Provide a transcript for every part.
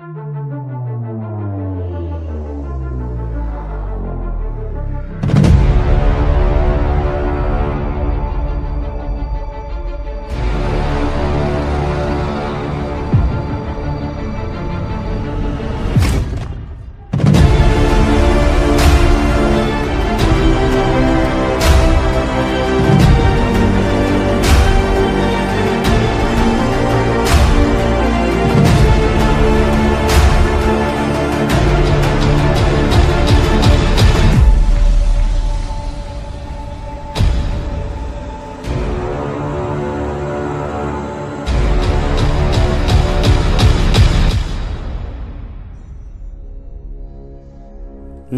Thank you.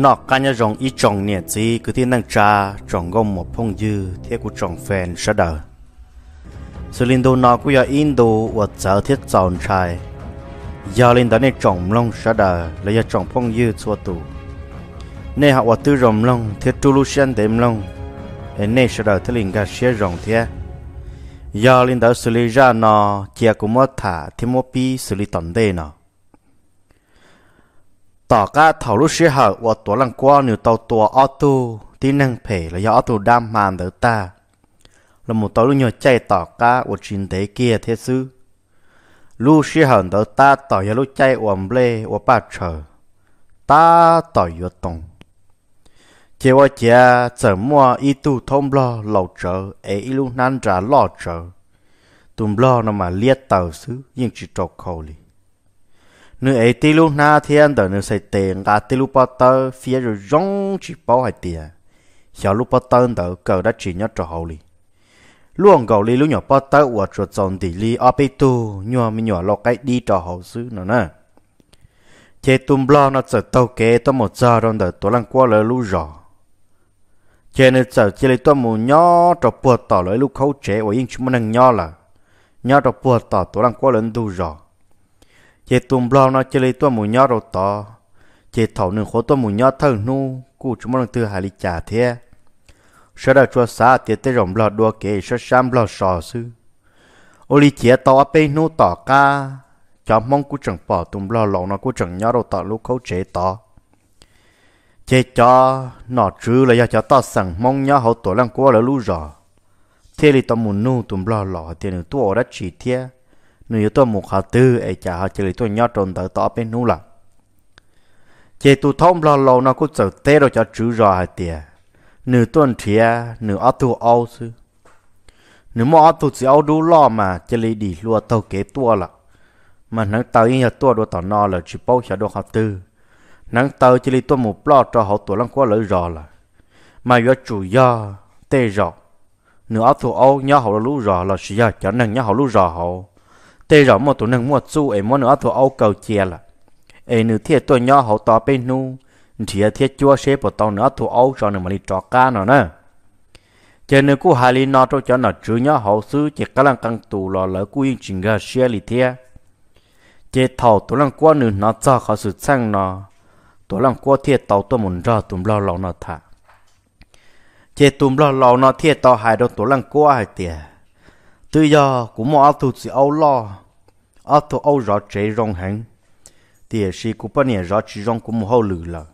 nọ cả nhà rồng ý trồng nè gì cứ thiên năng trà trồng gom một phong dư thế của trồng phèn sa đờ sự linh đồ nọ của giờ Indo và giờ thiết tròn trai giờ linh đó nên trồng long sa đờ là giờ trồng phong dư xua tù nè họ và tư rồng long thiết tru lu sen đệm long nè sa đờ thế linh cả xe rồng thế giờ linh đó xử lý ra nọ chia của mua thả thêm mua xử lý tận đây nọ ต่อก็ถอรู้เสียหาว่าตัวลังกว่าอยู่ตัวตัวออตูที่นั่งเผยแล้วยออตูดามมาเดือตาแล้วมุตัวลุงยอใจต่อก็อดชินเดเกียเทซื้อลู่เสียหาเดือตาต่อยลู่ใจอวมเบลอวป้าเชอตาต่อยตรงเจ้าเจ้าจะมัวอีตูทมบลอเหล่าเจอเออีลูนั้นจะล่อเจอตุมบลอนั่นมาเลียเต่าซื้อยิ่งจิตตกเขาเลย nếu ấy tí lúc na thiên đời nữ sẽ tiền cả tí lúc bao tơ phía rồi rong chỉ bao hai tiền hiểu lúc bao tơ đời cờ đã chỉ nhớ trò hậu li luôn cầu li lúc nhỏ bao tơ và trò tròn thì li ở bên tu nhỏ mình nhỏ lo cái đi trò hậu xứ nữa nè chế tum lo nó sợ tàu kế tao một giờ rồi đời tôi lăn qua lời lúc rõ chế nó sợ chế lấy tao một nhỏ trò buộc tỏ lời lúc khâu chế và yên chúng mình nhỏ là nhỏ trò buộc tỏ tôi lăn qua lời lúc rõ chế tùm bò nó chơi lấy tua mù nhỏ rồi to chế thầu nửa khổ tua mù nhỏ thở nu cụ chúng nó từ hà lý trả thế sau đó chua xa tiết tới rộng bò đua kê sau sam bò sò sư ô lý chế to ở bên nu tỏ ca cho mong cụ chẳng bỏ tùm bò lỏng nó cụ chẳng nhỏ rồi tỏ lúc khâu chế to chế cho nó chứ là cho to sẵn mong nhỏ hậu tổ lăng qua là lũ rõ thế thì tao muốn nu tùm bò lỏ thì nửa tua đã chỉ thế nếu như tôi một họ tư ấy chả họ chỉ tôi nhát trộn tới tỏ bên nú là chế tu thông lo lâu nó cũng sợ tê rồi cho chú rò hai tiền tôi tuần thịa nữ ở tu âu chứ. nữ mà ở tu chỉ âu đủ lo mà chỉ lấy đi lúa tàu kế tua là mà nắng tàu yên tua đồ tàu no là chỉ bao giờ đồ họ tư nắng tàu chỉ lấy tôi một lo cho họ tuổi lăng quá lỡ rò là mà do chủ do tê rò. nữ ở tu âu nhớ họ lú rò là sự do chẳng nên nhớ họ lú rò họ tê rõ một tổ nâng một chu ấy muốn nữa thuộc âu cầu chia là ấy nữ thiệt tôi nhỏ hậu tỏ bên nu thì thiệt chua xếp của tao nữa thuộc âu cho nữa mà đi trọ ca nó nữa cho nên cô hà lý nó cho cho nó chữ nhỏ hậu sư chỉ cả lần căng tù lò lỡ cô yên chỉnh ra xe lì thiệt chế thầu tổ lần qua nữ nó cho khó sự sang nó tổ lần qua thiệt tàu tôi muốn ra tùm lo lò nó thả chế tùm lo lò nó thiệt tàu hài đâu tổ lần qua hai tiền từ giờ cũng mua áo tụt Âu áo lo áo tụt áo rõ chế rong hẳn thì si cũng bao nhiêu rõ chỉ rong cũng mua hậu lử là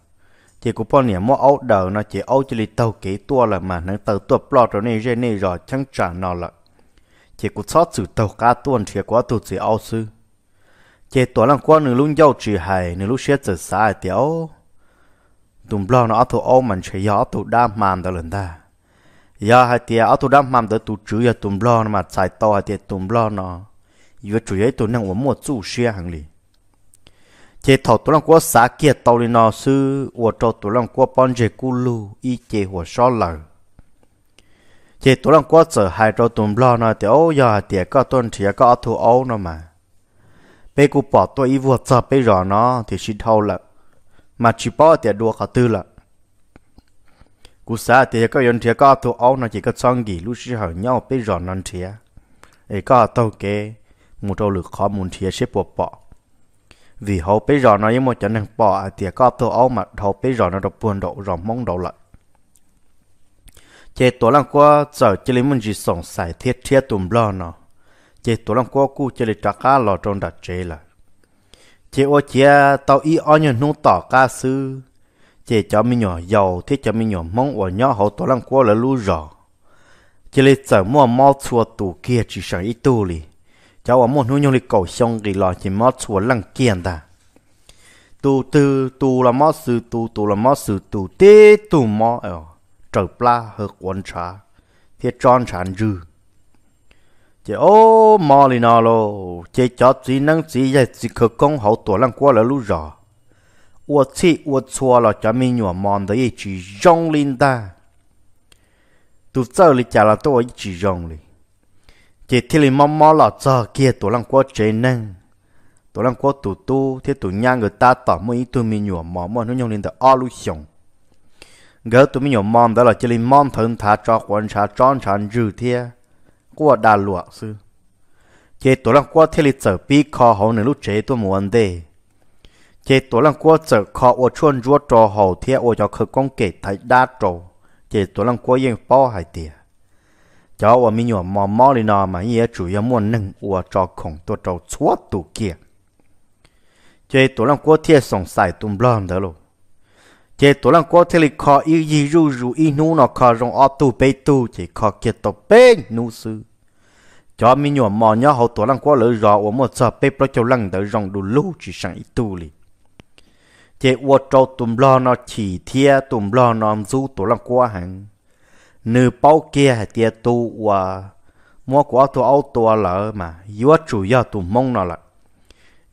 thì cũng bao nhiêu mua áo đầu nó chỉ áo chỉ li tàu kế tua là mà nó tàu tua plo rồi này rồi này rồi chẳng trả nó là thì cũng sót sự tàu cá tuần thì quá tụt sự áo sư thì tua lăng qua nửa lúc giao chỉ hài nửa lúc xét giờ sai thì áo tụm plo nó áo tụt áo mình sẽ gió tụt đa màn đó lần ta giờ hai tia ở tụi đâm mầm tới tu chữ giờ tụm lo mà xài to hai tia tụm lo nó giờ chủ yếu tụi năng uống một chút xe hàng lì chế thọ tụi năng quá xã kia tàu lì nó sư uổng cho tụi năng quá bón chế cú lu y chế hồ sơ lờ chế tụi năng quá sợ hai cho tụm lo nó thì ô giờ hai tia có tuần thì có thu ô nó mà bây cú bỏ tôi y vừa sợ bây giờ nó thì xin thâu lợ mà chỉ bỏ tia đua cả tư lợ cú sa thì có yon thiệt có tụ ông nó chỉ có xong gì lúc xí hở nhau bây giờ non thiệt ấy có tàu kê một tàu lực khó muốn thiệt xếp bộ bỏ vì họ bây giờ nó với một chân hàng bỏ à, thì có tụ ông mà họ bây giờ nó đọc buồn độ rồi mong độ lại chế tổ lăng qua giờ chỉ lấy mình chỉ sống sài thiết thiết tùm lo nó chế tổ lăng qua cú chỉ lấy trả cá lò trong đặt chế là chế ô chế tàu y ở nhận nô tỏ ca sư chế cho mi nhỏ giàu thế cho mi nhỏ mong và nhỏ hậu tổ lăng quá là lu rõ chế lấy sợ mua mò chua tủ kia chỉ sợ ít tu li cháu ở một nuôi nhau li cầu xong thì lo chỉ mò chua lăng kiên ta tu tư tu là mò sư tu tu là mò sư tu tê tu mò ở trở pla hợp quần trà thế tròn tràn dư chế ô mò li nào lo chế cho chỉ năng chỉ dạy chỉ khờ công hậu tổ lăng qua là lu rõ 我错我错了，咱们我忙的一起用领的，都走了家了都一起用了，这天里妈妈了早给多让过节呢，多让过多多，这多娘个大大么一多米我忙么能用领的阿鲁熊，个多米我忙的了，这里忙腾他找观察长长日天，过大落是，这多让过天里走比靠好能路这多么问题。chế tổ lăng quốc sở khó ô chuôn rúa trò hầu thế ô cho khởi công kể thấy đa trò chế tổ lăng quốc yên bao hải tìa cho ô mi nhỏ mò mò đi nọ mà yên chủ yếu muốn nâng ô cho khổng tổ trò chúa tù kia chế tổ lăng quốc thiê sòng xài tùm lòn đó lô chế tổ lăng quốc thế lì khó y y ru ru y nu nó khó rong ô tù bê tù chế khó kia tổ bê nu sư cho mi nhỏ mò nhó hậu tổ lăng quốc lỡ rõ ô mò sợ bê pro châu lăng đỡ rong đù lưu chỉ sang y tù lì chế ô trâu tùm lo nó chỉ thia tùm lo nó du tổ lăng qua hẳn nữ bao kia hả tia tu và mua của tu áo tua lỡ mà yếu chủ yếu tùm mông nó lại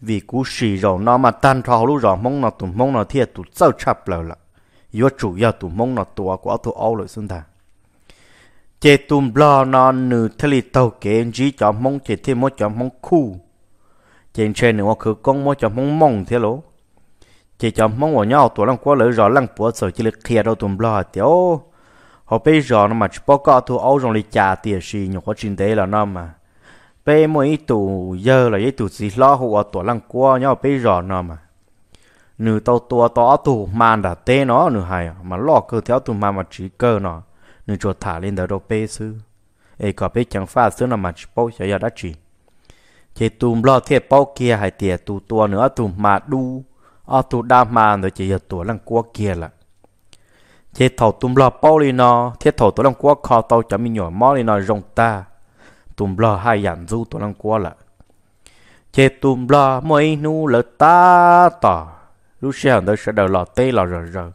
vì cú xì rồi nó mà tan thò lúc rồi mông nó tùm mông nó thia tụ sâu chập lỡ lại yếu chủ yếu tùm mông nó tua của tu áo lại xưng thà chế tùm lo nó nữ thế li tàu kế chỉ cho mông chế thêm mua cho mông khu trên trên nữa cứ con mua cho mông mông thế lỗ chỉ cho mong ở nhau tuổi lăng quá lỡ rõ lăng búa rồi chỉ lực kia đâu tùm lo tiểu họ bây giờ nó mà chỉ bao cọ thu âu rồi lịch trả tiền gì nhiều quá trình đấy là nó mà bây mỗi tù giờ là cái tù gì lo họ tuổi lăng quá nhau bây giờ nó mà nửa tàu tua to tù mà đã tê nó nửa hay à, mà lo cơ theo tụ mà mà chỉ cơ nó nửa cho thả lên đó đâu bây sư ấy có bây chẳng pha xưa nó mà chỉ bao giờ đã chỉ chỉ tùm lo thiết bao kia hay tiền tù tua nữa tù mà đu ở tụ đa mà rồi chỉ giờ tuổi lăng cua kia là chế thầu tụm lò bao li nó thiết thầu tuổi lăng cua kho tàu cho mi nhỏ mò li nó rồng ta tụm lò hai dàn du tuổi lăng cua là chế tụm lò mỗi nu lợ ta tỏ lúc xe hẳn tôi sẽ đợi lò tê lò rồi rồi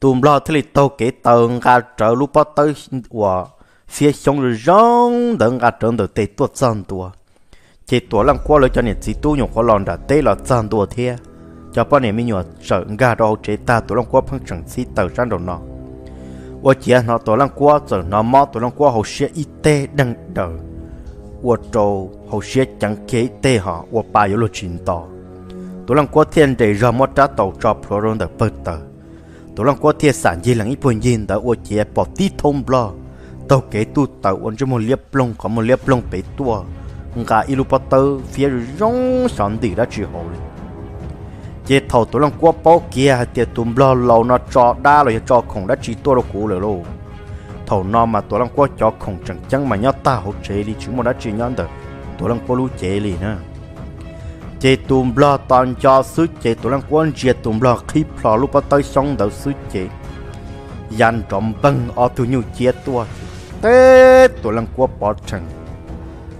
tụm lò thế li tàu kể tàu ngà trở lúc bắt tới hòa phía sông rồi rong đừng ngà trở được tê tuột dân tuột chỉ tổ lăng qua lời cho nên chỉ tu nhung khó lòn đã tê là chăn đùa thế cho bọn này mình nhờ sợ gà đâu chế ta tổ lăng qua phăng chẳng chỉ tờ sang đầu nọ và chỉ à, nó tổ lăng qua sợ nó mò tổ lăng qua hậu xe y tê đằng đờ và trâu hậu xe chẳng kế tê họ và bà yếu lo chín tỏ tổ qua thiên để ra mót trả tàu cho pro rôn đờ bớt tờ tổ lăng qua thiên sản gì lăng ít buồn gì đã và chỉ à bỏ tí thông blo tàu kế tu tàu ôn cho một liếp lông có một liếp lông bể tua ngã ilu bắt đầu phía rong sẵn đi ra chỉ hồ lên chế thầu tổ lăng qua bao kia hạt tiệt tùm lo lâu nó cho đa rồi cho không đã chỉ to đâu cũ rồi lô thầu nó mà tổ lăng qua cho không chẳng chẳng mà nhớ ta hỗ chế đi chúng mà đã chỉ nhận được tổ lăng qua lú chế đi nữa chế tùm lo toàn cho sứ chế tổ lăng qua chế tùm lo khi phò lúc bắt tới xong đầu sứ chế dàn trọng băng ở thu nhu chế tua tế tổ lăng qua bỏ chẳng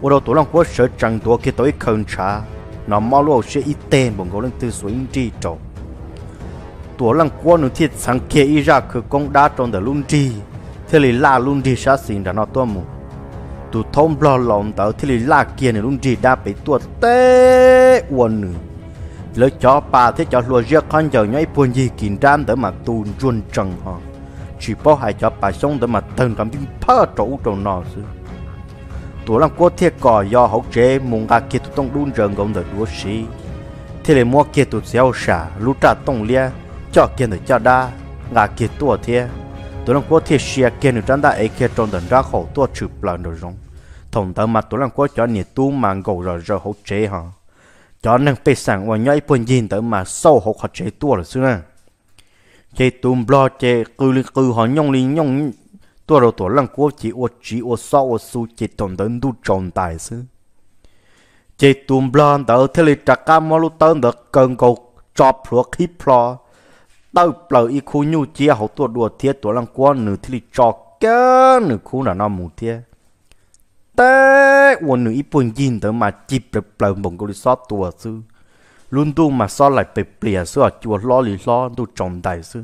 我到多浪国社长多给到一口茶，那马路是一带蒙古人都属于这种。多浪国奴铁长给伊拉克攻打中的轮地，这里拉轮地杀死人那多木。tu cho lo lòng tao thì lì la kia này luôn gì đã bị tua tê quần nữa lỡ chó bà thế chó lùa giết con giờ nhảy buồn gì kín đam tới mà tuôn chuồn trần họ chỉ bảo hai chó bà sống tới mà thần cảm biến phá trổ trong nó xưa ตัวลำกัวเทียก่อยอหกเจมุงกาเกตุต้องดุนเริงกงเดือดัวชีเทเลมัวเกตุเสียวชาลูตาต้องเลียจอเกนเดือจอดางาเกตัวเทียตัวลำกัวเทียเชียเกนุจันดาเอเกตรงเดินรักเขาตัวฉุบปลานเดือรงทงเติมมาตัวลำกัวจอเนี่ยตู้มังกรเรอหกเจฮะจอนังไปสั่งว่าย่อยปุ่นยินเติมมาเศร้าหกหกเจตัวหรือซึ่งเจตุมบลอเจกือลือกือหอนยงลิงยงตัวเราตัวลังกัวจีอวจีอวซอวสูจีตอนเดินดูจอนตายซึจีตุมบลอนเตอเทลิจักกามอลุเตินเดเกิงกจอบพลัวคิพลอเต้าเปล่าอีคูยูเจียเขาตัวดัวเทียตัวลังกัวหนึ่งเทลิจอกแกหนึ่งคูน่ะนอมูเทียแต่วันหนึ่งอีปุ่นยินเตอมาจีเปล่าเปล่าบ่งกุลิซอตัวซึลุนดูมาซอไหลไปเปลี่ยนเสื้อจัวล้อหรือล้อดูจอนตายซึ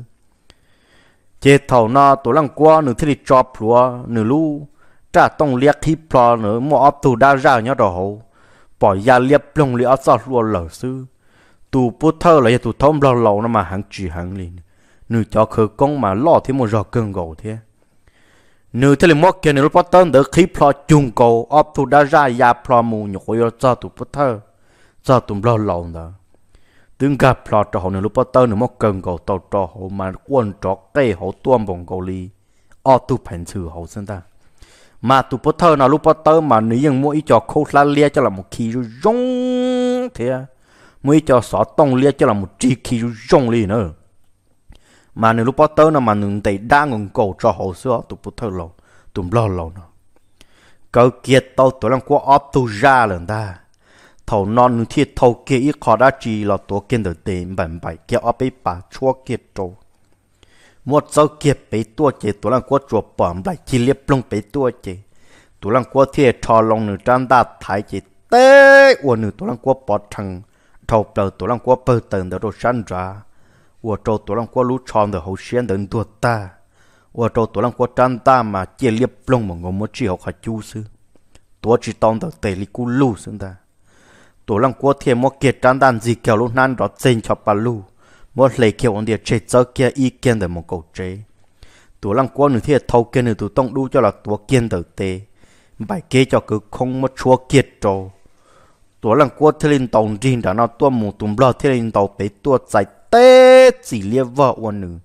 chế thầu na tổ lăng qua nửa thì cho plua nửa lu trả tông liệt khí plua nửa mua ấp tù đa ra nhau đồ bỏ ra liệt plong liệt sao luôn lở sư tù bút thơ là tù thông lâu lâu nó mà hàng chỉ hàng liền nửa cho khờ công mà lo thế một giờ cơn gầu thế nửa thế là mốt kia nửa bắt tên đỡ khí plua chung cầu ấp tù đa ra ya plua mù nhục của cho tù bút thơ cho tù lâu lâu đó từng gặp lọ trò hậu nữa lúc bắt tao nữa móc cần cầu tàu trò hậu mà quân trò cây họ tuôn bồng cầu li, ở tu phần sự họ sinh ta mà tu bắt tao nào lúc bắt tao mà nữ dân mỗi trò khâu la lia cho là một khi rồi rong thế mỗi trò xỏ tông lia cho là một chi khi rồi rong liền nữa mà nữ lúc bắt tao nào mà nữ tây đa ngừng cầu trò họ sửa tu bắt tao lâu tu lo lâu nữa, cậu kiệt tao tuổi lăng qua ở tu ra lần ta thầu non thì thầu kia ít khó đã chỉ là tổ kiến được tiền bẩn bại kia ở bên bà chúa kia trâu một sau kia bị tua chế tổ lăng quốc chúa bỏm lại chỉ liếp lông bị tua chế tổ lăng quốc thiệt trò lòng nữ trang đa thái chế tế của nữ tổ lăng quốc bỏ thằng thầu đầu tổ lăng quốc bơ tần đó đồ sanh ra của trâu tổ lăng quốc lũ tròn được hậu xuyên đến đua ta của trâu tổ lăng quốc trang ta mà chia liếp lông mà ngồi một chỉ học hạt chu sư tổ chỉ tông được tề lý cú lù xứng ta tổ lòng Quốc thiên mua kiệt trang đàn gì kiểu lúc nãy đó dành cho bà lu mua lấy kiểu ông địa chế cho kia ý kiến để một cầu chế tổ lòng quốc nữ thiệt thâu kia nữ tổ tông đu cho là tổ kiên tử tế bài kế cho cứ không mất chúa kiệt trồ tổ lòng quốc thiên linh tông riêng đã nó tua mù tùm lơ thiên linh tông tế tua giải tế chỉ lia vợ ông nữ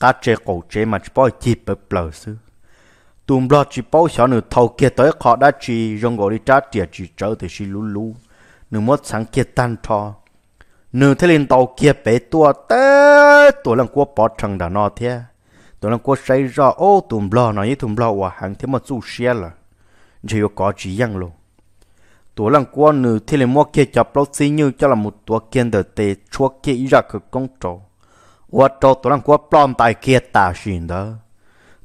cá chế cầu chế mà chỉ bao chỉ bập lờ sư tùm lơ chỉ thâu bao 小女偷 kia tới họ đã chỉ dùng gọi đi trả tiền chỉ trở thì xin lú lú นูมดสังเกตตันทอนูเทลินตอเกียเปตัวเต้ตัวลังกัวปอดชังดานอเทียตัวลังกัวใช้รอโอ้ตุ่มบลอหน่อยตุ่มบลอว่าหังเทมดสู้เชียละจะยกอจียังโลตัวลังกัวนูเทลินมอเกียจับรถซีนิวจะละมุดตัวเกียนเดเตชัวเกียยักคือกงโจว่าโจตัวลังกัวปลอมตายเกียตาชินเด้อ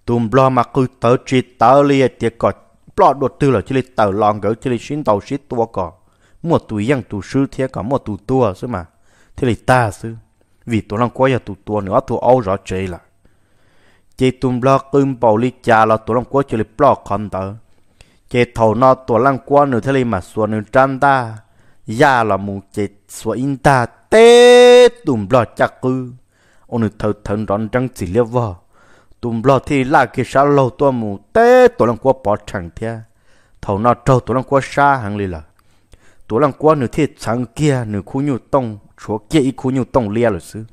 ตุ่มบลอมาคือเตอจีเตอเลียเตียกอปลอดดดตือละจิลิเตอลองเกอจิลิชินเตอชิดตัวก่อ mua tù yang tù sư thế cả mua tù tua sư mà thế là ta sư vì tụi lòng quá giờ tụ tua nữa tụ âu rõ chơi là chơi tụm lo cơm bảo ly cha là tụi lòng quá chơi là lo con tờ chơi thầu nó tụi lòng quá nữa thế là mà số nữa trăn ta ya là mù chế xua in ta té tụm lo chắc cư ông nữa thầu thần rón trăng chỉ liệu vợ tụm lo thì là cái sao lâu tụi mù té tụi lòng quá bỏ chẳng thế thầu nó trâu tụi lòng quá xa hàng lì là tổ lăng quá nửa thiệt sáng kia nửa khu nhu tông chỗ kia ít khu nhu tông lia rồi sư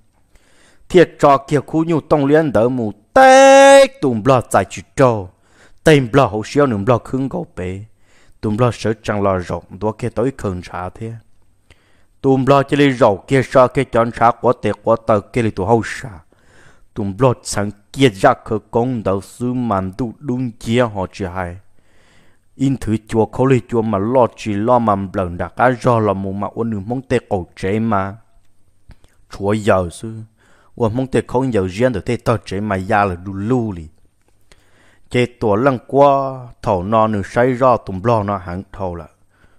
thiệt trò kia khu nhu tông lia đỡ mù tê tùng bla tại chữ trâu tên bla hậu siêu nửa bla khưng gấu bể tùng bla sợ chẳng lo rộng đó kia tới khẩn trả thế tùng bla chỉ lấy rậu kia sợ kia chọn trả quá tệ quá tờ kia lấy tụ hậu sợ tùng sáng kia ra khờ công đầu màn tu đúng chia họ chỉ in thứ chùa khó lý chùa mà lo chỉ lo mà lần đặt cá do là mù mà ôn đường mong tê cầu chế mà chùa giàu sư ôn mong tê không giàu riêng được tê tao chế mà ya là đủ lưu lì chế tổ lăng qua thầu nó nửa say ra tùm lo nó hẳn thầu là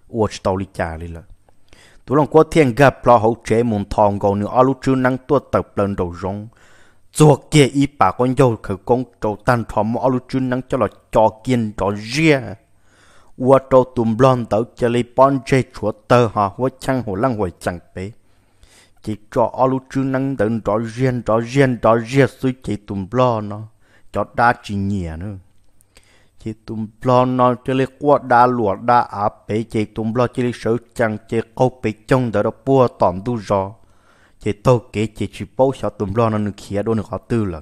ôn tao lý trả lì là tổ lăng qua thiên gặp lo hậu chế môn thòng gầu nửa alu chư năng tua tập lần đầu rong chùa kia y bà con dâu khởi công trâu tan thò mỏ alu chư năng cho là cho kiên cho riêng ua trâu tùm blon tàu chê li bon chê chúa tơ hò hua chăng hồ lăng hồi chẳng bế chỉ cho ô lú chư năng tận rõ riêng rõ riêng rõ riêng suy chỉ tùm blon nó cho đa chỉ nhẹ nữa chỉ tùm blon nó chê li qua đa lụa đa á bế chỉ tùm blon chê li sở chẳng chê câu bế chông tờ đó bua tỏm du rõ chỉ tô kế chỉ chỉ bố sợ tùm blon nó nực khía đô nực họ tư lợt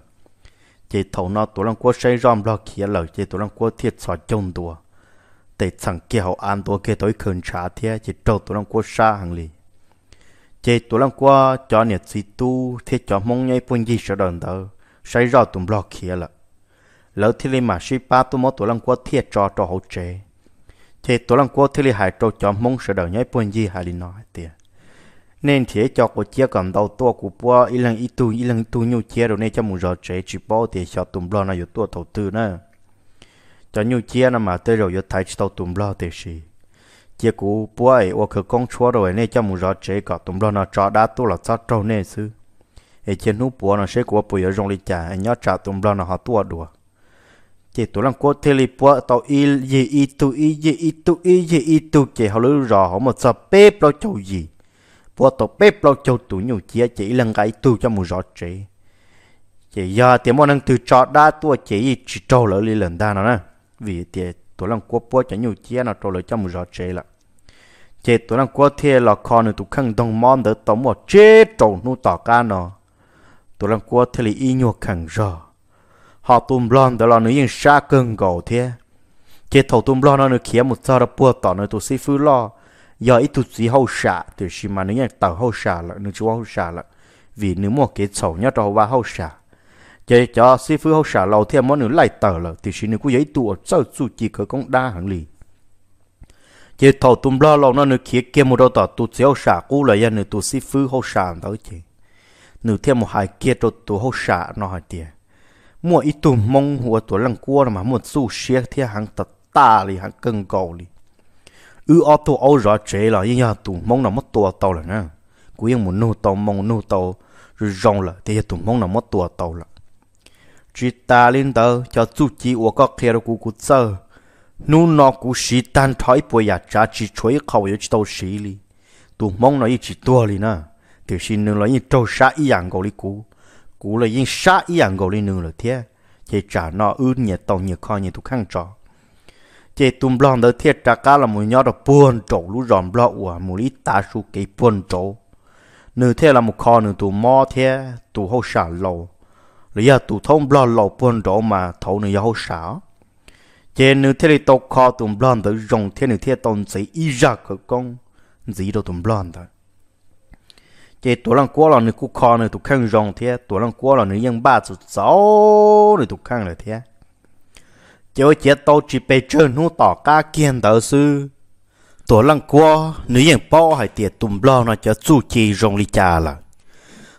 chỉ thầu nó tụi lăng qua xây ròm lo khía lợt chỉ tụi lang qua thiệt sọ chông tùa แต่สังเกตเขาอันตัวเกตัวคืนชาเทียจิตโตตัวนั้นก็ชาหังลีเจตัวนั้นก็จอเนี่ยสิตูเทียจอมงไงปุ่นยี่สะดันเดอใช้รอตุ่มบล็อกเขียละแล้วที่เลยมาชิป้าตัวมอตัวนั้นก็เทียจอจอเขาเจเจตัวนั้นก็ที่เลยหายโตจอมงสะดันไงปุ่นยี่หายลีน้อยเตีย nên thế cho cô chia cầm đầu tua của bua ít lần ít tu ít lần tu nhiều chia rồi nên cho mù giờ chế chỉ bao thì cho tụm lo này 有ตัว đầu tư nữa cho nhu chia nó mà tới rồi giờ thấy tàu tụm lo thế gì chia cũ bữa ấy ô khờ công chúa rồi nên cho mù rõ chế cả tụm lo nó cho đã tu là cho trâu nên sư ấy trên núi bữa nó sẽ của bây giờ rong li chả ấy nhớ trả tụm lo nó họ tua đùa chỉ tụi làm cô thế li bữa tàu y gì y tu y gì y tu y gì y tu chỉ họ lưu rõ họ một sợ bếp lo châu gì bữa tàu bếp lo châu tụi nhu chia chỉ lần cái tu cho mù rõ chế chỉ giờ thì món ăn từ trọ đa tua chỉ chỉ trâu lỡ li lần đa nó nè vì thế tôi làm quá bố cho nhiều chia nó trò lời cho một rõ chơi là chơi tôi làm quá thế là con người tụ khăn đồng mòn đỡ tổng một chế trộn nu tỏ ca nó tôi làm quá thế là y nhua khăn rõ họ tùm lon đó là nữ yên xa cơn gầu thế chơi thầu tùm lon nó nữ khía một sao đó bùa tỏ nữ tụ sĩ phứ lo giờ ít tụt gì hậu xạ từ xì mà nữ yên tàu hậu xạ là nữ chú hậu xạ là vì nữ một cái sầu nhất đó và hậu xạ chỉ cho sư phụ hậu xả lâu thêm món nữa lại tờ là thì nữ cũng giấy tụ sau su chỉ có công đa hàng lì chỉ thầu tụm lo lâu nó nữa kia kia một đầu tờ tụ chỉ hậu xả cũ là yên nữa tụ sư phụ hậu xả đó chỉ nữ thêm một hai kia tụ tụ hậu xả nó hai tiền mua ít tụm mong hùa tụ lăng cua mà một su xia thì hàng tật ta lì hàng cân cầu lì ư ở tụ ở rõ chế là yên nhà tụ mong là mất tụ tàu là nè cũng yên một nô tàu mong nô tàu rồi rong là thì tụ mong là mất tụ tàu là chỉ ta lên tờ cho chú chỉ của các kia của cụ sơ nu nó cụ sĩ tan thói bây giờ cha chỉ chuối khẩu yếu chỉ tàu sĩ li tụ mong nó chỉ tua li nè thì xin nữa lại những trâu sa ý dạng gầu li cụ cụ lại những sa ý dạng gầu li nữa là thế chỉ trả nó ư nhiệt tàu nhiệt kho nhiệt tụ khăn trọ chỉ tụm lòng đó thiệt trả cá là một nhát đó buồn trổ lũ ròm lo của một lý ta số cái buồn trổ nửa thế là một kho nửa tụ mò thế tụ hậu sản lầu lý do tụ thông blo lầu buồn đó mà thấu nữa hậu xả chế nữ thế này tàu kho tụ blo đó rồng thế nữ thế tàu sĩ y ra cơ công gì đâu tụ blo đó chế tụ lăng quá là nữ cú kho nữ tụ khăn rồng thế tụ lăng quá là nữ nhân ba tụ cháu nữ tụ khăn là thế chế chế tàu chỉ bị chơi nu tỏ ca kiên đỡ sư tụ lăng quá nữ nhân bao hải tiệt tụ blo nó chế chủ trì rồng lý cha là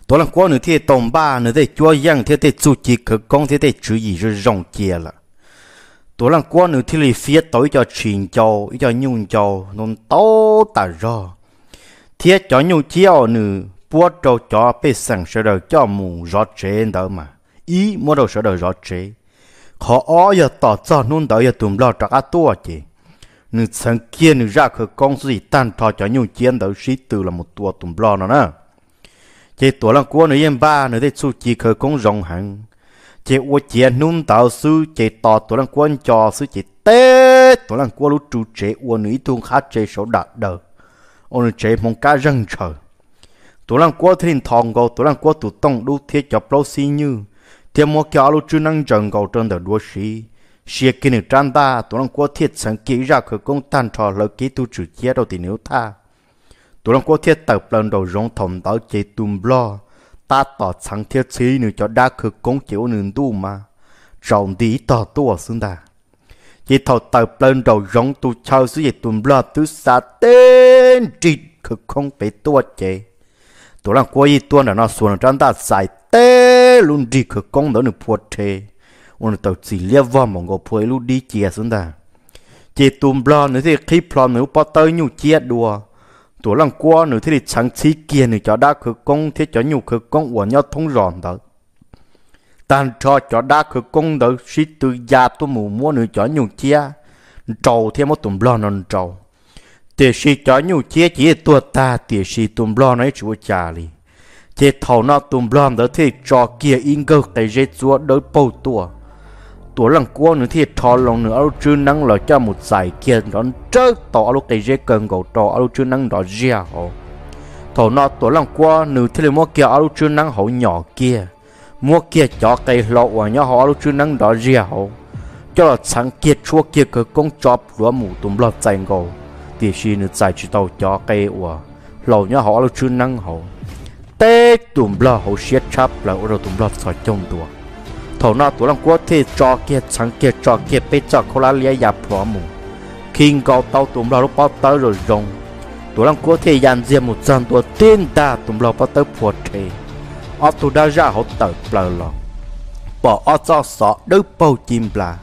tôi làm quá nữa thì ba nữa thì chúa giang thế thì chủ chỉ cực công thế thì chú ý rồi rong kia là tôi làm quá nữa thì phía tối cho truyền châu cho châu nôn tố tà rò thế cho nhung chiều nữa bua trâu cho bị sẵn sờ đầu cho mù rõ chế đó mà ý mua đầu sờ đầu rõ chế khó ó giờ tỏ cho nôn đó giờ tụm lo cho cá tua chị nữ sáng kia nữ công gì tan thọ cho nhung chiến đó sĩ là một tua tụm lo nó nè chị tổ lòng của nữ yên ba nữ thế su chị khởi công rộng hẳn chị ô chị nung tạo sư chị tỏ tổ lòng anh cho sư chị tê tổ lòng của lúc trụ chị ô nữ thun khá chị số đạt đời ôn chị mong cá răng trời tổ lòng của thiên thòng gò tổ lòng của tổ tông đu thiết cho lâu xí như thiên mua kéo lúc chú năng trần gò trên đời đua sĩ sĩ kinh trang ta tổ lòng của thiết sẵn kỹ ra khởi công tàn trò lợi ký tu trụ chia đầu tình yêu tha tụ lòng có thiết tập lần đầu rong thòng tao chế tùm lo ta tỏ chẳng thiết trí nữ cho đa khử công chiếu nữ tu mà trọng đi tỏ tu xương ta chỉ thọ tập lần đầu rong tu chào suy tùm lo tu sa tên trị khử không phải tu chế tụ lòng có ý tuân là nó xuống trong ta giải tế luôn trị khử công đó nữ phật thế ôn tàu chỉ liếc vào mong có phơi lưu đi chia xương ta chỉ tùm lo nữa thì khi plon nữa bắt tới nhu chia đùa tổ lăng qua nữa thế thì chẳng chỉ kia nữa cho đa khử công thế cho nhiều khử công của nhau thông ròn đó tàn cho cho đa khử công đó suy từ già tôi mù mua nữa cho nhiều chia trầu thêm một tùm lo non trầu thì sĩ cho nhiều chia chỉ tôi ta thì sĩ tùm lo nói chúa trả li thì thầu nó tùm lo đó thì cho kia in cơ cái dây chúa đối bầu tua ตัวลังกัวนึงที่ทอลงนึงเอาจื้อนั่งหล่อจะหมดใส่เกียนร้อนเจ้าต่อเอาลูกไก่เจเกินกูต่อเอาลูกจื้อนั่งดอเจียโหทอนอตัวลังกัวนึงที่เลยมัวเกียเอาลูกจื้อนั่งหอยหยอเกียมัวเกียจ่อไก่หล่อว่าหยอหอลูกจื้อนั่งดอเจียโหเจ้าชังเกียชั่วเกียก็กงจอบหลัวหมูตุ่มหลอดใจกูที่ชีนึงใจชิโตจ่อไก่ว่าหล่อหยอหอลูกจื้อนั่งหอเต้ตุ่มหล่อหอเสียชับแล้วเราตุ่มหลอดสอยจมตัว thổ nọ tủ lòng quốc thì cho kia chẳng kia cho kia bây cho cô lá lia nhà bỏ mù khi cầu tàu tụm lo lúc bao tớ rồi rồng tủ lòng quốc thì dàn diện một dàn tù tên ta tụm lo bao tớ phù trì ở tù đa ra hỗ tờ bờ lò bỏ ở cho sọ đứa bao chim là ya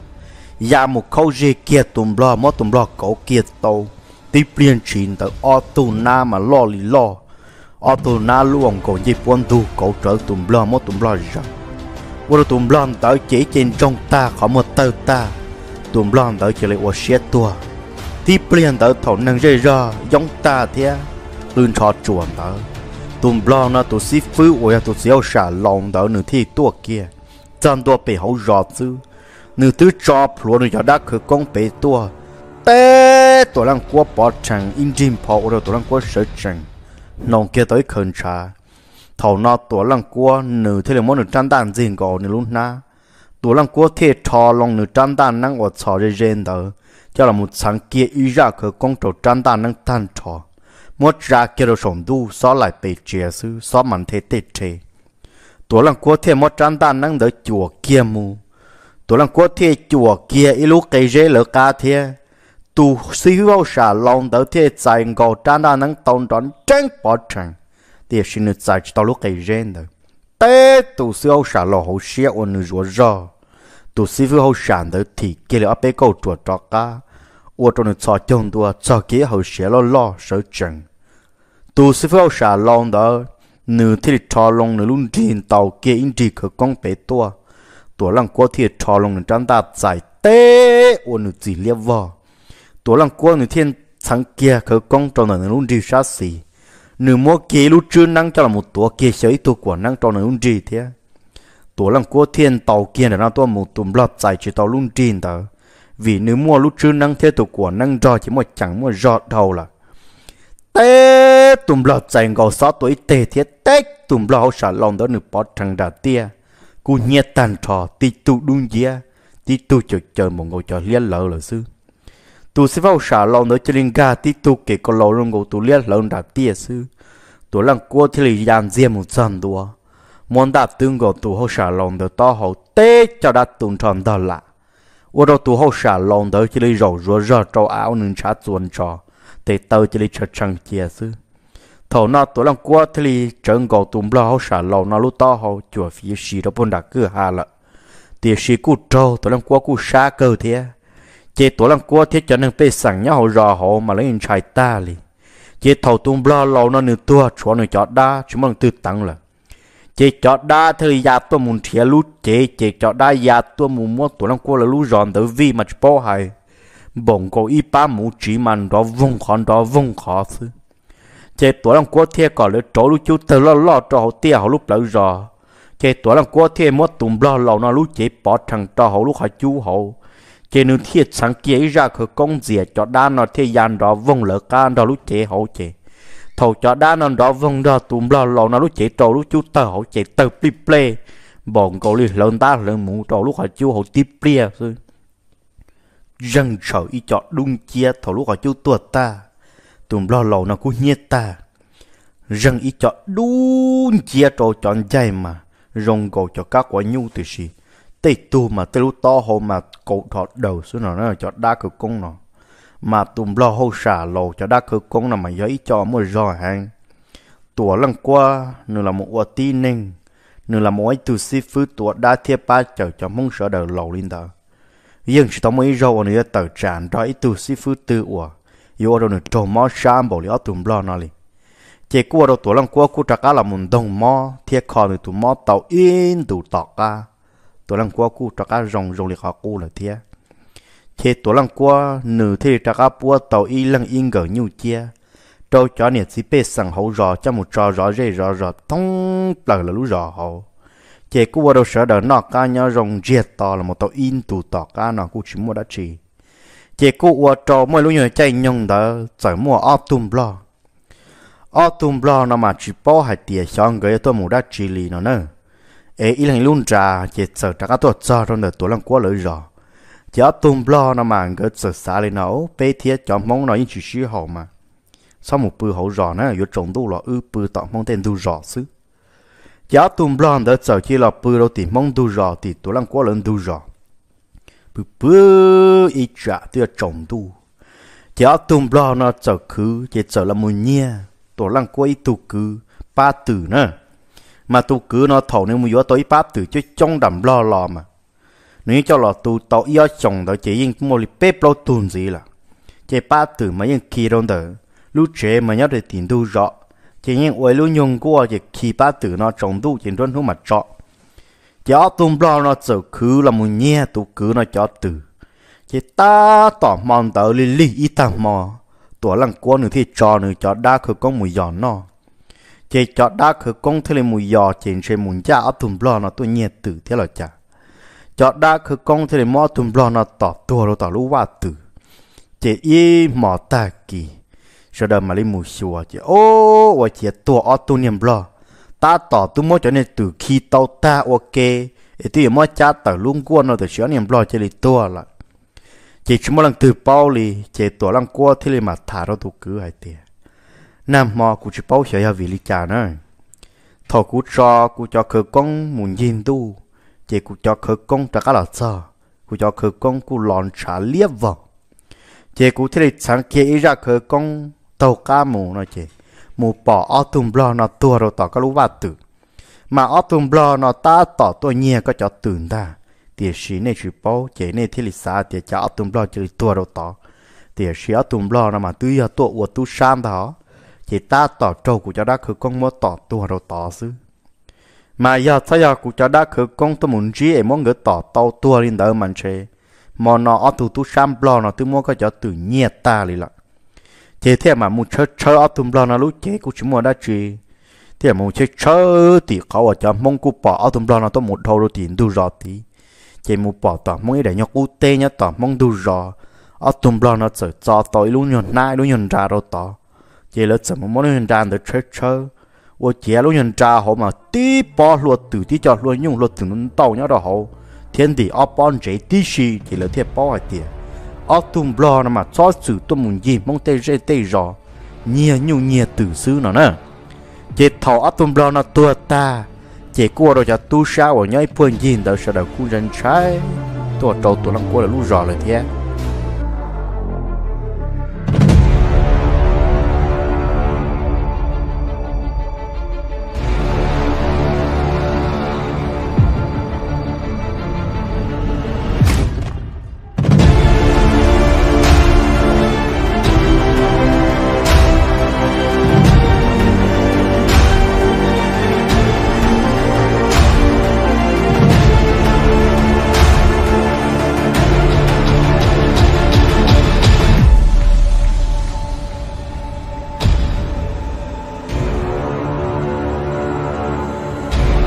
dạ một khâu gì kia tụm lo mó tụm lo cổ kia tàu tiếp liên truyền tới ở tù na mà lo lì lo ở tù na luôn còn gì quân tu cổ trở tụm lo mó tụm lo rằng 我都唔浪到只见中大好么到大，都唔浪到这里我写多，啲不练到头能热热用大天，乱吵转到，都唔浪那都是非我也都只有傻浪到你睇多嘅，真多背后绕走，你都抓破你要打去讲背多，得多人过八成，引进跑我都多人过十成，弄嘅对肯差。thầu nọ tổ lăng cua nửa thế là món nửa trang đàn gì có nửa lúc na tổ lăng cua thế trò lòng nửa trang đàn năng ở trò để rèn đó cho là một sáng kia ý ra cơ công trò trang đàn năng tan trò một ra kia đồ sống du xóa lại tê chè sư xóa mặn thế tê chè tổ lăng cua thế một trang đàn năng đỡ chùa kia mù tổ lăng cua thế chùa kia ý lúc cây rễ lỡ ca thế tu suy vào xà lòng đỡ thế chạy ngầu trang đàn năng tông đón tránh bỏ chẳng thì xin được giải cho lúc cái gen đó té tụ sư ông xả lò hậu xe ôn nữ rùa rò tụ sư vừa hậu sản đó thì kia là áp bế câu chuột trọ cá ủa trong nữ cho chồng tua cho kia hậu xe lo lo sợ chừng tụ sư vừa hậu xả lon đó nữ thì cho lòng nữ luôn trình tàu kia in trì khởi con bé tua tua lăng qua thì cho lòng nữ trang ta giải té ôn nữ chỉ liếc vò tua lăng qua nữ thiên sáng kia khởi con trong nữ luôn trì sát xì nếu mua kế lúc trước năng cho là một tổ kế sấy tổ của năng cho nó un gì thế tổ lăng của thiên tàu kia là nó tổ một tùm lọt giải chỉ tàu luôn trình tờ vì nếu mua lúc trước năng thế tổ của năng do chỉ một chẳng mua do đầu là tê tùm lọt giải ngầu sáu tuổi tê thế tê tùm lọt xả lòng đó nửa bỏ thằng đà tia cú nhẹ tàn trò tí tụ đun dìa tí tụ chờ chờ một ngồi cho liên lợ là sư tu sẽ vào xả lòng nữa cho linh ga tí tu kể có lâu rồi ngủ tu liệt lòng đặc tia sư tu lăng cua thì lì dàn riêng một trận đùa muốn đạp tương gồm tu hậu xả lòng nữa to hậu tê cho đã tuần tròn đó lạ ô đâu tu hậu xả lòng nữa cho lì rầu rùa rơ trâu áo nương chá chuồn trò tê tàu cho lì chật chăng chia sư thầu nó tu lăng cua thì lì trơn gồm tu lo hậu xả lòng nó lúc to hậu chùa phía xì đó bôn đặc cửa hà lợ tiền xì cụ trâu tu lăng cua cụ xa cơ thế chế tổ lăng cua thiết cho nên tê sẵn nhau hồ rò hồ mà lấy trai ta li chế thầu tung bla lâu nó nửa tua chúa nửa chó đa chúng bằng tư tăng là chế chó đa thì ya tua muốn thiệt lú chế chế chó đa ya tua muốn mua tổ lăng cua là lú giòn tới vi mà bỏ hay bổng cổ y ba mũ chỉ màn đó vùng khó đó vùng khó chứ chế tổ lăng cua thiệt có lấy chỗ lú chú từ lo lo cho hồ tia hồ lúc lâu rò chế tổ lăng cua thiệt mua tùng bla lâu nó lú chế bỏ thằng cho hồ lúc họ chú hồ chế nữ thiết sáng chế ra khởi công dìa cho đa nó thế gian đó vong lỡ ca đó lúc chế hậu chế thầu cho đa nó đó vong đó tùm lo lo nó lúc chế trâu lúc chú tờ hậu chế tờ plì plê bọn cậu lì lớn ta lớn mũ trâu lúc hỏi chú hậu tiếp plê rồi dân sợ y cho đúng chia thầu lúc hỏi chú tuột ta tùm lo lo nó cũng nhiệt ta dân y cho đúng chia trâu chọn dây mà rong cầu cho các quả nhu từ gì tê tu mà tê lúc to hồ mà cậu thọ đầu xuống nó nó cho đa cực công nó mà tùm lo hô xả lồ cho đa cực công nó mà giấy cho mua giò hàng tùa lần qua nửa là một quả tí ninh nửa là một từ si phứ tùa đa thiê ba chờ cho mong sợ đầu lầu lên đó nhưng chỉ tao mới rau nữa tờ tràn ra ít từ si phứ tư ủa yếu đâu nửa trộm mò sam bảo lý tùm lo nó liền chỉ qua đâu tùa lần qua cú trạc là một đông mò thiê kho nửa tùm mò tàu yên tù tọt ca tổ lăng qua cu trắc cá rồng rồng liệt họ cu là thế thế tổ lăng qua nữ thế trắc cá qua tàu y lăng yên gở nhiều chia trâu cho nè chỉ bê sang hậu rò cho một trò rõ rê rõ rõ thông tờ là lũ rò hậu thế cú vào đầu sở đỡ nọ ca nhau rồng riết to là một tàu in tù tỏ ca nọ cú chỉ mua đã chỉ thế cú vào trò mỗi lúc nhờ chạy nhung đó chở mua o tùm blo o tùm blo nó mà chỉ bao hai tiền xong gửi tôi mua đã chỉ lì nó nữa เออีหลังลุ่นจ่าเจ็ดเสอจากตัวจอรนตัวลังกัวเลยรอจะตุ้มบลอนะมันก็เสสาเลยเนาะไปเทียจอมมองหน่อยยิ่งชิวหอมมา sau một bữa hậu rò nó vô trồng tu lọ ư bữa tọ mong tên tu rò xứ giáo tùm blon đã sợ chi lọ bữa đâu thì mong tu rò thì tu lăng quá lớn tu rò bữa bữa ít trả tu trồng tu giáo tùm blon nó sợ cứ chỉ sợ là mùi nhia tu lăng quá ít tu cứ ba tử nữa mà tu cứ nó thổ nên mua gió tối pháp từ chứ trong đầm lo lo mà nếu cho lò tu tỏ yêu chồng đó chỉ yên mua lì bếp lo tuần gì là chỉ pháp từ mấy yên kỳ đâu tử lúc trẻ mà nhớ được tiền tu rõ chỉ yên ôi lúc nhung của chỉ kỳ pháp từ nó trồng tu chỉ luôn hướng mà rõ chỉ ở tu lo nó sợ cứ là một nhẹ tu cứ nó cho từ chỉ ta tỏ mòn tớ lì lì ít tàng mò tuổi lăng quan nữa thì trò nữa cho đa khởi có mùi giòn nó chế cho đã khử công thế là mùi giò trên trên mùi cha ấp thùng lo nó tôi nhẹ tử thế là cha cho đã khử công thế là mò thùng lo nó tỏ tua nó tỏ lũ hoa tử chế y mò ta kỳ sau đó mà lấy mùi xua chế ô và chế tua ở tu niệm lo ta tỏ tu mò cho nên tử khi tao ta ok thì tôi mò cha tờ luôn qua nó từ sửa niệm lo chế lấy tua lại chế chúng mò lần từ bao lì chế tua lần qua thế là mà thả nó tu cứ hai tiền nam mò cụ chỉ bao giờ vì lý cha nữa thọ cụ cho cụ cho khờ công muốn nhìn tu chỉ cụ cho khờ công trả cả là sao cụ cho khờ công cụ lòn trả liếp vợ, chỉ cụ thấy này sáng kia ra khờ công tàu ca mù nó chỉ mù bỏ ở tùm bò nó tua rồi tỏ các lũ bà tử mà ở tùm bò nó ta tỏ tôi nhẹ có cho tưởng ta thì sĩ này chỉ bảo chỉ này thấy này xa thì cho ở tùm bò chỉ tua rồi tỏ thì sĩ ở tùm bò nó mà tươi ở tua của tu sam đó chỉ ta tỏ trâu của cho đã khử con mua tỏ tua rồi tỏ xứ mà giờ sao giờ của cho đã khử con tôi muốn chỉ em muốn người tỏ tàu tua lên đỡ mình chơi mà nó ở tụ tụ sam blo nó tôi mua cái cho tự nhiên ta lì lợ chỉ thế mà muốn chơi chơi ở tụ blo nó lúc chế cũng chỉ mua đã chơi thế mà muốn chơi chơi thì khó ở cho mong cụ bỏ ở tụ blo nó tôi một đầu rồi tiền đủ rồi tí chỉ muốn bỏ tỏ mong để nhóc cụ tê nhau tỏ mong đủ rồi ở tụ blo nó chơi cho tôi luôn nhon nai luôn nhon ra rồi tỏ chỉ là chấm món nhân trang được chơi chơi và chế luôn nhân trang họ mà đi bỏ luôn từ tí cho luôn nhung luôn từ nó tàu nhá đó họ thiên địa ở bọn chế đi xì chỉ là thiên bỏ hai tiền ở tung blo nó mà cho sự tôi muốn gì mong tê rê tê rõ nhiều nhiều nhiều từ xứ nó nè chỉ thọ ở tung blo nó tua ta chỉ qua rồi cho tu sao ở nhảy phun gì đó sau đó cũng dân trái tôi trâu tôi làm cua là lúc rõ rồi thế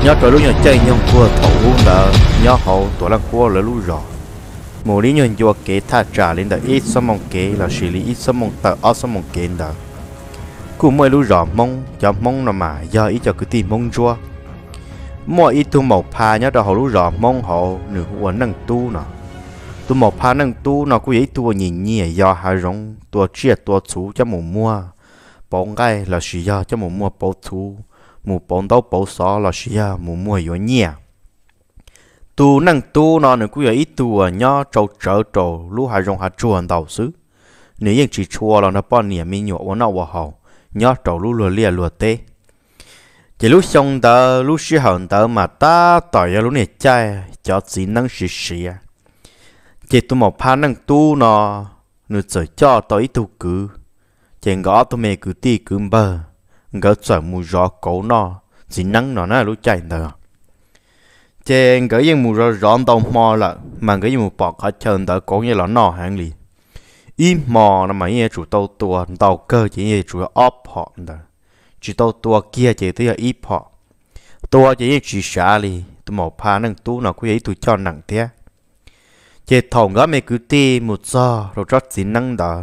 nhớ trời lúc nhớ chơi nhung cua thầu luôn là nhớ hậu tổ là cua là lúc rồi mùa lý nhung chùa kế tha trả lên đời ít xăm mong kế là xử lý ít xăm mong tờ ở xăm mong kế đời cú mới lúc rõ mong cho mong nó mà do ý cho cứ tìm mong chua mọi ít tu màu pha nhớ đời hậu lúc rõ mong hậu nửa uốn nâng tu nọ tu màu pha nâng tu nó cũng ít tu nhìn nhẹ à, do hà rong tu chia tu chú cho mù mua bóng gai là sử do cho mù mua bóng chú mù bóng đâu bóng xó là xí à mù mua yếu nhẹ tu năng tu nó nữa cũng ít tu à nhá trâu trở trâu lú hà rong hà chuồn đầu xứ nếu những chỉ chua là nó bọn nhẹ mi nhọ nó vào hậu nhá trâu lú lừa lia lừa tê chỉ lú xong tớ lú xí hận tớ mà ta tỏi lú này chai cho chỉ năng xí xí à chỉ tu một pha năng tu nó nửa trời cho tới tu cứ chỉ ngõ tu mẹ cứ ti cứ bờ gỡ sợ mù gió cổ nó chỉ nắng nó nó lúc chạy nữa chê gỡ yên mù gió gió tàu mò là mà ngỡ yên mù bọt cả chân tờ cổ như là nó hàng lì im mò nó mà yên chủ tàu tua tàu cơ chỉ yên chủ óp họ nữa chỉ tàu tua kia chỉ tới ít họ tua chỉ yên chỉ xả lì tụi mò pha nâng tú nó quý ấy tụi cho nặng thế chê thầu gỡ mày cứ ti mù gió rồi rất chỉ nắng đó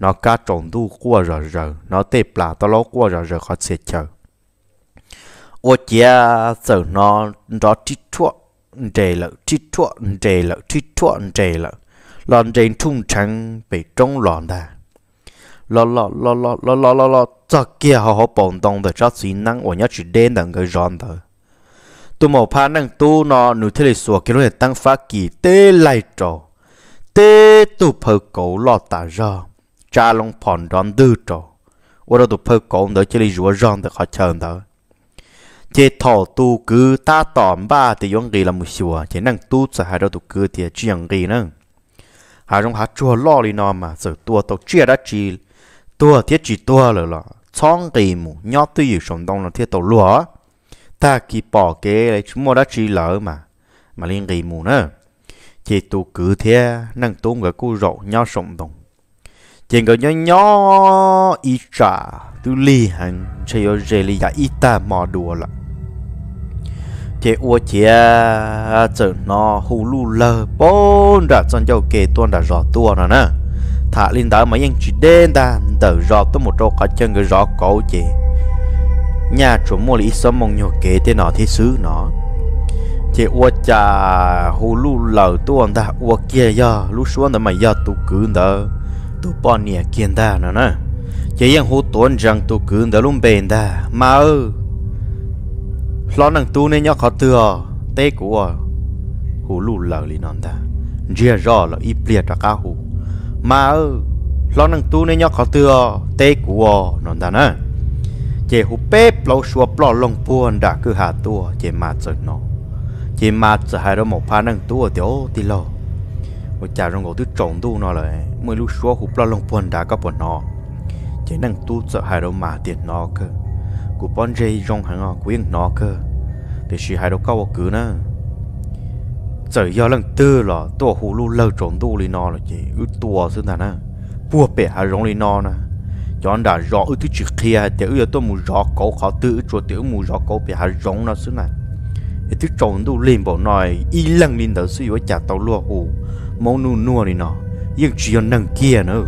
nó cá trộn đu qua rồi rồi nó tiếp là tao ló qua rồi rồi khó xịt chờ ô chia giờ nó nó chít chua đề lợ chít chua đề lợ chít chua đề lợ lon trên trung trắng bị trống lòn đà lo lo lo lo lo lo lo lo cho kia họ họ bồng đồng để cho suy năng của nhất chỉ đến đằng cái giòn thôi tôi mò pha năng tu nó nụ thế sử cái rồi tăng phát kỳ tê lại trò tê tu phở cổ lo tả ra cha long phòn đón đưa cho, ô đó tụi phơi cổng đó chỉ lấy rửa rong để họ chờ đó chế thọ tu cứ ta tỏm ba thì yong gì là một sửa chế năng tu sẽ hai đó tụi cứ thì chuyện gì nữa hà trong hà chùa lo đi nó mà sợ tua tàu chia đã chỉ tua thiết chỉ tua rồi là chọn gì mù nhót tư yếu sống đông là thiết tàu lúa ta kỳ bỏ kế lại chúng mua đã chỉ lỡ mà mà liên gì mù nữa chế tu cứ thế năng tu người cô rộ nhau sống đồng chỉ có nhỏ nhỏ ít trả tu li hẳn chơi có rề li giả ít ta mò đùa là chế ua chế chở nó hù lù lờ bốn đã chọn cho kê tuôn đã rõ tua nó nè thả linh đó mấy anh chỉ đen ta tờ rõ tới một chỗ cả chân cái rõ cổ chế nhà chủ mua lý sớm mong nhổ kê thế nó thế xứ nó chế ua chà hù lù lờ tuôn ta ua kia giờ lú xuống đó mày giờ tu cứ đó tu bỏ nè kiên ta nữa nè chỉ yang hút tuần rằng tu cứ đã luôn bền ta mà ư lo năng tu nên nhóc khó thừa tê của à. hú lù lờ lì nón ta chia rò là ít liệt ra cá hú mà ư lo năng tu nên nhớ khó thừa tê của à, non ta nè chỉ hú bếp lâu xua bỏ lông buồn đã cứ hạ tua chỉ mà chơi nó chỉ mà chơi hai đó một pha năng tu ở tiểu tì lò 我家人我都重度 nó rồi mới lúc xóa hụp lo lòng buồn đã có bọn nó chỉ năng tu sợ hai đâu mà tiền nó cơ của bọn dây rong hàng ngò quyên nó cơ thì chỉ hai đâu cao cứ nữa giờ do lần tư là tua hụ lu lơ trộn tu li nó là chỉ ư tua xứ ta nè bùa bể hai rong li nó nè cho anh đã rõ ư tư chỉ kia thì ư tôi muốn rõ cổ khó tư cho tiểu muốn rõ cổ bể hai rong nó xứ này thì tư trộn tu liền bộ nói lần liền đỡ suy với chả tàu lúa hụ mong nu nua đi nọ, nhưng chỉ còn nâng kia nữa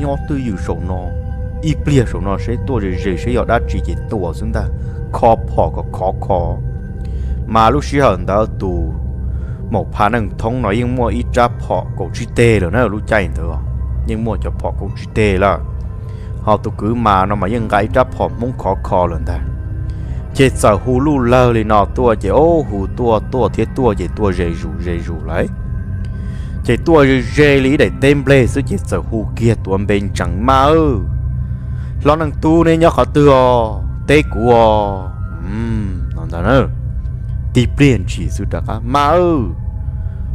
nhỏ tư dụ sổ nó y bia sổ nó sẽ tua rồi rồi sẽ đã chỉ chỉ tua chúng ta khó phò có khó khó mà lúc xưa hận ta tù một phá nâng thông nói nhưng mua ít ra phò cổ chi tê rồi nó lúc chạy nữa nhưng mua cho phò cổ chi tê là họ tụ cứ mà nó mà nhưng gái ra phò muốn khó khó lần ta chết sợ hù lù lơ thì nọ tua chỉ ô hù tua tua thế tua chỉ tua rề rủ rề rủ lấy chỉ tua rê lý để tên ple sự chỉ sở hữu kia tuần bên chẳng mà ư lo năng tu nên nhớ khó tư o tê cú o ừm nó đó nữa tí ple chỉ sự đặc mà ư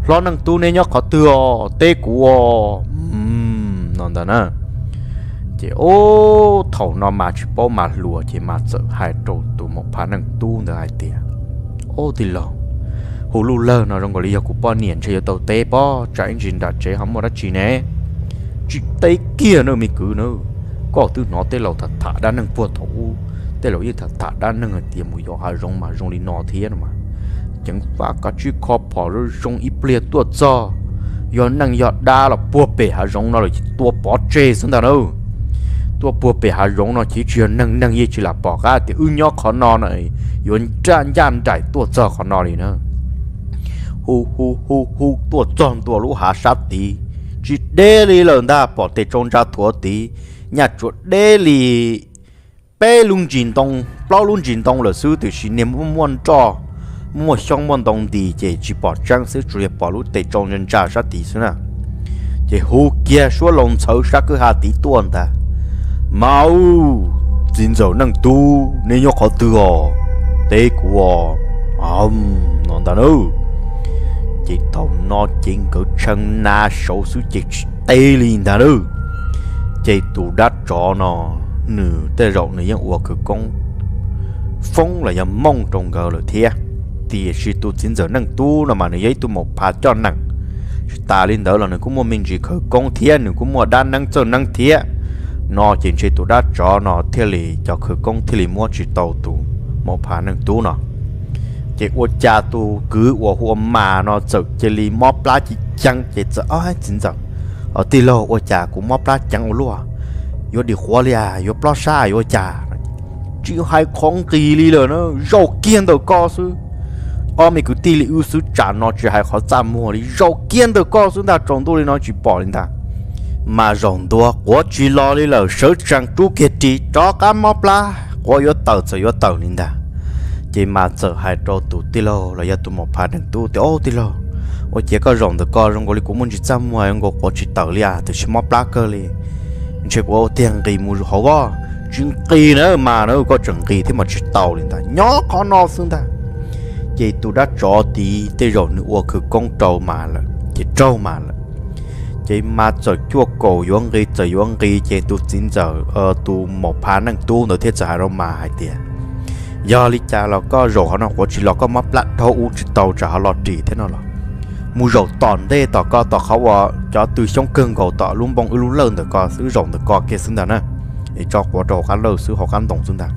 lo năng tu nên nhớ khó tư o tê cú o ừm nó đó nữa chỉ ô thầu nó mà chỉ bao mà lùa chỉ mà sợ hai trâu tụ một phá năng tu nữa hai tiền ô thì lòng hồ lù lơ nó rong gọi là của bọn niên chơi tàu tê bò chạy anh trình đặt chế hóng mà đã chi nè chỉ tây kia nữa mi cứ nữa có từ nó tê lầu thật thả đa nâng vua thủ tê lầu yên thật thả đa nâng ở tiệm mùi gió hà rong mà rong đi nọ thế mà chẳng phải có chữ khó bỏ rồi rong ít bia tuột cho do nâng giọt đa là bùa bể hà rong nó là chỉ tua bỏ chê xuống ta đâu tua bùa bể hà rong nó chỉ chuyện nâng nâng gì chỉ là bỏ ra thì ư nhó khó nó này yến trang gian chạy tua cho khó nó đi nữa hu hu hu hu tua tròn tua lũ hạ sát tí chỉ đê li lần ta bỏ tê trông ra thua nhà chỗ đê li bê luôn chín tông bao luôn chín tông là sư từ xin niệm muốn muốn cho xong muốn tông tí chỉ chỉ bỏ trang sư chủ bỏ lũ tê trông nhân ra sát tí xưa chỉ hu kia số lòng xấu sát cứ hạ tí tuần ta mau xin dầu năng tu nên nhóc khó tư họ tê của ông non chỉ tao nó chuyện cử chân na sâu số chỉ tê liền ta đư chỉ tụ đắt trọ nó nửa tê rộng này những uổng cỡ công phong là những mong trong gờ lửa thia thì chỉ tụ chính giờ năng tu là mà này ấy tụ một phá cho năng ta liền đó là nó cũng mua mình chỉ khởi công thia nó cũng mua đan năng cho năng thia nó chỉ chỉ tụ đắt trọ nó thia lì cho khởi công thia lì mua chỉ tàu tụ một phá năng tu nó chế ô cha tu cứ ô hua mà nó chở chế li mò plá chỉ chăng chế chở ó hết chính giờ ở tì lô ô cha cũng mò plá chăng ô lúa yo đi khóa lia yo plá xa yo cha chỉ hai con tì li lờ nó rau kiên đầu co sư ở mình cứ tì li ưu sư trả nó chỉ hai khó trả mua đi rau kiên đầu co sư ta trồng tôi nó chỉ bỏ lên ta mà rồng đua của chỉ lo đi lờ sớ trăng chú kia chỉ cho cá mò plá của yo tàu cho yo tàu lên ta chỉ mà sợ hai trò tụ tì lo là giờ tụ một phá đừng tụ tì ô tì lo ô chỉ có rộng được coi rong gọi cũng muốn chỉ chăm mà ông gọi có chỉ tờ li à thì chỉ móc lá cơ li chỉ có tiền gì mua họ có chuyện kỳ nữa mà nó có chuyện kỳ thì mà chỉ tàu liền ta nhỏ có no xương ta chỉ tụ đã trò tí, tí rồi nữa ô cứ con trâu mà là chỉ trâu mà là chỉ mà sợ chua cổ yuan gì sợ yuan gì chỉ tụ chính giờ ờ tụ một phá năng tụ nữa thiết giải đâu mà hai tiền giờ lý cha là có rổ họ nó của chỉ là có mắp lặn thâu u chỉ tàu trả lọt trì thế nào là mu rổ tòn đê tỏ co tỏ khó vợ cho từ trong cơn cầu tỏ luôn bông luôn lớn được co sứ rộng được co kia xứng đáng nè để cho của rổ cá lâu sứ họ cán tổng xứng đáng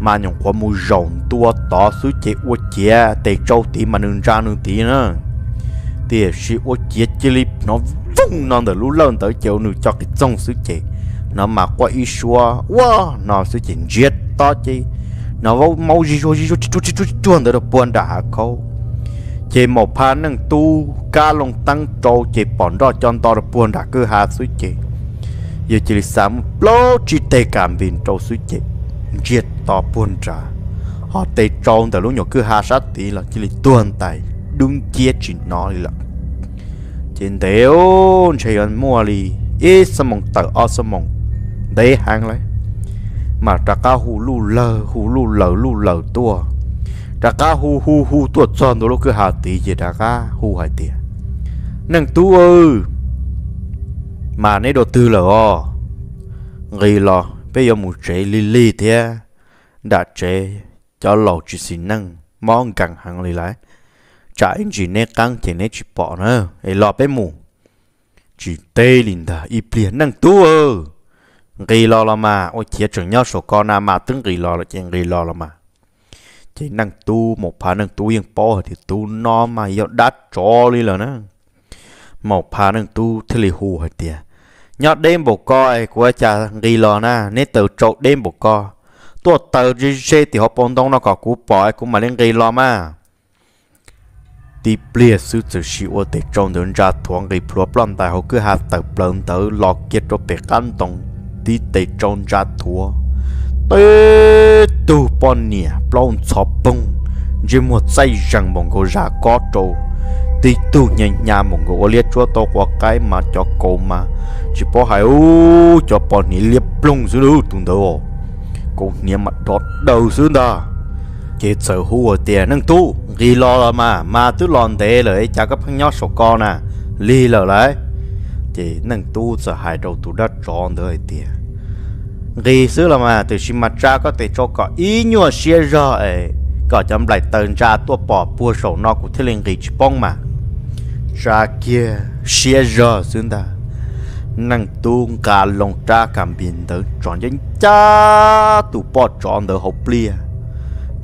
mà nhung của mu rổ tua tỏ sứ chế u chế tề trâu tí mà nương ra nương tí nữa thì sứ u chế chili nó vung nó được luôn lớn tới chiều nương cho cái trong sứ chế nó mà qua ý xua wow nó sứ chế giết to chi nó vô mau gì vô gì vô chút chút chút chuan đó buồn đã câu chế một pha nâng tu ca long tăng tô chế bọn đó chọn to buồn đã cứ hà suy chế giờ chỉ sắm lô chỉ tê cảm vin tô suy chế giết to buồn ra họ tê tròn từ lúc nhỏ cứ hà sát tí là chỉ tuần tay đúng chia chỉ nói là trên thế ôn chơi ăn mua đi ít sâm mong tờ ở sâm mong đấy hàng lấy mà trả ca hù lù lờ hù lù lờ lù lờ tua trả ca hù hù hù tua tròn đó cứ hà tí gì trả ca hù hai tía nâng tu ư mà nấy đồ tư lờ o gây lò bây giờ mù chế li li thế đã chế cho lầu chỉ xin nâng mong gần hàng lì lại trả anh chỉ nét căng thì nét chỉ bỏ nữa ấy lò bé mù chỉ tê lìn đã y plien nâng tu ư người lo là mà ôi chia trưởng nhau số con nào mà tướng người lo là chỉ người lo là mà chỉ năng tu một phá năng tu yên po thì tu nó mà yêu đắt cho đi là nó một phá năng tu thì lì hù hết tiệt nhớ đêm bộ coi của cha người lo na nên từ trộn đêm bộ coi tôi từ chơi thì họ bông đông nó có cú bỏ cũng mà nên người lo mà thì bia sư tử sĩ ô tịch trong đường ra thuận gây phuộc lòng tại họ cứ hạt tập lần tới lọt kiệt rồi bể căn tông tí tê trong ra thua tê tu bọn nè bọn chó bông chỉ một say rằng bọn cô ra có trâu tí tu nhanh nhà bọn cô liệt chúa to qua cái mà cho cô mà chỉ bỏ hai ô cho bọn nè liệp lông dưới đu tùng đầu cô nè mặt đọt đầu xuống đó chỉ sợ hùa tiền nâng tu ghi lo là mà mà cứ lòn thế lời cha cấp nhau sổ con à li lờ lại chế nâng tu sợ hai đầu tu đã tròn đời tiền ghi xứ là mà từ xin mặt ra có thể cho có ý nhua xia ra ấy có chấm lại tần ra tua bỏ bua sổ nó của thế linh ghi chỉ bông mà ra kia xia ra xương ta năng tuôn cả lòng tra cảm biến tới tròn dân cha tu bỏ tròn tới hộp lia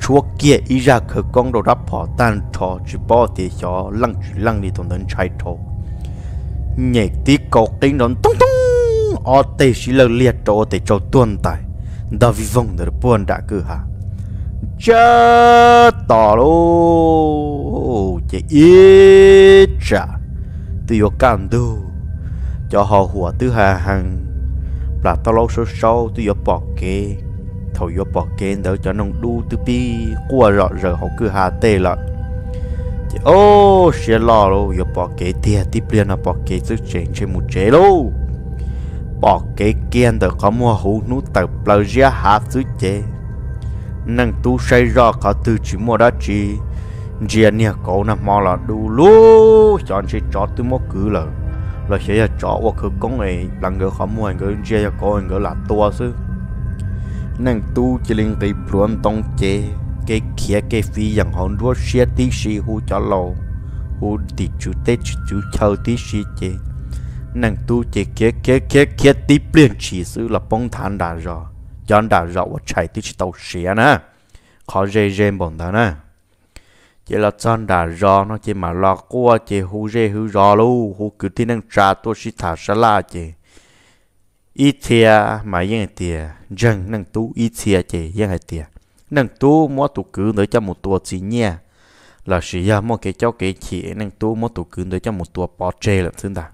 chúa kia ý ra khởi con đồ đắp họ tan thọ chỉ bỏ thì cho lăng chỉ lăng đi tổn đến chạy thổ nhẹ tí cổ kinh đón tung tung ở tê xí lơ liệt trổ tê trổ tuôn tài đã vi vong đỡ buồn đã cử hạ chết tỏ lô chê ít trả từ yo cảm đu cho họ hùa từ hà hàng là to lâu sâu sâu từ yo bỏ kê thầu yo bỏ kê đỡ cho nông đu từ pi qua rõ rỡ họ cứ hà tê lợn chị ô xe lò lô giờ bỏ cái tiền tiếp liền là bỏ cái sức chén trên một chế lô bỏ cái kiên tờ có mua hũ nú tờ blau ra hạ sức chế nâng tu say ra có từ chỉ mua đó chi. giờ nè cậu nằm mò là đủ lô chọn sẽ cho từ mua cứ là là sẽ là chọn hoặc cứ có người lần gỡ khó mua người giờ có người là tua chứ nâng tu chỉ liên tì pruan tông chế cái kia cái phi rằng hòn đua xe tí xì hú cho lò, hú tí chú tê chú chào tí xì chê nàng tu chê kia kia kia kia tí biển chỉ sư là bông thản đã rõ chọn đã rõ và chạy tí chú tàu xe nè khó dê dê bọn ta nè chỉ là chọn đã rõ nó chỉ mà lo qua chỉ hú dê hú rõ luôn hú cứ tí năng trà tôi xí thả xa la chê ít thìa mà yên thìa dân năng tu ít thìa chê yên thìa nâng tu mua tụ cứ nữa cho một tua chỉ nha là sử ra mua cái cháu cái chị nâng tu mua tụ cứ nữa cho một tua bỏ chê là thế nào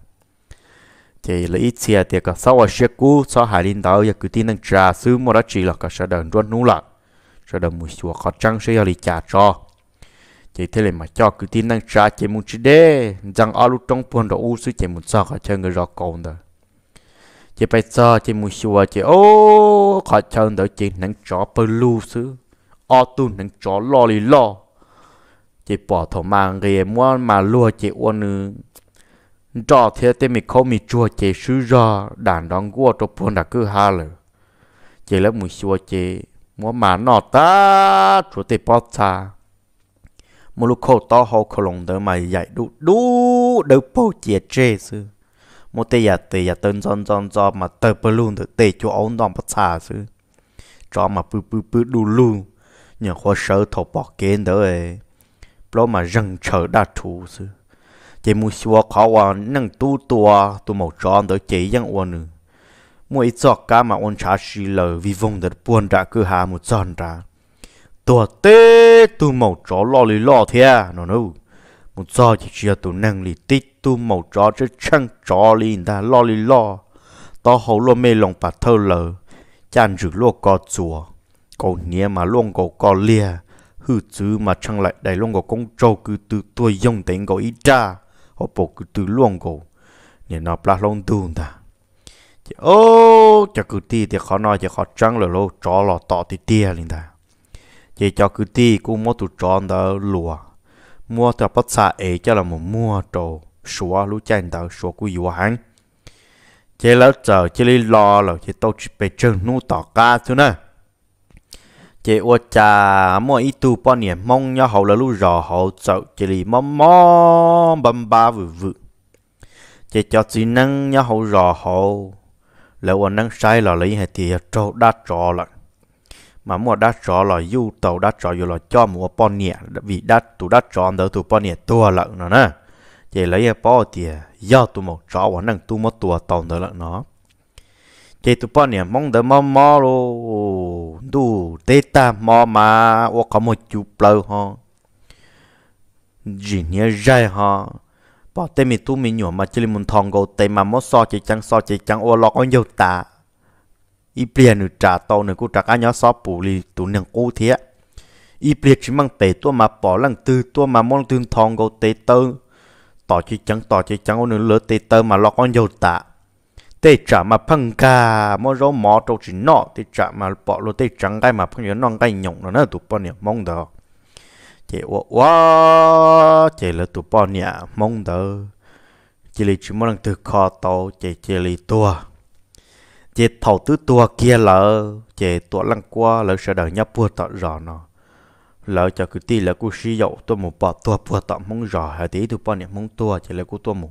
thì lấy xe thì có sau sẽ cũ sau hai linh đạo giờ cứ tin nâng trà xứ mua đó chỉ là có sẽ đần ruột nú là sẽ đần mùi chùa khó trăng sẽ đi trả cho thì thế là mà cho cứ tin năng trả chỉ muốn chỉ đê rằng ở lúc trong buồn đồ u sư chỉ muốn sao khỏi chơi người rõ còn đó chỉ phải sao chỉ muốn xua chỉ ô khỏi chơi đó chỉ năng trả bơ lưu sư ô tu nâng chó lo lì lo chỉ bỏ thổ mà nghề mua mà lua chỉ uôn nữ cho thế tế mình không mình chua chỉ sư ra đàn đón qua cho buồn đã cứ ha lử chỉ lấy mùi chua chỉ mua mà nọ ta chủ tịch bỏ xa một lúc khâu to hậu khâu lồng tới mà dạy đu đu đâu bao chia chê sư một tế giả tế giả tân giòn giòn giòn mà tờ bơ luôn được tế chỗ ống đòn bắt xa sư cho mà bự bự bự đu luôn nhờ khoa sơ thọ bỏ kén đó ấy lo mà răng chờ đa thù sư chỉ mua xua khó hoa nâng tu tua tu màu tròn đó chỉ dân hoa nữa mua ít giọt cá mà ôn trả xì lờ vì vùng đất buồn đã cứ hà một giòn ra tua tê tu màu trò lo lì lo thế nó nó một giò chỉ chia tu năng lì tít tu màu trò chứ chăng trò lì ta lo lì lo to hầu lo mê lòng bà thơ lờ chan rửa lo có chùa có nghĩa mà luôn có có lìa hư chứ mà chẳng lại đầy luôn có công trâu cứ từ tôi dùng tính có ít ra họ bỏ cứ từ luôn có nhớ nó plá lông tuôn ta chỉ ô cho cứ ti thì khó nói chỉ khó trăng là lô chó lò tọ thì tia lên ta chỉ cho cứ ti cũng mua tụ tròn ta lùa mua theo bắt xa ấy cho là một mua trầu sủa lũ chanh đó sủa của dù hắn chỉ lỡ chờ chỉ lý lo là chỉ tao chỉ bị chân nu tọ ca thôi nè chế ô trà mua ít tu bao nhiêu mong nhau hậu là lu rò hậu sợ chế lì mò mò bấm ba vừa vừa chế cho chị năng nhau hậu rò hậu là ổn năng sai là lấy hệ thì trâu đa trò là mà mua đa trò là du tàu đa trò dù là cho mua bao nhiêu vì đa tụ đa trò đỡ tụ bao nhiêu tua lợn nó nè chế lấy bao tiền do tụ một trò ổn năng tụ một tua tàu nữa lợn nó chế tu bao nhiêu mong đợi mò mò lo đủ tê ta mò mà ô có một chút lâu ha gì nhớ dây ha bỏ tê mi tu mi nhổ mà chỉ muốn thằng gấu tê mà mò so chỉ chẳng so chỉ chẳng ô lọ con dâu ta ít tiền nữa trả tàu nữa cũng trả cả nhớ so bù li tụ nàng cũ thế ít tiền chỉ mang tê tua mà bỏ lăng tư tua mà mong tương thong gấu tê tơ tỏ chỉ chẳng tỏ chỉ chẳng ô nữa lỡ tê tơ mà lọ con dâu ta tê trả mà phăng ca, mỗi rõ mỏ trâu chỉ nọ tê trả mà bỏ lô tê trắng cái mà phăng nhớ non cái nhộng nó nó tụ bao nhiêu mong đó chị quá quá chị là tụ bao nhiêu mong đó chị là chỉ muốn từ kho tàu chị chị là tua chị thầu tứ tua kia lỡ chị tua lăng qua lỡ sợ đời nhấp bua tọt rõ nó lỡ cho cứ ti là cứ suy dụng tôi một bỏ tua bua tọt mong rõ hay tí tụ bao nhiêu mong tua chị là cô tua một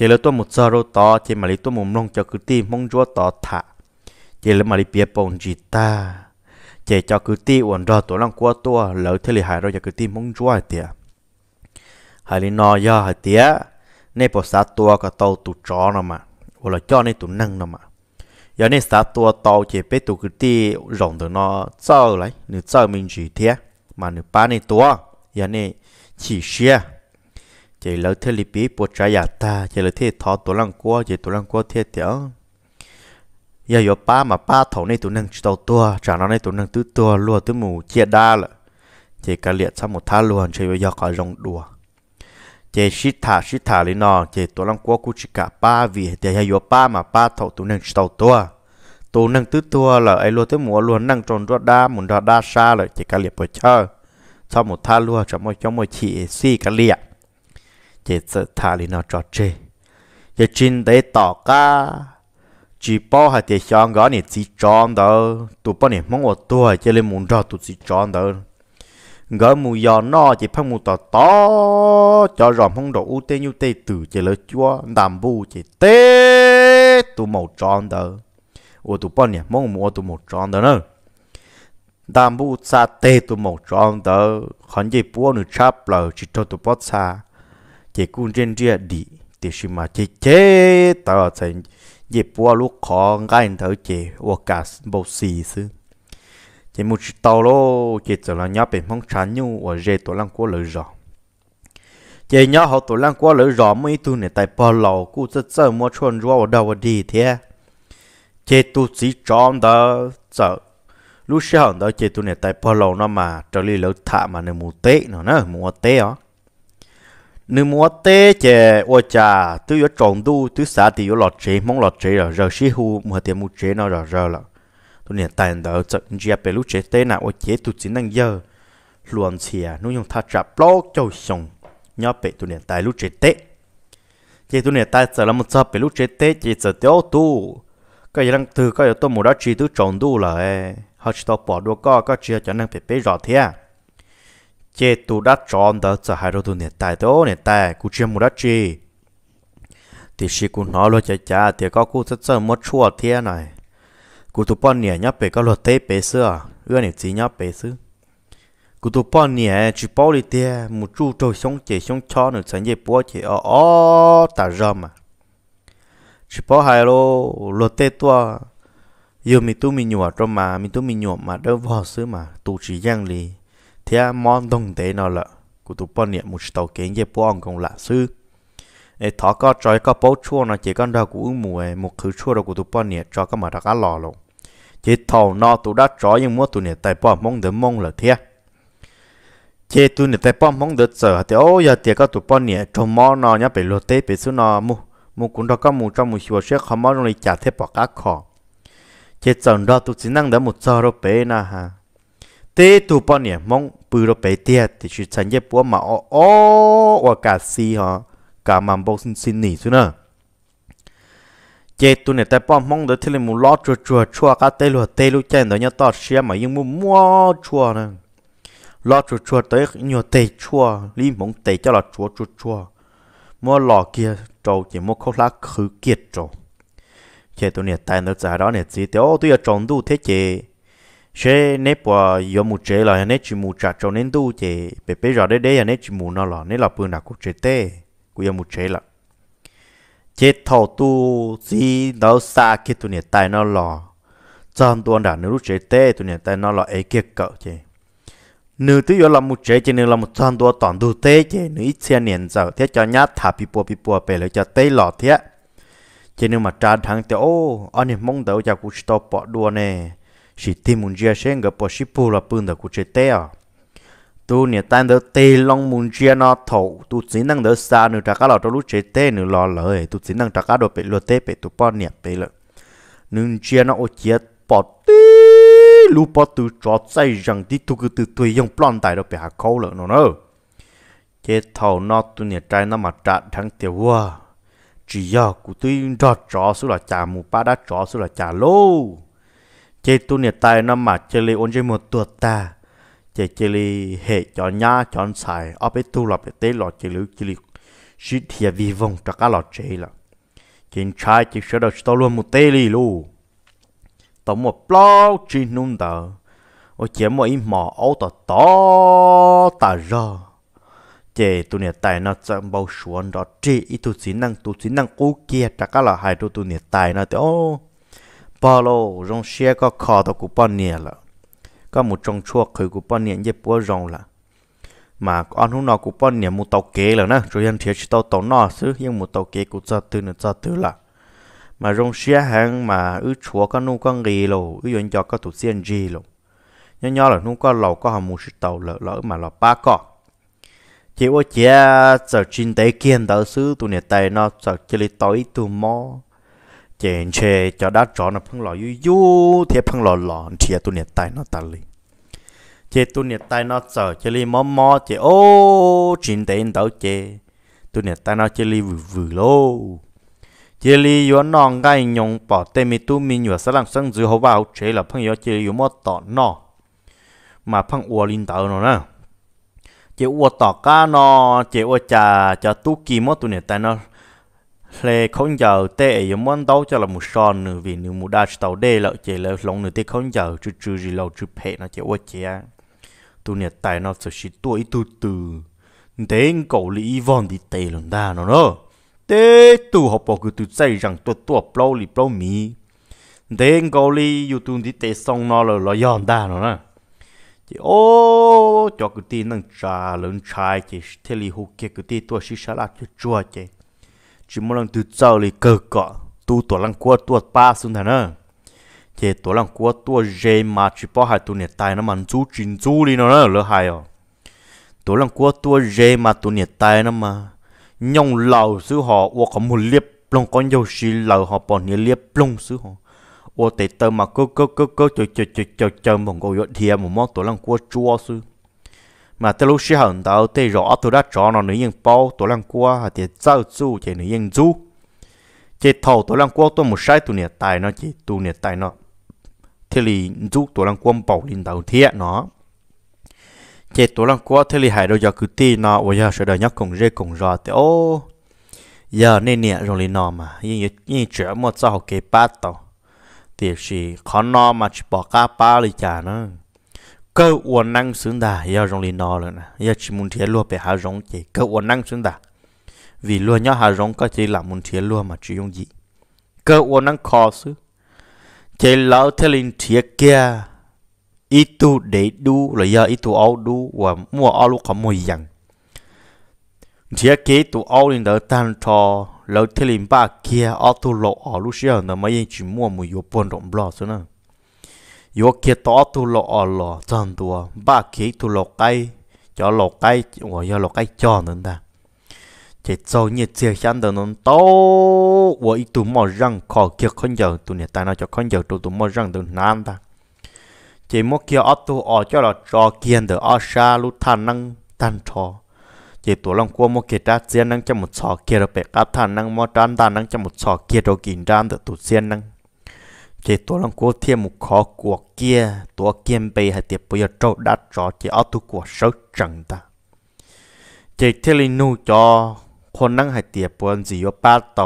เจริญตัวมุดซาโรต่อเจมาลีตัวมุมลงเจ้าคือตีมงจัวต่อถะ เจริญมาลีเปียปงจิตาเจเจ้าคือตีอวนรอตัวลังกัวตัวเหลทะเทลิหายเราจะคือตีมงจัวเตียหายลีนอยาหายเตียในภาษาตัวก็เตาตุจอนมาว่าเราจ้อในตุนั่งนมาอย่างในสาตัวเตาเจเปตุคือตีรองตัวนอเจ้าไรหรือเจ้ามินจีเทียมาหึ่งป้าในตัวอย่างในฉีเชีย chỉ lỡ thế li bí bộ trái giả ta chỉ lỡ thế thọ tổ lăng qua chỉ tổ lăng qua thế tiểu giờ yo ba mà ba thầu này tụi nâng đầu tua trả nó này tổ năng tứ tua lúa tứ mù chia đa là chỉ cả liệt sau một tháng luôn chỉ bây giờ có rồng đùa chỉ xít thả xít thả lên nọ, chỉ tổ lăng qua cũng chỉ cả ba vì thì giờ yo ba mà ba thầu tụi nâng đầu tua tổ năng tứ tua là ai lúa tứ mù luôn năng tròn đua đa mù đua đa xa là chỉ cả liệt bộ chơi sau một tháng luôn cho mỗi cho mỗi chỉ si cả liệt chế sợ thà lì nó cho chê chế chín tế tỏ ca chỉ bỏ hạt chế xong gõ nè chỉ tròn đó tụ bỏ nè mong một tua chế lên muốn ra tụ chỉ tròn đó gỡ mù giò no chỉ phải mù tỏ to cho ròm không đủ u tê nhu tê tử chế lỡ chua đàm bu chế tê tụ màu tròn đó ô tụ bỏ nè mong mù tụ màu tròn đó nữa đàm bu sa tê tụ màu tròn đó còn gì bố nữa chắp lờ chỉ cho tụ bỏ xa chế cũng trên địa đi thì xin mà chế chế tạo thành chế bùa lúc khó ngay thở chế và cả bộ xì sư chế một chút tàu lô chế trở là nhá bên phong trán nhu và dễ tổ lăng của lỡ rõ chế nhớ họ tổ lăng của lỡ rõ mấy tu này tại bờ lầu cũng rất sợ mua chuồn rùa ở và đi thế chế tu chỉ chọn đó sợ lúc sau đó chế tu này tại bờ lầu nó mà trở lại lỡ thả mà nó mù tệ nó nó mù tệ đó nếu mua té chè ô chà tôi vừa trồng đu tôi xã thì vừa lọt chế mong lọt chế rồi rồi xí hu mà tiền mua chế nó rồi rồi là tôi liền tàn đỡ chật chia phải lúc chế té nào ô chế tôi chỉ năng giờ luồn xìa nuôi dùng thắt chặt blog cho xong nhớ phải tôi liền tài lúc chế té chế tôi liền tài giờ là một phải lúc chế té chế giờ tiêu tu cái gì đang từ cái gì tôi mua đó chỉ tôi trồng đu là e. họ chỉ tao bỏ đua co có chia cho năng phải bể rõ thế à chế tu đã chọn đó cho hai đôi tu nè tài đó nè tại, cũng chưa mua đất chi thì sĩ cũng nói lo chả chả thì có cũng rất sợ mất chua thế này cũng tu bọn nè nhá về có luật tế bế xưa ưa nè chỉ nhá bế xưa cũng tu bọn nè chỉ bảo đi thế một chú trâu sống chế sống chó nữa chẳng gì bố chế ở ở ta ra mà chỉ bảo hai lo luật tế tua yêu mình tu mình nhọ trong mà mình tu mình nhọ mà đâu vào xứ mà tu chỉ giang lì thế món đông tế nó là cụ tụ bọn niệm một tàu kiến dây bó ông công lạ sư ê e thọ có trói có bố chua nó chỉ con đâu của ứng mùa e, một khứ chua đâu cụ tụ bọn niệm cho các mở đã cá lò lộ chỉ thầu nó tụ đã trói nhưng mua tụ niệm tại bó mong đỡ mong là thế chỉ tụ niệm tại bó mong đỡ sợ thì ô giờ thì có tụ bọn niệm trong mò nó nhá bị lột tế bị sư nó mu mu cũng đâu có mù trong mù chùa sẽ không mò trong này trả thế bỏ cá khó chỉ chồng đó tụ chỉ năng đỡ một giờ đâu bé na ha tế tụ bọn niệm mong ปืนเราไปเตี้ยแต่ชุดฉันเย็บปัวมาอ้อว่ากาซีฮะกามันบอกสินสินหนีสุนะเจตุเนี่ยแต่ป้อมมองเดี๋ยวที่เรามูลอดชัวชัวชัวก็เตลุเตลุเจนเดี๋ยวเนี่ยต่อเชียมายังมูมัวชัวนะลอดชัวชัวเตยเนี่ยเตชัวรีมงเตจะหลอดชัวชัวชัวมัวหลอกเกียโจเจมัวเขาลักคือเกียโจเจตุเนี่ยแต่เนื้อจ่าเราเนี่ยจีเดียวตัวจะจงดูเทเจ chế nếp qua do mù chế là nếp chỉ mù chặt cho nên tu chế bé bé rõ đấy đấy nếp chỉ mù nó là nếp là phương nào cũng chế tê của do mù chế là chế thầu tu gì đó xa kia tu nhiệt tài nó là trong tuần đã nếu chế tê tu nhiệt tài nó là ấy kia cỡ chế nữ tự do là một chế chế nữ là một trong tuần toàn tu tê chế nữ ít xe niệm giờ thế cho nhát thả bị bùa bị bùa bể lại cho tê lọ thế chế nữ mà trả thằng thì ô anh em mong đợi cho cuộc tọp bỏ đua nè chỉ tìm muốn chia sẻ gặp bỏ chỉ bù là bưng được của chế tế à tu nhà tan đỡ tê long muốn chia nó thầu tu chỉ năng đỡ xa nữa trả cá lò trong lúc chế tế nữa lò lời tu chỉ năng trả cá đồ bị lừa tế bị tu bỏ nhẹ bị lợ nên chia nó ô chia bỏ tí lu bỏ từ chó say rằng tí tu cứ từ tùy dùng plon tài đó bị hạ câu lợ nó nữa chế thầu nó tu e nhà trai nó mà trả thằng tiểu vua chỉ do của tôi cho chó số là trả mù ba đã chó số là trả lô chế tu nhiệt tài nó mà chế li ôn chế một tuột ta chế chế li hệ cho nhá cho xài ở bên tu bên tế lọ chế li chế li suy thiệt vi vong cho cả lọ chế là chính trái chỉ sửa được tao luôn một tê li luôn tao một blog chỉ nung tờ ô chế một im mỏ ô tờ to ta rơ chế tu nhiệt tài nó chẳng bao xuống đó chế ít tu chỉ năng tu chỉ năng cố kia chắc cả lọ hai tu tu nhiệt tài nó thì ô bỏ lô rong xe có khó tao cũng bỏ nhẹ là có một trong chua khởi cũng bỏ nhẹ dễ bỏ rong là mà anh hôm nào cũng bỏ nhẹ một tàu kế là nè rồi anh thiệt chỉ tàu tàu nọ xứ nhưng một tàu kế cũng cho từ nữa cho từ là mà rong xe hàng mà ư chua có nu con gì lô ư yên cho có tụ xiên gì lô nhỏ nhỏ là nu có lầu có hầm một tàu lỡ lỡ mà là ba cọ chỉ có chỉ giờ chín tới kiên tới xứ tụ nè tay nó giờ chỉ lấy tối tụ mò chèn chè cho đã trọ nó phăng lò yu yu thế phăng lò lò thì tôi nhiệt tay nó ta li chè tôi nhiệt tay nó sợ chè li mò mò chè ô chín tên tao chè tôi nhiệt tay nó chè li vừa vừa lô chè li yu nong gai nhung bỏ tê mi tu mi nhựa sa lăng sang dưới hậu bao chè là phăng yu chè li yu mò tọ nọ mà phăng uo linh tao nó nè chè uo tọ cá nó chè uo trà cho tu kỳ mò tôi nhiệt tay nó lệ không giờ tê ấy muốn đấu cho là một son nữa vì nếu một đa tàu đê lợi chỉ là lòng nữa tê không giờ chứ chứ gì lâu chứ phe nó chỉ quá chè tu nhiệt tài nó sẽ chỉ tuổi tu từ thế cậu lý von đi tê lần đa nó nó tê tu học bảo cứ tu dạy rằng tu tu bao lì bao mi thế cậu lý youtube thì tê xong nó là lo yon đa nó nè chị ô cho cái tin năng trà lớn trai chị thế li hụt kia cái tin tôi xí xả là chua chị chỉ muốn lần từ sau lì cờ cọ tu tổ lăng cua tua ba xuống thằng nữa thì tổ lăng cua tua dê mà chỉ bỏ hai tu nhiệt tài nó mặn chú chín chú đi nó nữa lỡ hai ờ tổ lăng cua tua dê mà tu nhiệt tài nó mà nhông lầu xứ họ ô có một liếp plong con dâu xì lầu họ bỏ nhiệt liếp plong xứ họ ô tệ tơ mà cơ cơ cơ cơ chờ chờ chờ chờ chờ mong gọi thiệt một món tổ lăng cua chua xứ mà từ lúc xí hận đầu thì rõ tôi đã chọn nó nữ nhân bao tụi lăng qua hả thì giao du chạy nữ nhân du chạy thầu tụi lăng qua tôi một sai tụi nhiệt tài nó chỉ tụi nhiệt tài nó thế thì du tụi lăng quân bảo linh đầu thiện nó chạy tụi lăng qua thế thì hai đâu giờ cứ tì nó bây giờ sẽ đợi nhắc cùng rê cùng rò thì ô giờ nên nhẹ rồi lên nó mà nhưng nhưng chuyện một sao học kế bát tao thì chỉ khó nó mà chỉ bỏ cá ba đi chả nữa câu uốn năng xứng đà yêu rong lì nó rồi nè yêu chỉ muốn thiệt luôn phải hà rong chỉ câu uốn năng xứng đà vì luôn nhớ hà rong có chỉ là muốn thiệt luôn mà chỉ dùng gì câu uốn năng khó xứ chỉ lão thế linh thiệt kia ít tu để đu rồi giờ ít tu áo đu và mua áo luôn có mua dặn thiệt kia tu áo linh đỡ tan trò lão thế linh ba kia áo tu lộ ao lúc xưa nó mới chỉ mua một yếu bồn rộng lo xứ nữa yo kia to tu lo ở lo chân tua ba kia tu lo cây cho lo cây và yo lo cây cho nên ta chỉ cho như chia sẻ được nó to và ít tu mò răng khó kia không giờ tu này ta nó cho không giờ tu tu mò răng được nan ta chỉ một kia ở tu ở cho là cho kiên được ở xa lu than năng tan cho, chỉ tu lòng qua một kia ta chiến năng cho một sọ kia rồi bé cá than năng mò tan tan năng cho một sọ kia rồi kín tan được tu chiến năng chỉ tổ lòng của thiên một khó của kia tổ kiên bề hay tiệp bây giờ trâu đã rõ chỉ ở tu của sớ trần ta chỉ thế linh nu cho คนนั่งให้เตียปวนสิวป้าโต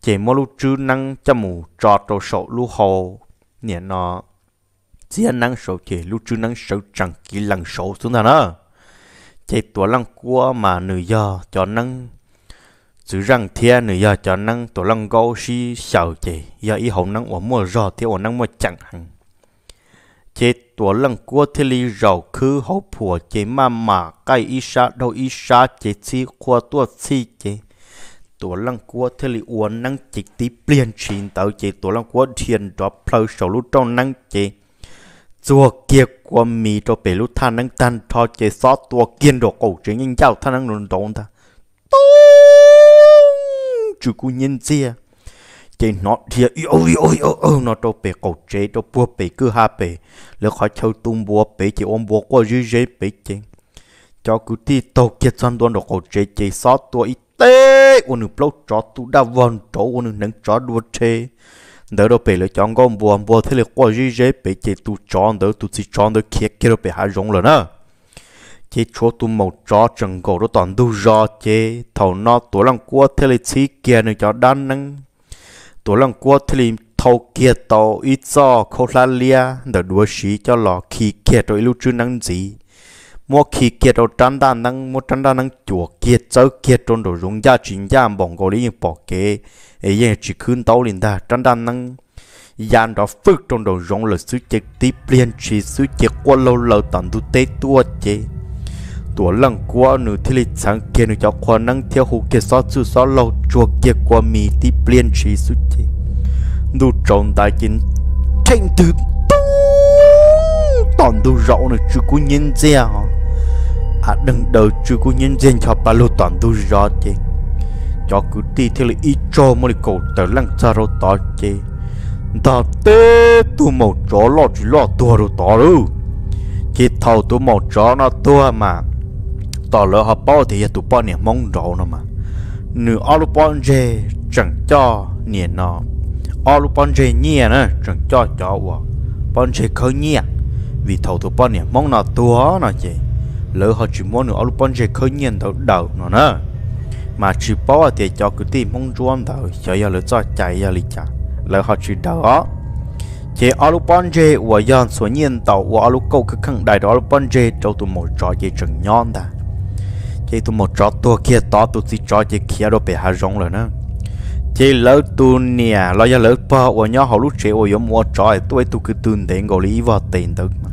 เจมอลูจื้อนั่งจมูจอโตโสลูโฮเนี่ยนอเสียนั่งโสเจลูจื้อนั่งโสจังกิลังโสสุนทรนะเจตัวลังกัวมาหนือยอจอนั่ง sự rằng thiên nữa giờ cho năng tổ lăng gấu si sầu chị giờ ý hồng năng của mua rò thì của năng mua chẳng hẳn chế tổ lăng cua thì li rầu khứ hậu phùa chế mà mà cái ý sa đâu ý sa chế chi qua tua chi chế tổ lăng cua thì li uốn năng chỉ tí liền chín tàu chế tổ lăng cua thiền đó phơi sầu lúc trong năng chế chùa kia của mì cho bể lúc than năng tan thọ chế xót tua kiên đồ cổ chế nhanh giao than năng nôn đồn ta tu chú cú nhân chia chế nọ thia ôi ôi ôi ôi nó đâu bể cầu chế đâu bua bể cứ ha bể lỡ khỏi châu tung bua bể chế ôm bùa qua dưới dưới bể chế cho cứ ti tao kia chăn đoan đầu cầu chế chế xót tua ít tê ôn nụ plou chó tu đa vòn chó ôn nụ nắng chó đua chê đỡ đâu bể lỡ chọn gom bùa bua thế lỡ qua dưới dưới bể chế tu chọn đỡ tu chỉ chọn đỡ kia kia đâu bể hạ rộng rồi nè chế chúa tu màu chó chẳng cổ đó toàn tu rò chế thầu nó tổ lòng cua thế là chí kia nữa cho đan năng tổ lòng cua thế là thầu kia tàu ít cho khâu la lia để đua sĩ cho lò khi kia rồi lưu trữ năng gì mua khi kia rồi trăn đa năng mua trăn đa năng chùa kia cháu kia trôn đồ dùng gia chuyện gia bỏng cổ lý bỏ kế ấy giờ chỉ khuyên tàu liền ta trăn đa năng dàn đó phước trong đồ rộng là sứ chế tiếp liên chỉ sứ chế qua lâu lâu tận tu tế tua chế ตัวลังกัวหนูที่ลิสังเกนุจะควนั่งเที่ยวหูเกซอสุซอเราจัวเกียกว่ามีที่เปลี่ยนชีสุจิดูจงตายกินเช่งตื่นตอนดูเราเนี่ยจูกูยินเสียอาดังเดิจูกูยินเสียชอบปลาลูตอนดูเราจิจอกูตีที่ลิอีโจมริโกเตอลังซาโรตอจิดาเตตัวหมอจอลอจิลอตัวรูตอรูจิเท่าตัวหมอจอนะตัวมา tỏ lỡ họ bao thì tụi bao nè mong rầu nó mà nửa alupon dê chẳng cho nè nó alupon dê nhẹ nè chẳng cho cho quả pon dê khơi nhẹ vì thầu tụi bao nè mong nó tua nó chị lỡ họ chỉ muốn nửa alupon dê khơi nhẹ đầu đầu nó nè mà chỉ bao thì cho cứ tìm mong chuông đầu cho giờ lỡ cho chạy giờ lì chả lỡ họ chỉ đầu đó chế alu panje và yon số nhiên tàu và alu câu cái khăn đại đó alu panje trâu tụ một trò dây trần nhon ta chỉ tụ một chó tua kia to tụ xí chó chỉ kia đâu bị hà rong rồi nè chỉ lỡ tu nè lo ra lỡ pa ở nhau họ lúc chế ở giống mua chó tôi tụ cứ tuân đến gọi lý vào tiền được mà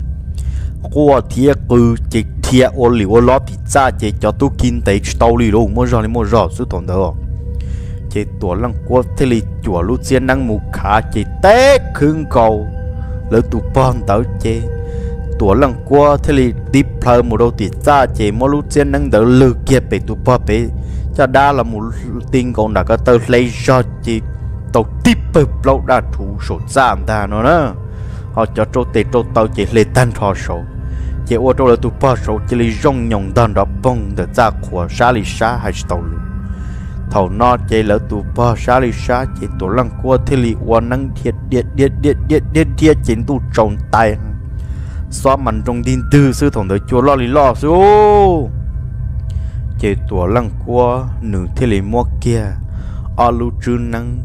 qua thiệt cứ ừ, chỉ thiệt ở liu ở lót thì cha chỉ cho tụ kinh tế tàu liu luôn mua rồi mua rồi suốt tuần đó chỉ tổ lăng qua thế li chùa lúc chiến năng mù khá chỉ té khương cầu lỡ tụ bòn tới chế lần qua thì một đôi xa đỡ tu bơ ตัวลังกัวเทลีดิพลามูโดติจ้าเจมอลูเจนนังเดอลือเกียไปตัวปอไปจะได้ละมูติงกองดักก็เตอเลยจอจิตกติปเปิบเราได้ถูสุดจ้ามตาเนาะนะ họ cho đã là một tin có trâu tê trâu tàu chỉ lê tan thọ sầu chỉ ô trâu là tu bơ sầu chỉ lê rong nhong đan đó bông để ra khua xa lì xa hay tàu lù thầu nó chỉ là tu bơ xa lì xa chỉ tụ lần qua thì lì ô năng thiệt điệt điệt điệt điệt điệt điệt chính tu trồng tay xóa mặn trong tin tư sư thổng tới chúa lo lý lo sư ô chế tùa lăng qua nữ thế lý mua kia ở lưu trư năng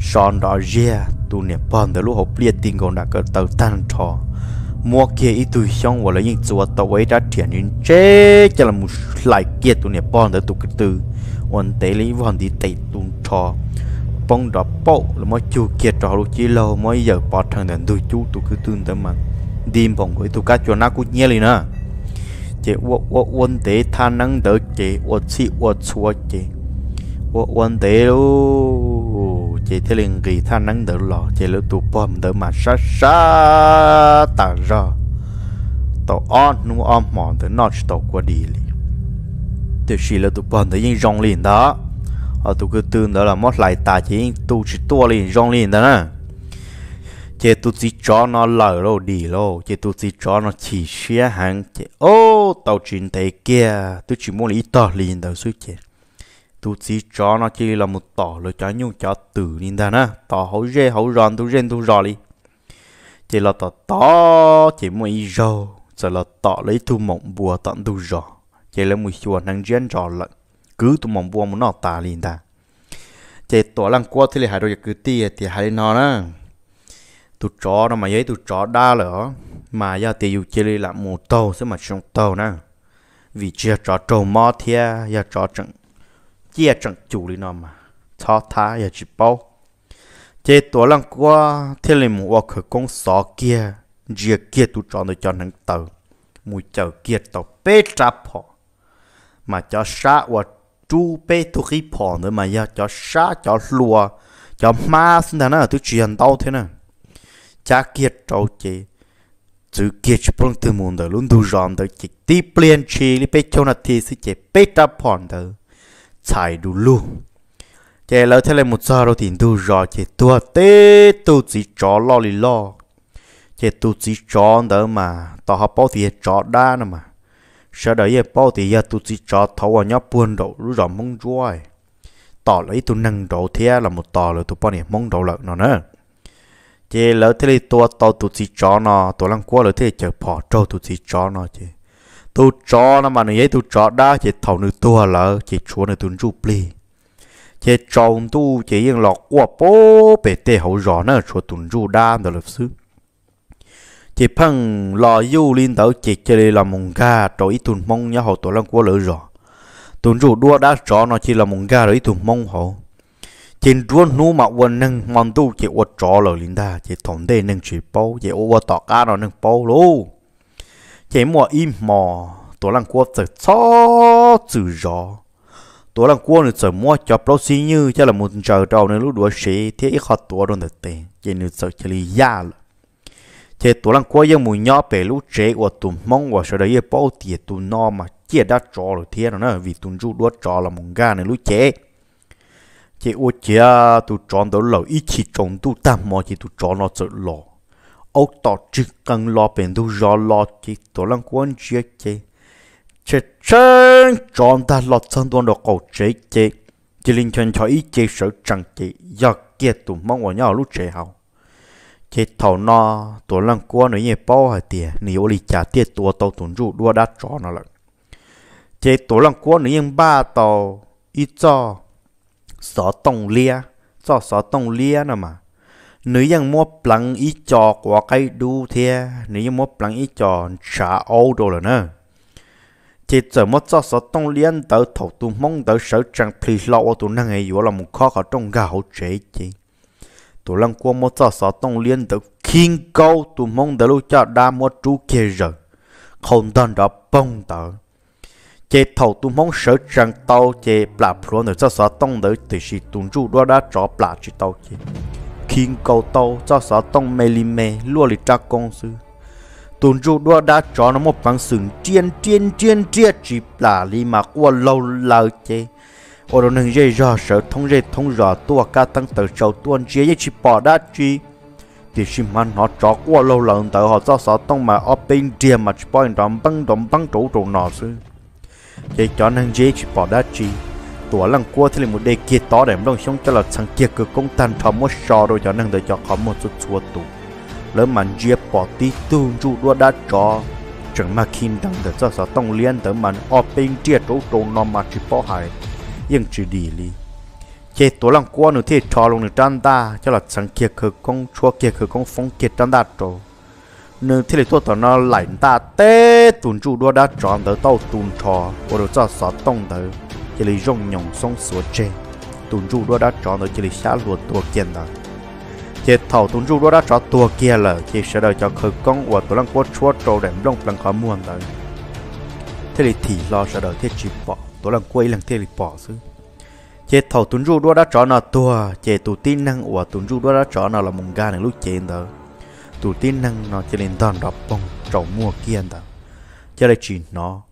son đó ria tu nè bọn tới lúc hộp liệt tin còn đã cỡ tàu tan trò mua kia ít tuổi xong và lấy những chúa tàu ấy đã triển những chế cho là một lại kia tu nè bọn tới tu cái tư ổn tế lý vòn đi tẩy tu trò bông đỏ bộ là mỗi chú kia trò lúc chỉ lâu mỗi giờ bỏ thằng đàn đôi chú tu cứ tương tới mạnh điềm phòng với tụ cá cho na cú nhẹ liền à chế wo wo quân tế tha năng đỡ chế wo chi wo chua chế wo quân tế lô chế thế liền kỳ tha năng đỡ lò chế lỡ tụ bom đỡ mà sa sa tà ra tàu on nu om mòn tới nọt tàu qua đi li từ xì lỡ tụ bom tới yên rong liền đó ở ờ, tụ cứ tương đó là mót lại tà chế tu chỉ tua liền rong liền đó nè chế tụt chỉ cho nó lời lô đi lô chế tụt chỉ cho nó chỉ xia hàng chế ô tàu chuyện thế kia tôi chỉ muốn ít tờ liền tàu suy chế tụt chỉ cho nó chỉ là một tỏ lời cho nhung cho tử liền ta na tỏ hậu rê hậu ròn tôi rên tôi rò đi chế là tỏ tỏ chế muốn ít rô giờ là tỏ lấy thu mộng bùa tận tôi rò chế là một chùa năng rên rò lận cứ thu mộng bùa muốn nó tà liền ta chế tỏ lăng qua thì hai đôi cứ tiệt à, thì hai nó nè tu chó nó mà giấy tu chó đa lỡ mà giờ thì dù chơi là mù tàu sẽ mà trong tàu nè vì chia chó trâu mò thia giờ chó chẳng chia chẳng chủ lý nó mà cho thá giờ chỉ bao chế tổ lăng qua thế là mù ở khởi công xó kia chia kia tu chó nó cho nắng tàu mù chờ kia tàu bê trà phò mà cho xa và chú bê tu khí phò nữa mà giờ cho xa cho lùa cho ma xin thằng nó tu chuyện đâu thế nào cha kiệt trâu chế chữ kiệt bông từ môn đó luôn đủ rộn đó chỉ tí plien chi li pe cho nó thì sẽ chế pe ta phòn đó chạy đủ luôn chế lỡ thế là một giờ rồi thì đủ rọ chế tua tê tu chỉ chó lo lì lo chế tu chỉ chó đỡ mà tao học bao thì chó đa nữa mà sau đó giờ bao thì giờ tu chỉ chó thấu vào nhóc buồn đậu lúc rọ mong ruồi tỏ lấy tu năng đậu thế là một tỏ là tu bao nhiêu mong đậu lợn nó nữa chị lỡ thế thì tua tàu tụt gì chó nó tụi lăng quá lỡ thế chờ bỏ trâu tụt gì chó nó chị tu chó nó mà nó giấy tu chó đó chị thầu nữ tua lỡ chị chúa nữ tuấn chụp li chị trồng tu chị yên lọ quá bố bể tê hậu rõ nó chúa tuấn chụp đa đó lập sư chị phăng lò du linh tử chị chơi là mùng ga rồi ít tuần mong nhá hậu tụi lăng quá lỡ rõ tuấn chụp đua đã chó nó chỉ là mùng ga rồi ít tuần mong hậu trên ruộng nu mà quên nâng mong tu chỉ uất trò lờ linh ta chỉ thổn đề nâng chỉ bao chỉ uất tọ cá nó nâng bao lô chỉ mua im mò tổ lăng cua tự cho tự rõ tổ lăng cua nữa sợ mua cho bao xí như cho là một chờ đầu nên lúc đuổi xí thế ít khó tổ đồn được tế chỉ nữa sợ chỉ lý giả chỉ tổ lăng cua giống mùi nhỏ bể lúc chế của tụm mong và sợ đấy bao tiền tụm no mà chia đã trò rồi thế nó vì tụm chú đuổi trò là mùng ga nên lúc chế chị ô chia tụ chọn đó lẩu ít chỉ chọn tụ tam mò chị tụ chọn nó sợ lò ô tọ chỉ cần lo bên tụ gió lo chị tổ lăng quan chia chị chị chân chọn ta lo chân tuần đó cầu chế chị chị linh chân cho ít chị sợ chẳng chị giờ kia tụ mong ở nhau lúc chế hậu chị thầu nó tổ lăng quan nữa nhẹ bao hả tiền nhiều lì trả tiền tua tàu tuần rụ đua đã chọn nó lận chị tổ lăng quan nữa nhưng ba tàu ít cho gió tông lia gió gió tông lia nè mà nếu yang mua plăng ít trò quá cái đu thế nếu yang mua plăng ít trò trả ô đồ rồi nè chỉ chờ mua cho sợ tông liên tới thổ tu mong tới sở trang phi lâu tu năng ấy là một khó khăn trong gạo chế chỉ tu lăng qua mua cho sợ tông liên tới kinh câu tu mong tới lúc cho đa mua chú kia rồi không đơn đó bông tới chế thầu tu mong sở rằng tàu chế bà pro nữa cho sở tông đỡ từ khi tuân chủ đó đã cho bà chỉ tàu chế khi cầu tàu cho sở tông mê li mê lúa li cha công sư tuân chủ đó đã cho nó một bằng xứng chiên chiên chiên chiên chỉ bà li mà qua lâu lâu chế ở đó nên dễ rõ sở thông dễ thông rõ tua ca tăng tử sầu tuân chế như chỉ bỏ đã chi thì xin mà nó cho qua lâu lâu tới họ cho sở tông mà ở bên địa mà chỉ bỏ đóng băng đóng băng trụ trụ nọ sư chế cho năng dễ chỉ bỏ đá chi tổ lăng cua thì một đề kia to để đồng sống cho là thằng kia cứ công tan thọ một sò rồi cho năng để cho có một chút chua tụ lỡ màn dễ bỏ tí tương chu đua đá cho chẳng mà khi đang để cho sợ tông liên tới màn ở bên chia trâu trâu nó mà chỉ bỏ hại nhưng chỉ đi li chế tổ lăng cua nữa thì cho luôn được trang ta cho là thằng kia cứ công chua kia cứ công phong kia trăng ta trâu nên thì tôi tao nó lạnh ta tê tuần chủ đua đã chọn tới tàu tuần trò và được cho sọ tông tới chỉ là rong nhộng sông sửa chê tuần chủ đua đã chọn tới chỉ là xa lùa tua kiện đó chỉ thảo tuần chủ đua đã chọn tua kia là chỉ sẽ đợi cho khởi công và tụi lăng quất chúa trâu đệm rong lăng khó muôn tới thế là thì lo sẽ đợi thiết chỉ bỏ tụi lăng quay lăng thế là bỏ xứ chế thảo tuấn ru đua đã chọn là tua chế tụ tin năng của tuấn ru đua đã chọn là một ga này lúc chế đó tụ tin năng nó chỉ lên đòn đọc bông trầu mua kia ta chỉ đây chỉ nó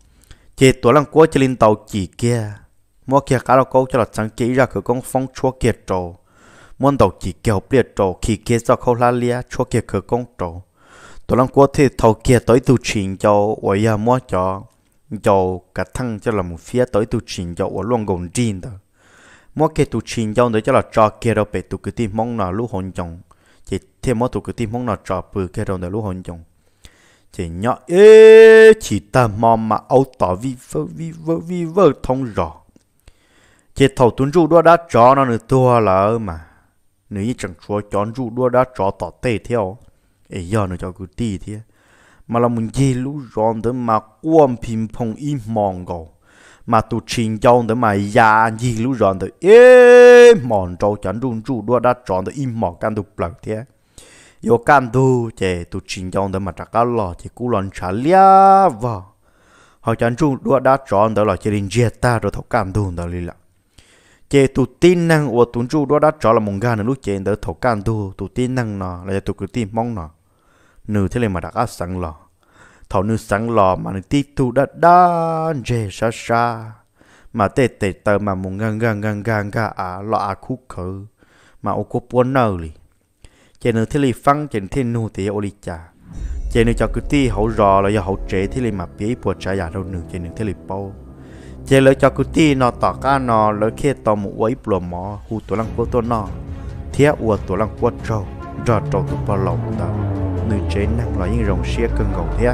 chế tổ lăng quá chỉ lên tàu chỉ kia mua kia cá lóc cho là sáng chỉ ra cửa công phong chúa kia trầu muốn tàu chỉ kéo biệt trầu khi kia cho khâu la lia chúa kia cửa công trầu tổ lăng quá thì tàu kia tới tu trình cho ôi ya mua cho cho cả thằng cho là một phía tới tu trình cho ôi luôn gồng riêng ta mua kia tu trình cho nữa cho là cho kia đâu bị tu cứ tìm mong là lũ hồn chồng chỉ thêm mốt tụ cứ tìm mong nào trò bự cái đầu này lúc hồn chồng chỉ nhỏ ê chỉ ta mò mà âu tỏ vi vơ vi vơ vi vơ thông rõ chỉ thầu tuấn rụ đua đã trò nó nữa tua là mà nếu như chẳng chúa chọn rụ đua đã trò tỏ tê theo ê giờ nó cho cứ tì thế mà là mình dê lũ ròn tới mà quam phim phong im mong gầu mà tụ trình cho để mà già gì lũ rọn tới ê mòn trâu chán run chu đua đã tròn tới im mỏ can tụ plug thế yo can tu chè tụ trình cho để mà trả cá lò chè cú lon chả lia vào họ chán run đua đã tròn tới là chè linh giết ta rồi thấu cảm tu đó lì lạ chè tụ tin năng của tụ chu đua đã tròn là mông gan nữa lúc chè tới thấu cảm tu tụ tin năng nọ là tụ cứ tin mong nọ nửa thế này mà đã cá sẵn lò ทอนสังหลอมันติตูดัดดานเจชาชามาเตเตเตมามุงงังงงงอาลาคุกเขมาอกปวนนอลเจนที่ลีฟังเจนที่นูตีโอลิจา เจนจากุตีเขารอแล้วยเขาเจที่ลีมาปีปวดใจอยากเราหนึ่งเจนที่ลีโปเจนเลยจากุตีนอต่อก้านอเล้วเคตอมุไว้ปลวหมอหูตัวลังโวตัวนอเทียอวดตัวลังวปเจ้าจอดจอดตุปลอมตา chế năng loại những rồng xe cưng gầu thế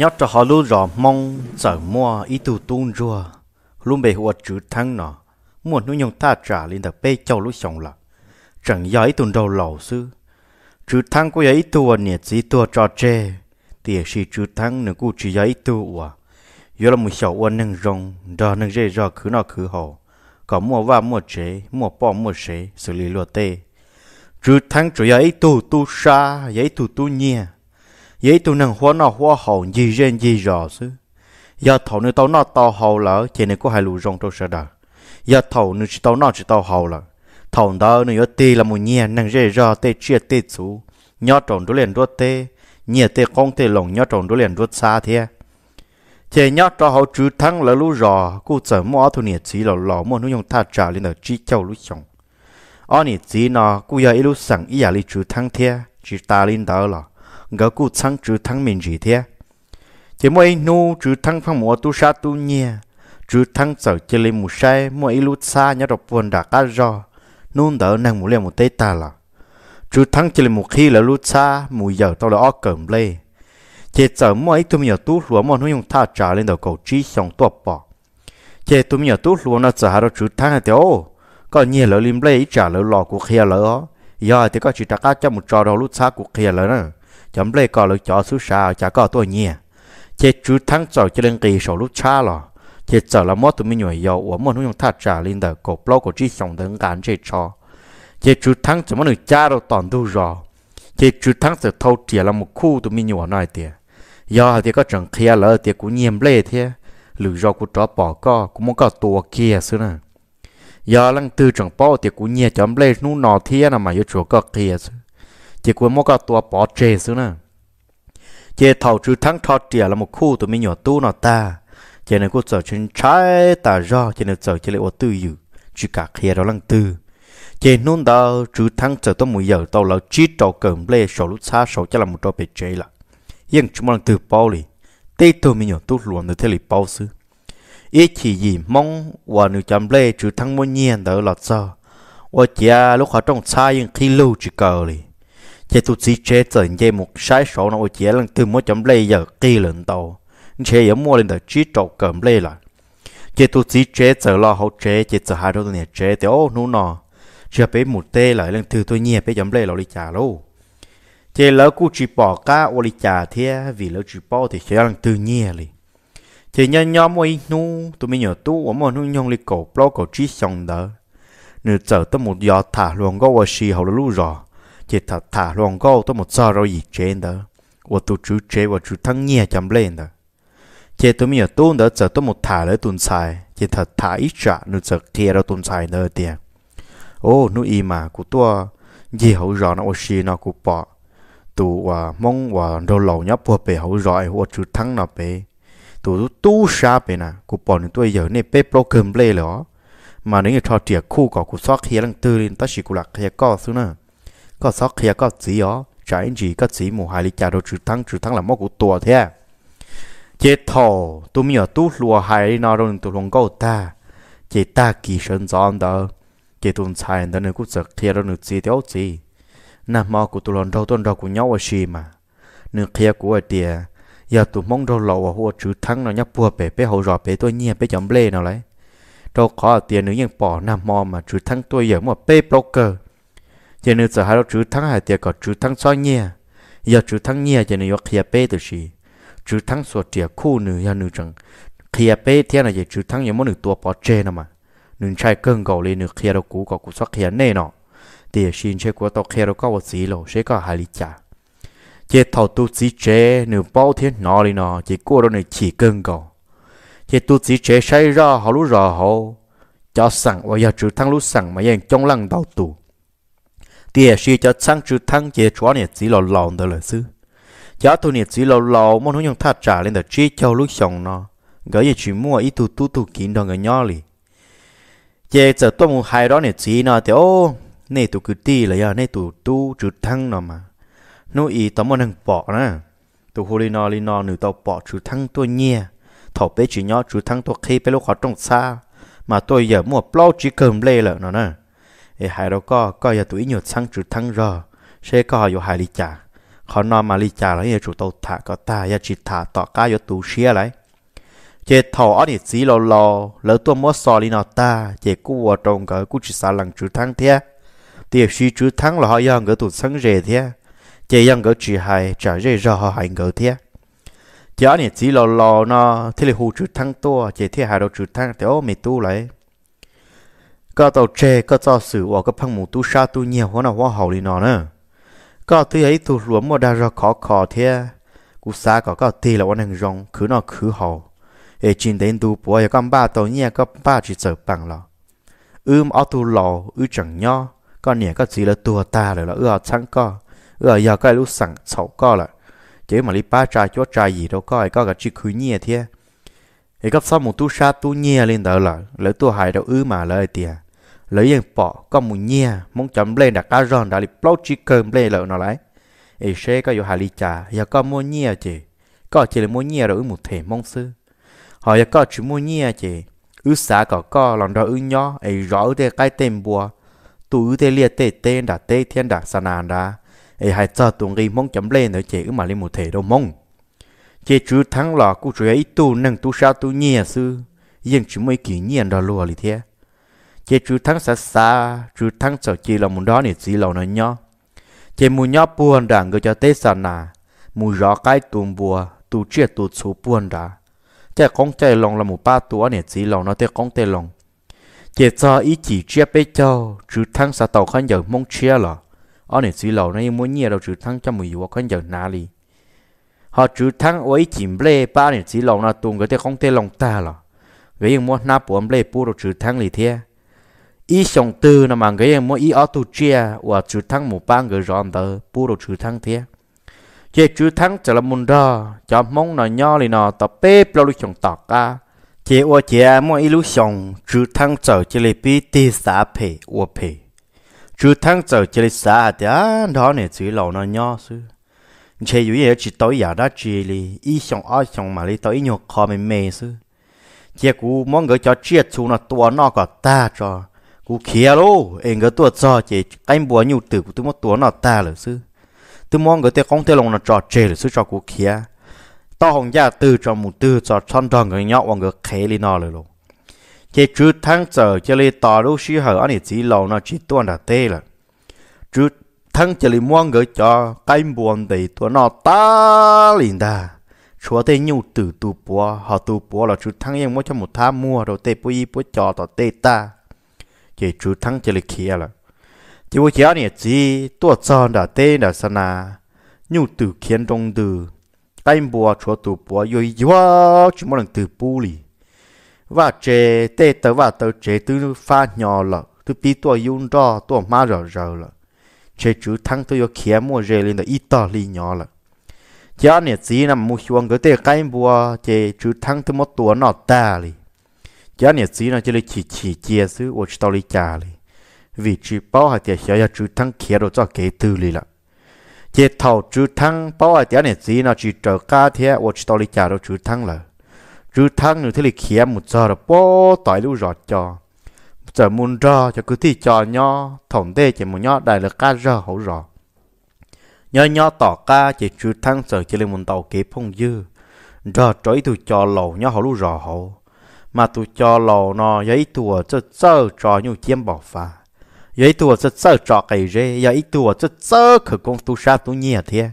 nhớ cho họ luôn rõ mong sợ mua ít tu tuôn rùa luôn bề hùa chữ thắng nọ muốn nuôi nhung ta trả lên tập bê châu lúc sống là chẳng giỏi tuần đầu lẩu sư chữ thắng của ấy tu nhiệt gì tu cho chê thì si chữ thắng nữa cũng chỉ ấy tu à giờ là một sầu uốn nâng rong đò nâng dây rò cứ nọ cứ hồ có mua và mua chế mua bỏ mua chế xử lý luật tê chữ thắng chủ ấy tu tu sa ấy tu tu nhẹ vậy tu nàng hóa nó hóa hậu gì gen gì rõ chứ giờ thầu nữa tao nó tao hậu lỡ chỉ này có hai lũ rong trong sợ đời giờ thầu nữa chỉ tao nó chỉ tao hậu lỡ thầu đó nữa tê là một nhẹ nàng dễ rõ tê chia tê chú nhớ trộn đứa liền đứa tê nhẹ tê con tê lồng nhớ trộn đứa liền đứa xa thế chỉ nhớ cho họ chú thắng là lũ rò cô sợ mua thu nhiệt chỉ là lò mua nó dùng tha trả lên ở chỉ châu lũ chồng anh nhiệt chỉ nó cô giờ ít lũ sẵn ít giờ lý chú thắng thế chỉ ta lên đó là ngỡ cụ sang chữ thăng mình gì thế chỉ mỗi nu chữ thăng phong mùa tu sa tu nhia chữ thăng sở chỉ lấy mù sai mỗi lút xa nhớ đọc buồn đã cá rò nôn đỡ nàng mù liền một tê ta là chữ thăng chỉ lấy một khi là lút xa mù giờ tao là ó cẩm lê chỉ sợ mỗi tụi mình tu lúa mà nó dùng tha trả lên đầu cầu trí xong tuột bỏ chỉ tụi mình tu lúa nó sợ hà đó chữ thăng là ô có nhiều lỡ lim lê trả lỡ lò của kia lỡ do thì có chỉ trả cá cho một trò đầu lút xa của kia lỡ nữa chấm lê cò lực cho số sao chả có tôi nhỉ chế chú thắng cho cho lên kỳ sổ lúc cha lò chế giờ là mốt tụi mình nhồi dầu uống một hôm thắt trả lên đời cổ blog của chị sống đến cán chế cho chế chú thắng cho mốt người cha đâu toàn tu rồi chế chú thắng sẽ thâu tiền là một khu tụi mình nhồi nói tiền do thì có chẳng kia lỡ thì cũng nhiễm lê thế lựa do của chó bỏ co cũng muốn có tua kia xưa nè do lăng tư chẳng bỏ thì cũng nhẹ chấm lê nu nọ thế nào mà yêu chỗ có kia xưa chỉ quên mỗi cả tua bỏ chê xuống nè chỉ thầu chú thắng thọ trẻ là một khu tụi mình nhỏ tu nó ta chỉ nên cô sợ trên trái ta do chỉ nên sợ chỉ lại ô tư dữ chỉ cả khi đó lăng tư chỉ nôn đau chú thắng sợ tôi mùi giờ tàu là chỉ trò cầm lê sổ lúc xa sổ cho là một trò bề chê là nhưng chúng mình từ bao lì tê tụi mình nhỏ tu luôn được thế lì bao xứ ý chỉ gì mong và nữ chăm lê chú thắng mỗi nhiên đó là sao và chỉ lúc họ trong xa nhưng khi lâu chỉ cờ lì chế tụ chỉ chế trở chế một sai số nó chế lần từ mỗi chấm lấy giờ kỳ lần tàu chế giờ mua lên tờ chỉ trộn cầm lấy là chế tụ chỉ chế trở lo hậu chế chế trở hai đôi này chế thì ô nu nọ chưa bé một tê lại lần từ tôi nhẹ bé chấm lấy lò đi trả luôn chế lỡ cú chỉ bỏ cá ô đi trả thế vì lỡ chỉ bỏ thì chế lần từ nhẹ liền chế nhân nhóm ấy nu tôi mình nhớ tu ở một nu nhông lịch cổ plo cổ chỉ xong đó nửa trở tới một giọt thả luôn có vào sì hậu là lũ rồi จตถาลองก็ต้องมุ่งเราอีกเจนเดอว่าตัวจุดเจว่าจูทั้งเงียจำเล่นเดอเจตมีอตุนเดอจะต้องมุดถ่าเลยตุนใจเจตถาอิจฉาหนุจะเทเราตุนใจเนอเดียโอ้นุอีมากูตัวยี่หูรอนะโอชีนะกูปะตัวมองว่าดูเหล่านี้พวกเปหูรอไอ้ว่าจูทั้งนะเปตัวตู้ชาเปนะ กูปอนตัวเยอะเนี่ยเป๊ะโปรแกรมเลยเหรอมาเนี่ยทอเทียคู่กับกูซอกเฮลังตื่นตั้งชิกุลักเฮก็ซึนะ่ะ có sót kia có gì ó trái anh gì có gì mù hai lý cha đâu trừ thắng trừ thắng là mốc của tua thế chết thò tôi mi ở tu lùa hai nào đâu tôi luôn câu ta chết ta kỳ sơn giòn đó chết tuần sai đó nên cũng sợ kia đâu nước gì thiếu gì nằm mơ của tôi lần đầu tôi đâu của nhau ở gì mà nước kia của ở tiề giờ tôi mong đâu lậu ở hồ trừ thắng nó nhấp bùa bể bể hậu rọ bể tôi nhẹ bể chấm lê nào lấy đâu có tiền nữa nhân bỏ nằm mơ mà trừ thắng tôi giờ mà bê blocker giờ nên sợ hai đó chú thắng hai tiệt có chú thắng soi nhẹ, giờ chú thắng nhia nên nữa khía bê từ gì chú thắng sổ tiệt khu nữa giờ nữa chẳng khía bê thiên là giờ chú thắng giờ mỗi nửa tua bỏ chê nè mà nửa chai cơn gầu lên nửa khía đó cú có cú sót khía nè nọ tiệt xin chơi của tao khía đó có một gì lộ sẽ có hai lý trả chế thầu tu sĩ chế nửa bao thiên nọ lên nọ chỉ cua đó nửa chỉ cơn gầu chế tu sĩ chế say ra họ lúc ra họ cho sẵn và giờ chú thắng lúc sẵn mà giờ trong lăng đầu tù tiền xí cho sang chú thăng chế chúa này chỉ là lòng đó là sư giá tu này chỉ là lòng muốn hướng nhung thắt trả lên đó chỉ cho lúc xong nó gỡ gì chỉ mua ít tu tu tu kín đó người nhỏ lì chế giờ tôi muốn hai đó này chỉ nó thì ô này tôi cứ đi là ya này tụ tu chú thăng nó mà nó ý tao muốn hàng bỏ nè Tôi hồ lì nó lì nó nửa tao bỏ chú thăng tôi nhẹ thọ bé chỉ nhỏ chú thăng tôi khi bé lúc họ trong xa mà tôi giờ mua plau chỉ cầm lê là nó nè เอหายเราก็ก็อย่าตัวอีหยุดสั่งจุดทั้งรอเชก็อยู่หายลิจ่าขอนอนมาลิจ่าแล้วยังจุดตัวถาก็ตายอย่าจิตถาต่อก้าอยู่ตัวเชียไรเจทออันนี้สีเรารอแล้วตัวมอสอลีนอตาเจกูวัวตรงก็กูจิสาหลังจุดทั้งเทียเตี๋ยชีจุดทั้งเราอย่างก็ตัวสั่งเจเทียเจยังก็จีหายจ่าเจรอหายก็เทียเจ้าเนี่ยสีเรารอเนาะที่เราหูจุดทั้งตัวเจเทียหายเราจุดทั้งเดี๋ยวไม่ตู้เลยก็ตัวเชก็จะสื่อว่าก็พังหมูตู้ชาตู้เงียวหัวหน้าหัวเห่าลีนอเนอะก็ที่ไอ้ตัวหลวมมาดาราขอขอเทียกูสาก็ก็ตีละวันหนึ่งรองคือนอคือเห่าเอจินเดินดูปัวอย่าก็บ้าตัวเงียก็บ้าจีเจอปังหรออืมเอาตัวหล่ออือจังย่อก็เนี่ยก็สีละตัวตาเลยละเออช่างก็เออยาก็รู้สั่งเสาก็ละเจ๊มาลิป้าจ่ายจ้วจ่ายยีเราก็ไอ้ก็กับจีคือเงียเทียไอ้ก็ซ้อมหมูตู้ชาตู้เงียเล่นเดอละแล้วตัวหายเราอือมาเลยเตีย lấy yên bỏ có mù nhia mong chấm lên đặt cá ròn đã li plot chỉ cơm lên lợ nó lại ấy sẽ có yêu hà lý trà giờ có mua nhia chị có chỉ là mua nhia rồi một thể mong sư họ giờ có chỉ mua nhia chị ư xã có co lòng đó ư nhỏ ấy rõ ư tê cái tên bùa tu ư thế lia tê tên đã tê thiên đã sa nàn đã ấy hãy cho tụng ghi mong chấm lên nữa chị ư mà lên một thể đâu mong chị chú thắng lò cũng chú ấy tu nâng tu sao tu nhia sư nhưng chỉ mới kỷ nhiên đó lùa li thế chế chú thắng xa xa chú thắng sợ chi là muốn đó nè chỉ là nó nhó chế mù nhó buồn đảng người cho tết sa nà mù rõ cái tuồng bùa tu chia tu số buồn đã chế con chế lòng là mù ba tuổi nè chỉ là nó tê con tê lòng chế cho ý chỉ chia bê cho chú thắng xa tàu khăn giờ mong chia là ở nè chỉ là nó muốn nhiều đâu chú thắng cho mù yếu khăn giờ nà li họ chú thắng ấy chỉ bê ba nè chỉ là nó tuồng người tê con tê lòng ta là vậy mua nạp buồn bê bu rồi chú thắng lì thiệt ý xong tư nó mà người em muốn ý ở tu chia và chú thắng một ba người rọn tờ bu đồ chú thắng thế chế chú thăng trở là môn đo cho mong nó nho thì nó tập bếp lâu lúc xong tọt ca chế ô chế muốn ý lúc xong chú thắng trở chế lệ bí tì xã phê ô phê chú thắng trở chế lệ xã à thì á đó này chỉ lâu nó nho sư chế dụ yếu chỉ tối giả đó chỉ lì ý xong ở xong mà lì tối nhục khó mềm mềm sư chế cú mong người cho chia chú nó tua nó có ta cho cú khía lô em ngỡ tuột do chỉ anh bùa nhiều từ của tôi mất tuột nó ta là sư tôi mong người ta không thể lòng nó trò chê là sư cho cú khía tao hồng gia từ cho một từ cho son tròn người nhọ và người khé lên nó rồi lô chỉ chú tháng giờ chỉ lấy tỏ đâu sư hở anh chỉ lòng nó chỉ tuột là tê là chú tháng chỉ lấy mong người cho anh buồn thì tuột nó ta liền ta chúa tê nhiều từ tu bùa họ tu bùa là chú tháng em mới cho một tháng mua rồi tê bùi bùi cho tao tê ta chỉ chú thắng chỉ là kia là chỉ vô chéo này chỉ tua cho đã tê đã sana na nhu từ khiến trong từ tay bùa chúa tụ bùa yoi yua chỉ muốn từ bù lì và chế tê tớ và tớ chế từ pha nhỏ là từ pi tua yun đó tua ma rờ rờ là chế chú thắng tôi kia mua rề lên là ít lì nhỏ là chéo này chỉ nằm mua xuống cái tê cái bùa chế chú thắng tôi một tua nọ ta lì giá nhiệt sĩ nó chỉ là chỉ chỉ chia xứ ô chỉ tao lấy trả li vì chỉ bao hạt tiền xéo ya chữ thăng kia đồ cho kế tư li là chế thầu chữ thăng bảo hạt tiền nhiệt sĩ nó chỉ trở ca thế ô chỉ tao lấy trả đồ chữ thăng là chữ thăng nữa thế là kia một giờ là bao tỏi lưu rọt cho giờ muốn ra cho cứ thi cho nho thổng tê chỉ một nho đại là ca ra hậu rõ nho nho tỏ ca chỉ chữ thăng sở chỉ là một tàu kế phong dư ra trói từ cho lầu nho hậu lưu rõ hậu mà tụi cho lò nó giấy tùa cho sơ trò như chiếm bỏ phá giấy tùa cho sơ trò cái rê giấy tùa cho sơ khử công tu sa tu nhẹ thế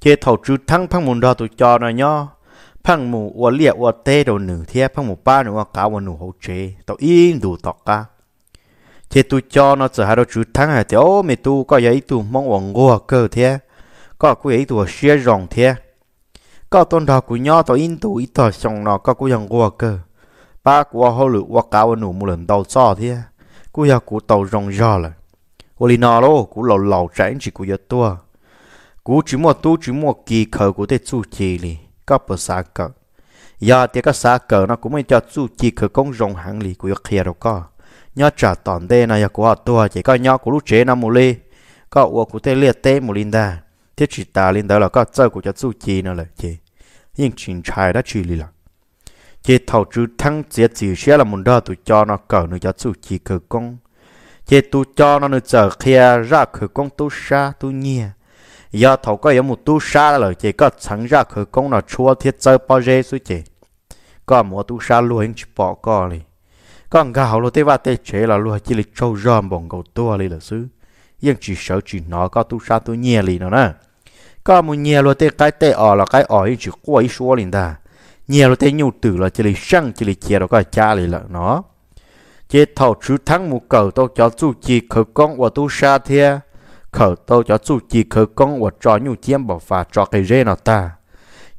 chế thầu trừ thăng phăng mùn đó tụi cho nó nhó phăng mù ua lia ua tê đồ nữ thế phăng mù ba nữa cả ua nữ hậu chế tao im đủ tọt ca chế tụi cho nó sợ hai đồ trừ thăng hay thế ô mày tu có giấy tù mong uổng ngô cơ thế có cái giấy tùa xia ròng thế có tôn đó của nhau tao in tù ít tao xong nó có cái dòng ngô cơ ba của họ lựa qua cao và nụ một lần tàu so thế cú ya cú tàu rong rò là ô li nò lô cú lầu lầu tránh chỉ cú ya tua cú chỉ mua tu chỉ mua kỳ khờ của thế chủ trì li có bờ xa cờ ya thì các xa cờ nó cũng mới cho chủ trì khờ công rong hàng li cú ya kia đâu có nhớ trả toàn đê này ya của họ tua chỉ có nhớ của lúc chế năm mù lì, có uo của thế liệt tê mù linda thế chỉ ta linh linda là có chơi của cho chủ trì nó là chỉ nhưng chính trai đã chỉ li là chế thầu chú thăng chế chỉ sẽ là muốn đó tụi cho nó cỡ nó cho chủ chỉ cờ công chế tụi cho nó nó chờ kia ra cờ công tu xa tu nhia giờ thầu có một tu xa là chế có chẳng ra cờ công nó chua thiết chơi bao giờ suy chế có một tu xa luôn chỉ bỏ co đi còn gạo lo tế và tế chế là luôn chỉ là châu rơm bồng cầu tua đi là xứ nhưng chỉ sợ chỉ nó có tu sa tu nhia lì nó nè có một nhia lo tế cái tế ở là cái ở chỉ quay xuống liền ta nhiều là thế nhu tử là chỉ là sang chỉ là chia đó có cha lì là nó chế thầu chú thắng một cầu tôi cho chú chi khởi con và tôi sa thia khởi tôi cho chú chi khởi con và cho nhiều chiếm bảo phà cho cái rê nó ta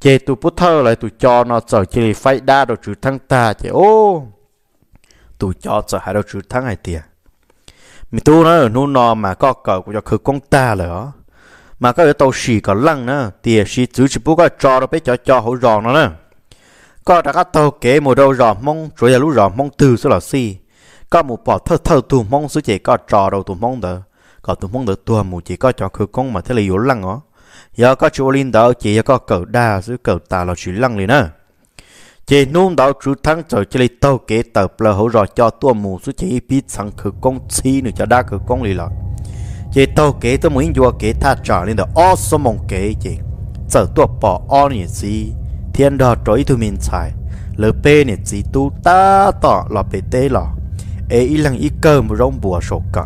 chế tu bút thơ lại tu cho nó sợ chỉ là phải đa đồ chú thắng ta chế ô tu cho sợ hai đồ chú thắng hai tiền mình tôi nói ở nô nò mà có cờ của cho khởi con ta là mà có ở tàu xì có lăng nữa thì xì chữ chỉ bút có cho nó biết cho cho hỗ ròn nó nữa có đã các tàu kế một đầu rò mông rồi giờ lũ rò mông từ số là si có một bỏ thơ thơ tù mông số chỉ có trò đầu tù mông đỡ có tù mông đỡ tua mù chỉ có trò khử công mà thế là yếu lăng ó giờ có chú linh đó chỉ có cờ đa giữ cờ tà là chỉ lăng liền nữa chỉ nôn đỡ chú thắng trời chỉ lấy tàu kế tàu plơ hậu rò cho tua mù số chỉ biết sẵn khử công chi nữa cho đa khử công liền rồi chỉ tàu kế tôi muốn vua kế tha trò nên đỡ ó số mông kế chỉ trở tua bỏ ó như gì thiên đò trối thu mình xài lỡ pê nè chỉ tu ta tỏ lọ bê tê lọ ê ý lăng ý cơ mà rong bùa sổ cả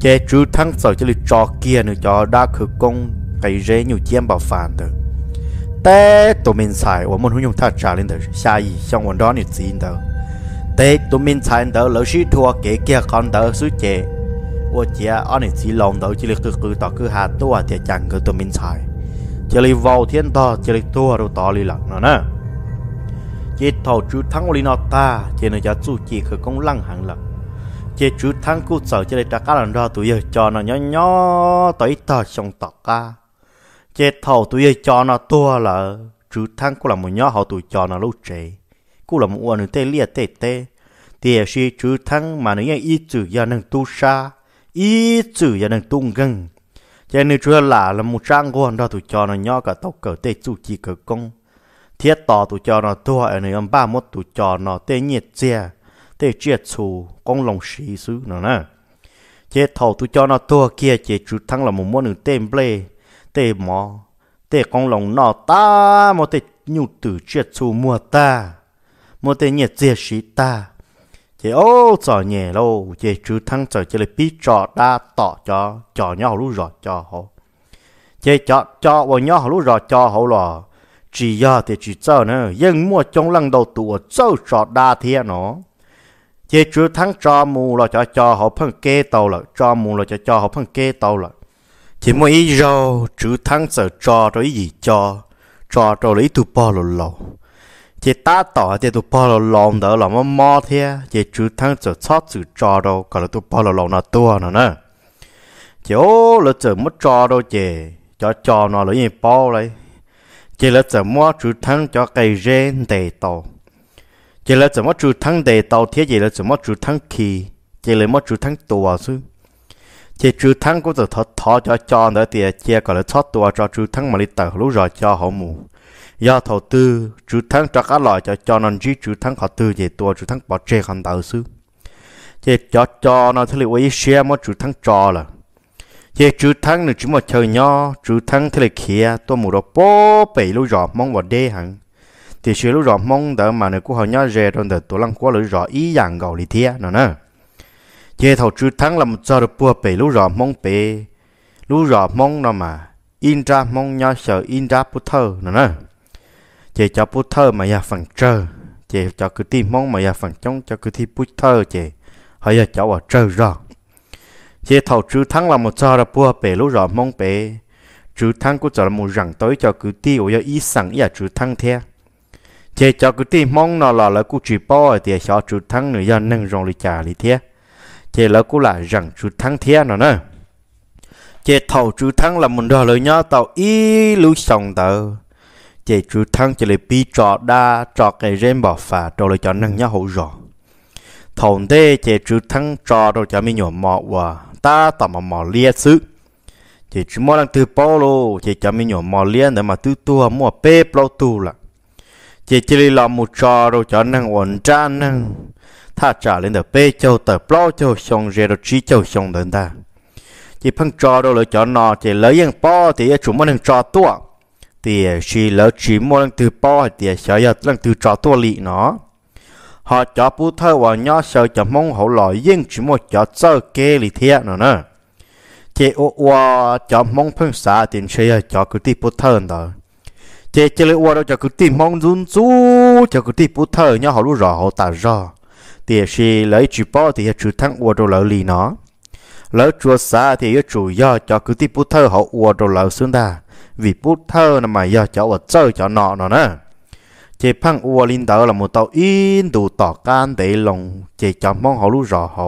chè chú thăng sở cho lì trò kia nữa cho đa khử công cái rế nhiều chiêm bảo phản tờ tê tụi mình xài ở môn hữu nhung thật trả lên tờ xa ý xong quần đó nè chỉ tờ tê tụi mình xài tờ lỡ sĩ thua kế kia con tờ sư chè ở chè ở nè chỉ lòng tờ chỉ lì cứ cứ tỏ cứ hạt tùa à, thì chẳng cứ tụi mình xài chỉ là vào thiên tờ chỉ là tua đồ tỏ lì lặng nữa nè chỉ thầu chú thắng lì nó ta chỉ là giá chú chỉ khởi công lăng hàng lặng chỉ chú thắng cú sở chỉ là trả cá lần đó tụi giờ cho nó nhỏ nhỏ tới tờ trong tọt ca chỉ thầu tụi giờ cho nó tua là chú thắng cú là một nhỏ họ tụi cho nó lúc trẻ cú là một uẩn tê lia tê tê thì si chú thắng mà nó yên ít chữ giờ nâng tu sa ít chữ giờ nâng tung gần chế nên chưa là là một trang của hắn đó tụi cho nó nhỏ cả tàu cờ tê chủ chỉ cờ công thiết tỏ tụi cho nó thua ở nơi ông ba mốt tụi cho nó tê nhiệt chia tê triệt xù con lòng xì xứ nó nè chế thầu tụi cho nó thua kia chế chú thắng là một món nữ tên ple tê mò tê con lòng nó ta mà tê nhu tử triệt xù mùa ta một tê nhiệt chia xí ta chị ô sợ nhẹ lâu chị chú thăng sợ chị lại biết cho đa tỏ cho cho nhau lúc rồi cho họ chị cho cho vào nhau lúc rồi cho họ là chỉ giờ thì chỉ sợ nữa nhưng mua trong lần đầu tụ sợ trò đa thiên nó chị chú thăng cho mù là cho cho họ phân kê tàu là cho mù là cho cho họ phân kê tàu là chỉ mua ý rồi chú thăng sợ trò rồi gì cho trò rồi lấy tụ bò lầu lầu chỉ ta tỏ chị tụ bỏ lò lòng đó là mò mò thế chỉ chú thằng chỗ chót chú cho đâu còn là tụ bỏ lò lòng nó tua nữa nè chỉ ô là chỗ mất cho đâu chỉ cho cho nó là gì bỏ lại chỉ là chỗ mò chú thằng cho cái rên đầy tàu chị là chỗ mò chú thằng đầy tàu thế chị là chỗ mò chú thằng kỳ chỉ là mò chú thằng tua chứ chỉ chú thằng cũng tự thọ thọ cho trò nữa thì chị còn là chót tua cho chú thằng mà đi tàu lúc rồi cho họ mù do thầu tư chú thắng cho các loại cho cho nên chỉ chú thắng họ tư về tua chú thắng bỏ chê không tạo sư thì cho cho nó thế liệu ấy xe mà chú thắng cho là thì chú thắng nữa chỉ mà chơi nho chú thắng thế là kia tôi mù đó bố bể lúc rõ mong vào đê hẳn thì xe lúc rõ mong đỡ mà nữa của họ nhớ rè rồi đỡ tôi lăng quá lúc rõ ý dạng gạo lì thia nữa nè thì thầu chú thắng là một giờ được bùa bể lúc rõ mong bể lúc rõ mong nó mà in ra mong nhớ sợ in ra bút thơ nữa nè chị cho bút thơ mà ya phần trơ chị cho cứ tìm mong mà ya phần chống cho cứ thi bút thơ chị hay là cháu ở trơ rồi chị thầu chữ thắng là một trò là bùa bể lúc rõ mong bể chữ thắng cũng cho là một rằng tới cho cứ ti ở ý sẵn ya chữ thắng thế chị cho cứ tìm mong nó là là cũng chỉ bỏ thì cho chữ thắng nữa ya nâng rong lì trà lì thế chị là cũng là rằng chữ thắng thế nó nữa chị thầu chữ thắng là một đồ lời nhá tàu ý lưu sòng tàu chỉ chú thăng chỉ là bi trọ đa trọ cái rèm bỏ phà trọ là chọn năng nhá hậu rõ thổn thế chỉ chú thăng trọ rồi cho mi nhỏ mọ và ta tỏ mà mọ lia sự chỉ chú mọ đang từ bao lô chỉ cho mi nhỏ mọ lia để mà tư tua mua bê bao tu là chỉ chỉ là một trọ rồi chọn năng ổn tra năng tha trả lên tờ bê châu tờ bao châu xong rồi rồi trí châu xong đơn ta chỉ phăng trọ rồi chọn nó chỉ lấy những bao thì chúng mọ năng trọ tuộng thì chỉ lỡ chỉ mua lần từ po thì sợ giờ lần từ trò tua lị nó họ cho bú thơ và nhỏ sợ cho mong hậu lọ yên chỉ mua cho sơ kê lì thiệt nó nè chế ô ô cho mong phân xã tiền chơi cho cứ tí bút thơ đó chế chế lấy ô đâu cho cứ tí mong run rú cho cứ tí bút thơ nhá họ lũ rõ họ tả rõ thì chỉ lấy chỉ bỏ thì chủ thắng ô đâu lỡ lì nó lỡ chùa xã thì chủ do cho cứ tí bút thơ họ ô đâu lỡ xuống ta vì bút thơ mà giờ cháu ở chơi cháu nọ nó nè chế phăng ua linh tớ là một tàu in đủ tỏ can để lòng chế cháu mong họ lúc rõ họ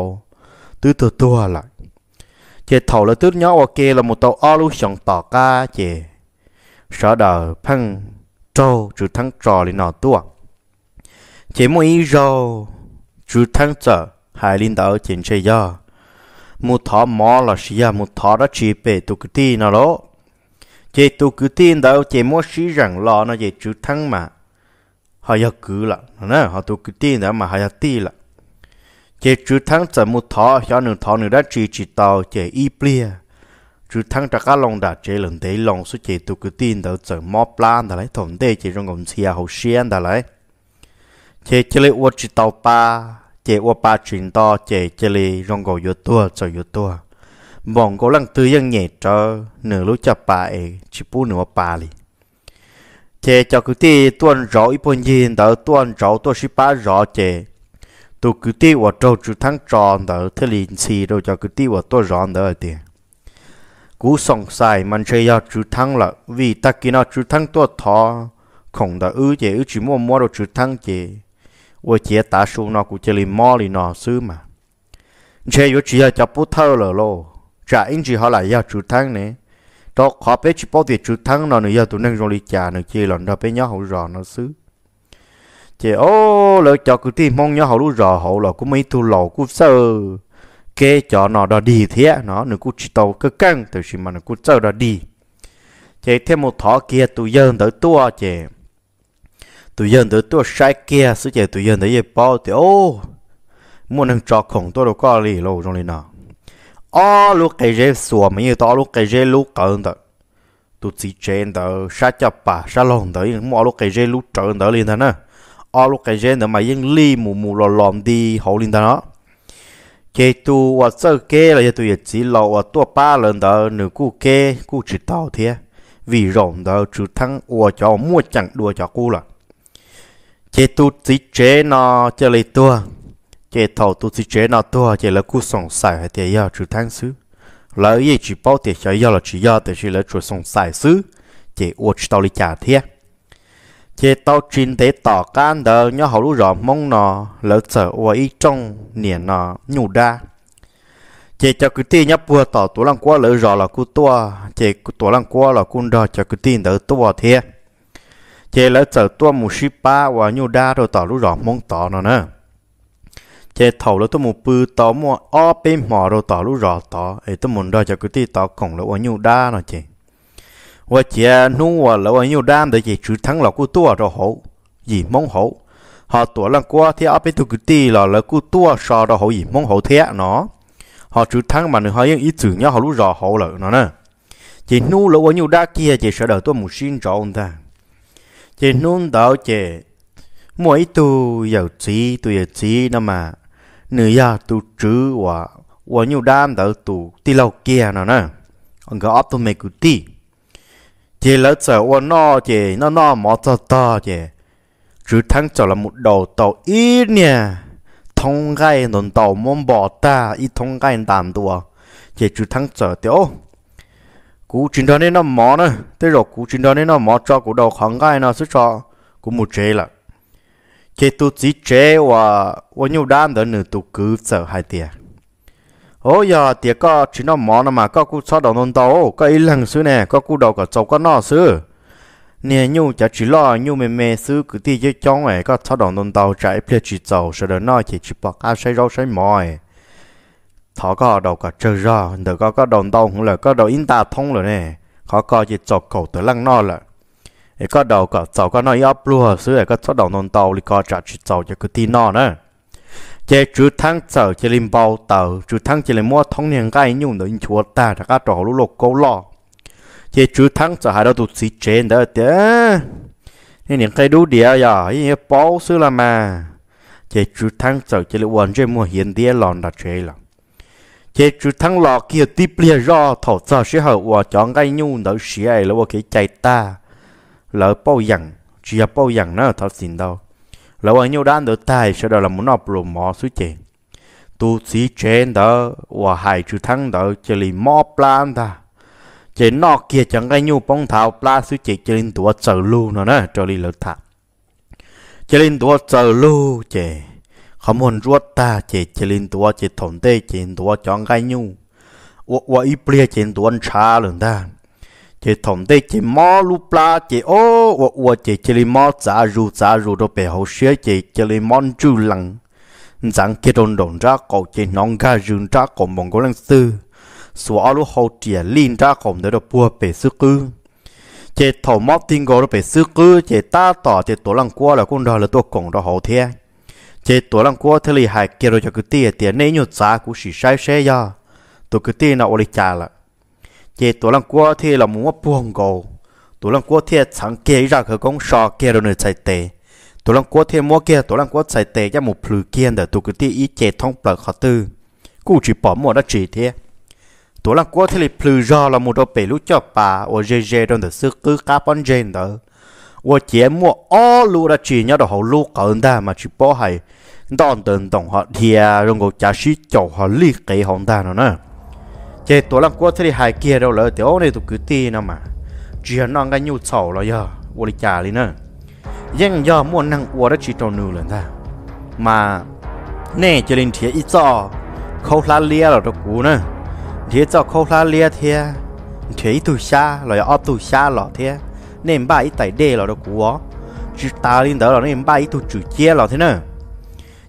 từ từ tua lại chế thầu là tứ nhỏ ok là một tàu o lúc sống tỏ ca chế sợ đờ phăng trâu trừ thắng trò lên nọ tua chế mua ý rô trừ thắng trở hai linh tớ trên chơi giờ một thọ mò là à một thọ đã chỉ về tụ cái tí nào đó chị tu cứ tin đâu chị mua xí rằng lo nó chị chú thắng mà họ giờ cứ là nó họ tu cứ tin đó mà họ giờ ti là chị chú thắng sẽ mua thọ cho nửa thọ nửa đã chỉ chỉ tàu chị y plia chú thắng cho các lòng đã chị lần đấy lòng số chị tu cứ tin đâu sẽ mò plan đó lấy thổn đề chị trong công xia hậu xiên đó lấy chị chị lấy uo chỉ tàu pa chị uo pa chuyển to chị chị lấy trong cầu yếu tua rồi yếu tua bọn cố lăng tư dân nhẹ cho nửa lúc cho bà chỉ bù nửa bà lì thế cho cứ ti tuần rõ ít bốn nghìn đó tuần rõ tuần sĩ ba rõ chè tu cứ ti và trâu chú thắng tròn đó thế liền xì đâu cho cứ ti và tuần rõ đó tiền cú sòng xài mình chơi cho chú thắng là vì ta kia nó chú thắng tuần thọ không đó ư chè ư chỉ mua mua đồ chú thắng chè và chè ta số nó cũng chơi liền mò liền nó mà chơi vô chỉ là cho bút thơ là trả in chỉ họ lại giao chủ thắng nè đó khó bé chỉ bảo tiền chủ thắng nó nữa giờ tụi nâng rồi đi trả nữa chỉ lần đó bé nhớ hậu rò nó xứ chị ô lỡ cho cứ tìm mong nhớ hậu lú rò hậu là cũng mấy tu lầu cũng sơ kê cho nó đó đi thế nó nữa cũng chỉ tàu cứ căng từ khi mà nó cũng sơ đó đi chị thêm một thỏ kia tụi dân tới tua chị tụi dân tới tua sai kia sứ chị tụi dân tới bao thì ô muốn ăn trò khổng tôi đâu có lì lâu trong này nào ó lúc cái rễ sủa mấy như to lúc cái rễ lúc cơn đó tụt chỉ trên đó sát cho bà sát lòng đó nhưng mà lúc cái rễ lúc trơn đó liền thế nè ó lúc cái rễ đó mà những li mù mù lò lòm đi hậu liền thế đó kê tu và sơ kê là tụi chỉ lò và tua ba lần đó nửa cu kê cu chỉ tàu thế vì rộng đó chú thăng ua cho mua chẳng đua cho cu là chế tu chỉ chế nó chơi lấy tua chế thầu tu sĩ chế nào tua chế là cú sống sài hay tiền yêu trừ tháng xứ là ý chỉ bảo tiền cho yêu là chỉ yêu thì chỉ là chủ sống sai xứ chế uất tao lý trả thiệt chế tao chín tế tỏ can đờ nhớ hậu lúc rõ mong nọ lỡ sợ uất ý trong niệm nọ nhủ đa chế cho cứ tin nhớ bùa tỏ tổ lăng qua lỡ rõ là cú tua chế tổ lăng qua là cú đo cho cứ tin đỡ tua thiệt chế lỡ sợ tua mù shi pa và nhủ đa rồi tỏ lúc rõ mong tỏ nó nữa chế thầu là tôi muốn bự tao mua ở bên mỏ đồ tao lúc rõ tao ấy tôi muốn đòi cho cái tí tao cổng là ở nhiều đa nó chị và chị nu là ở nhiều đa để chị chữ thắng là của tua rồi hậu gì mong hậu họ tuổi lần qua thì ở bên tôi cái tí là là của tua sao rồi hậu gì mong hậu thế nó họ chữ thắng mà người họ yên ý tưởng nhá họ lúc rõ hậu là nó nè chị nu là ở nhiều đa kia chị sợ đợi tôi một xin cho ông ta chị nu đó chị mỗi tu giàu trí tu giờ chỉ nó mà nữ ya tu chữ và và nhiều đam đỡ tu ti lâu kia nó nè ông có ấp tôi mấy cụ ti chỉ lỡ sợ và nó chỉ nó nó mỏ cho to chỉ chứ thắng cho là một đầu tàu ít nè thông gai nón tàu mong bỏ ta ít thông gai đàn tua chỉ chứ thắng cho tiêu cú chuyển đó nên nó mỏ nè tới rồi cú chuyển đó nên nó mỏ cho cú đầu kháng gai nó xuất cho cú một chế là khi tu chỉ chế và và nhiều đan đó nữa tu cứ sợ hai tiệt, ô giờ tiệt có chỉ nó mỏ mà có cú sao đầu nôn tàu có ít lần xứ nè có cú đầu cả chậu có nọ xứ nè nhu chả chỉ lo nhu mềm mềm xứ cứ ti chứ chóng ấy có sao đầu nôn tàu chạy ple chỉ chậu sợ đó nọ chỉ chỉ bọc áo say rau say mỏi thỏ có đầu cả chơi ra đỡ có có đầu tàu cũng là có đầu in ta thông rồi nè khó có chỉ chọc cầu tới lăng nọ là ไอ้ก็ดอกก็เจ้าก็น้อยอัพลัวซื้อไอ้ก็ทดดอกนนเตาลิกอจัดชิดเจ้าจะก็ตีนอนะเจจุดทั้งเจ้าจะลิมเบาเต่าจุดทั้งจะลิมัวท้องเนียงใกล้ยุ่งเดินชัวตาถ้าก็ดอกลูกโลกก็ล่อเจจุดทั้งจะหาเราดูสีเจนเด้อเด้อนี่เนี่ยใครดูเดียวอย่าไอ้เนี่ยป้อซื้อละมาเจจุดทั้งเจ้าจะลิวันเจมัวเห็นเดียหลอนดัดเชยล่ะเจจุดทั้งหลอกเกี่ยวติเปลี่ยนรอถอดเจ้าเสียหัวจ้องใกล้ยุ่งเดินเสียแล้วว่าเขาใจตา lỡ bao dặn chỉ là bao dặn nó thật xin đâu lỡ ở nhiều đan được tài sẽ đó là muốn nộp rồi mỏ suy chèn tu sĩ chèn đó và hai chữ thắng đó chỉ là mò plan ta chỉ nó kia chẳng cái nhu bông thảo plan suy chèn chỉ lên tuổi chờ lưu nó nè cho đi lỡ thả chỉ lên tuổi chờ lưu chè không muốn ruột ta chỉ chỉ lên tuổi chỉ thổn tê chỉ tuổi chẳng cái nhu và và ít bia chỉ tuổi cha lần ta chị thòng đây chị mò lu pla chị ô ô ô chị chỉ li mò giá ru giá ru đồ bể hậu xế chị chị li mò chu lăng rằng kia đồn đồn ra cổ chị nong ga rừng ra cổ mong cổ lăng sư số lu hậu chỉ lin ra cổ nữa đồ bùa bể sư cư chị thòng mò tin cổ đồ bể sư cư chị ta tỏ chị tổ lăng qua là con đó là tổ cổng đó hậu thế chị tổ lăng qua thế li hại kia rồi cho cứ tiền tiền nấy nhột giá cũng chỉ sai sai ya tổ cứ tiền nào ô li trả lại chế tổ lăng qua thì là muốn buông gầu tổ lăng qua thì chẳng kể ra cái công sọ kia rồi nữa chạy tệ tổ lăng qua thì mua kia tổ lăng qua chạy tệ cho một phứ kia để tổ cái tí ý chế thông bờ khó tư cụ chỉ bỏ mua đã chỉ thế tổ lăng qua thì là phứ ra là một đồ bể lũ cho bà ở dê dê đó để sư cứ cá bón dê đó ở chế mua ó lũ đã chỉ nhớ đồ hậu lũ cỡ ta mà chỉ bỏ hay đòn tần đồng họ thì rồi ngồi trả sĩ chậu họ lý cái hòn ta nữa nè chế tổ làm quốc thì hai kia đâu lỡ tiểu này tụi cứ ti nào mà chuyện nó cái nhu sầu rồi giờ vô lịch trả đi nữa nhưng giờ muốn năng uống đó chỉ trâu nư lần ta mà nè cho nên thiệt ít cho khâu lá lia rồi đâu cú nữa thiệt cho khâu lá lia thiệt thiệt tuổi xa rồi ở tuổi xa là thiệt nên ba ít tại đê rồi đâu cú ó chỉ ta lên đó là nên ba ít tụi chửi chia là thế nữa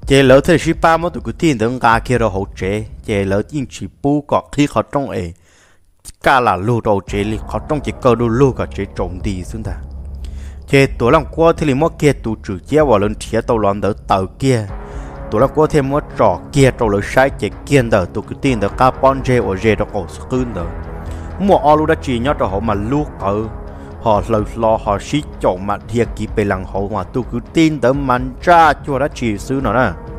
chế lỡ thế chỉ ba mươi tụi cứ tin tưởng cả kia rồi hỗ trợ chế lỡ chính chỉ bu có khi khó trong ấy cả là lưu đầu chế lì khó trong chỉ cơ đồ lưu cả chế trồng đi xuống ta chế tổ lòng qua thì lì mất kia tụ trừ chế vào lên chế tàu lòng đỡ tàu kia tổ lòng qua thêm mất trò kia trâu lỡ sai chế kiên đỡ tụ cứ tin đỡ cá bón chế ở chế đỡ cổ sưng đỡ mua ao lù đã chỉ nhớ cho họ mà lưu cỡ họ lâu lo họ xí chỗ mà thiệt kỳ bề lằng họ mà tụ cứ tin đỡ mặn cha cho đã chỉ xứ nó nè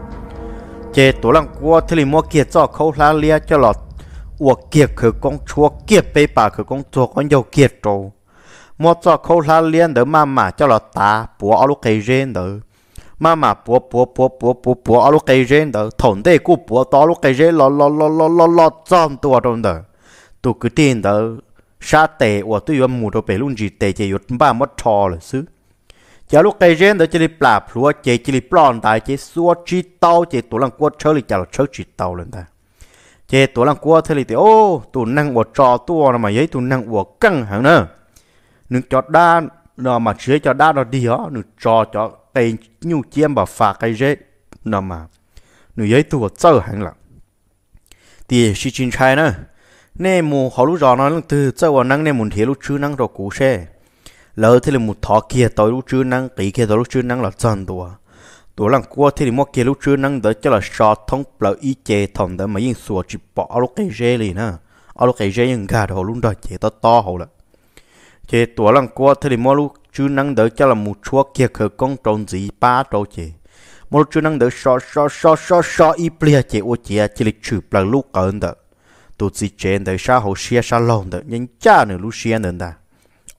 chế tổ lăng qua thì lì mua kiệt cho khâu lá lia cho lọt ủa kiệt khử công chúa kiệt bê bà khử công chúa con dầu kiệt trâu mua cho khâu lá lia đỡ mà mà cho lọt ta bố áo lúc cây rên đỡ mà mà bố bố bố bùa bùa bùa áo lúc cây rên đỡ thổn đây cú bố to lúc cây rên lọ lọ lọ lọ lọ lọ tròn tua trong đỡ tụ cứ tin đỡ sa tệ ủa tôi yếm mù đâu bể luôn gì tệ chỉ yếm ba mất trò là xứ chả lúc cây gen đó chỉ đi plà plúa chỉ chỉ đi plon tại chỉ xua chi tàu chỉ tổ lăng quất chơi đi chả là chơi chi tàu lên ta chỉ tổ lăng qua thế thì ô tổ năng của trò tua mà giấy tổ năng của căng hẳn nữa nước cho đa nó mà chơi cho đa nó đi đó nước cho cho cây nhu chiêm bà phà cây gen nó mà nước giấy tổ chơi hẳn là thì chỉ chính trai nữa nên mù họ lúc rõ nó từ chơi vào năng nên muốn thiếu lúc chứ năng rồi cũ xe lỡ thế là một thọ kia tôi lúc chưa năng kỹ kia tôi lúc chưa năng là chân đùa đùa lần qua thế là mua kia lúc chưa năng đỡ cho là sọ thông lỡ y chè thòng đỡ mà yên sủa chỉ bỏ lúc cái rê liền nè ở lúc cái rê yên gà đồ luôn đó chè to to hồ là chè đùa lần qua thế là mua lúc chưa năng đỡ cho là một chúa kia khởi công tròn gì ba trâu chè mua lúc chưa năng đỡ sọ sọ sọ sọ sọ y plia chè ô chè chỉ lịch chụp là lúc cỡ đỡ tụt gì chè đỡ sao hồ xia sao lồng đỡ nhân cha nữa lúc xia nữa đà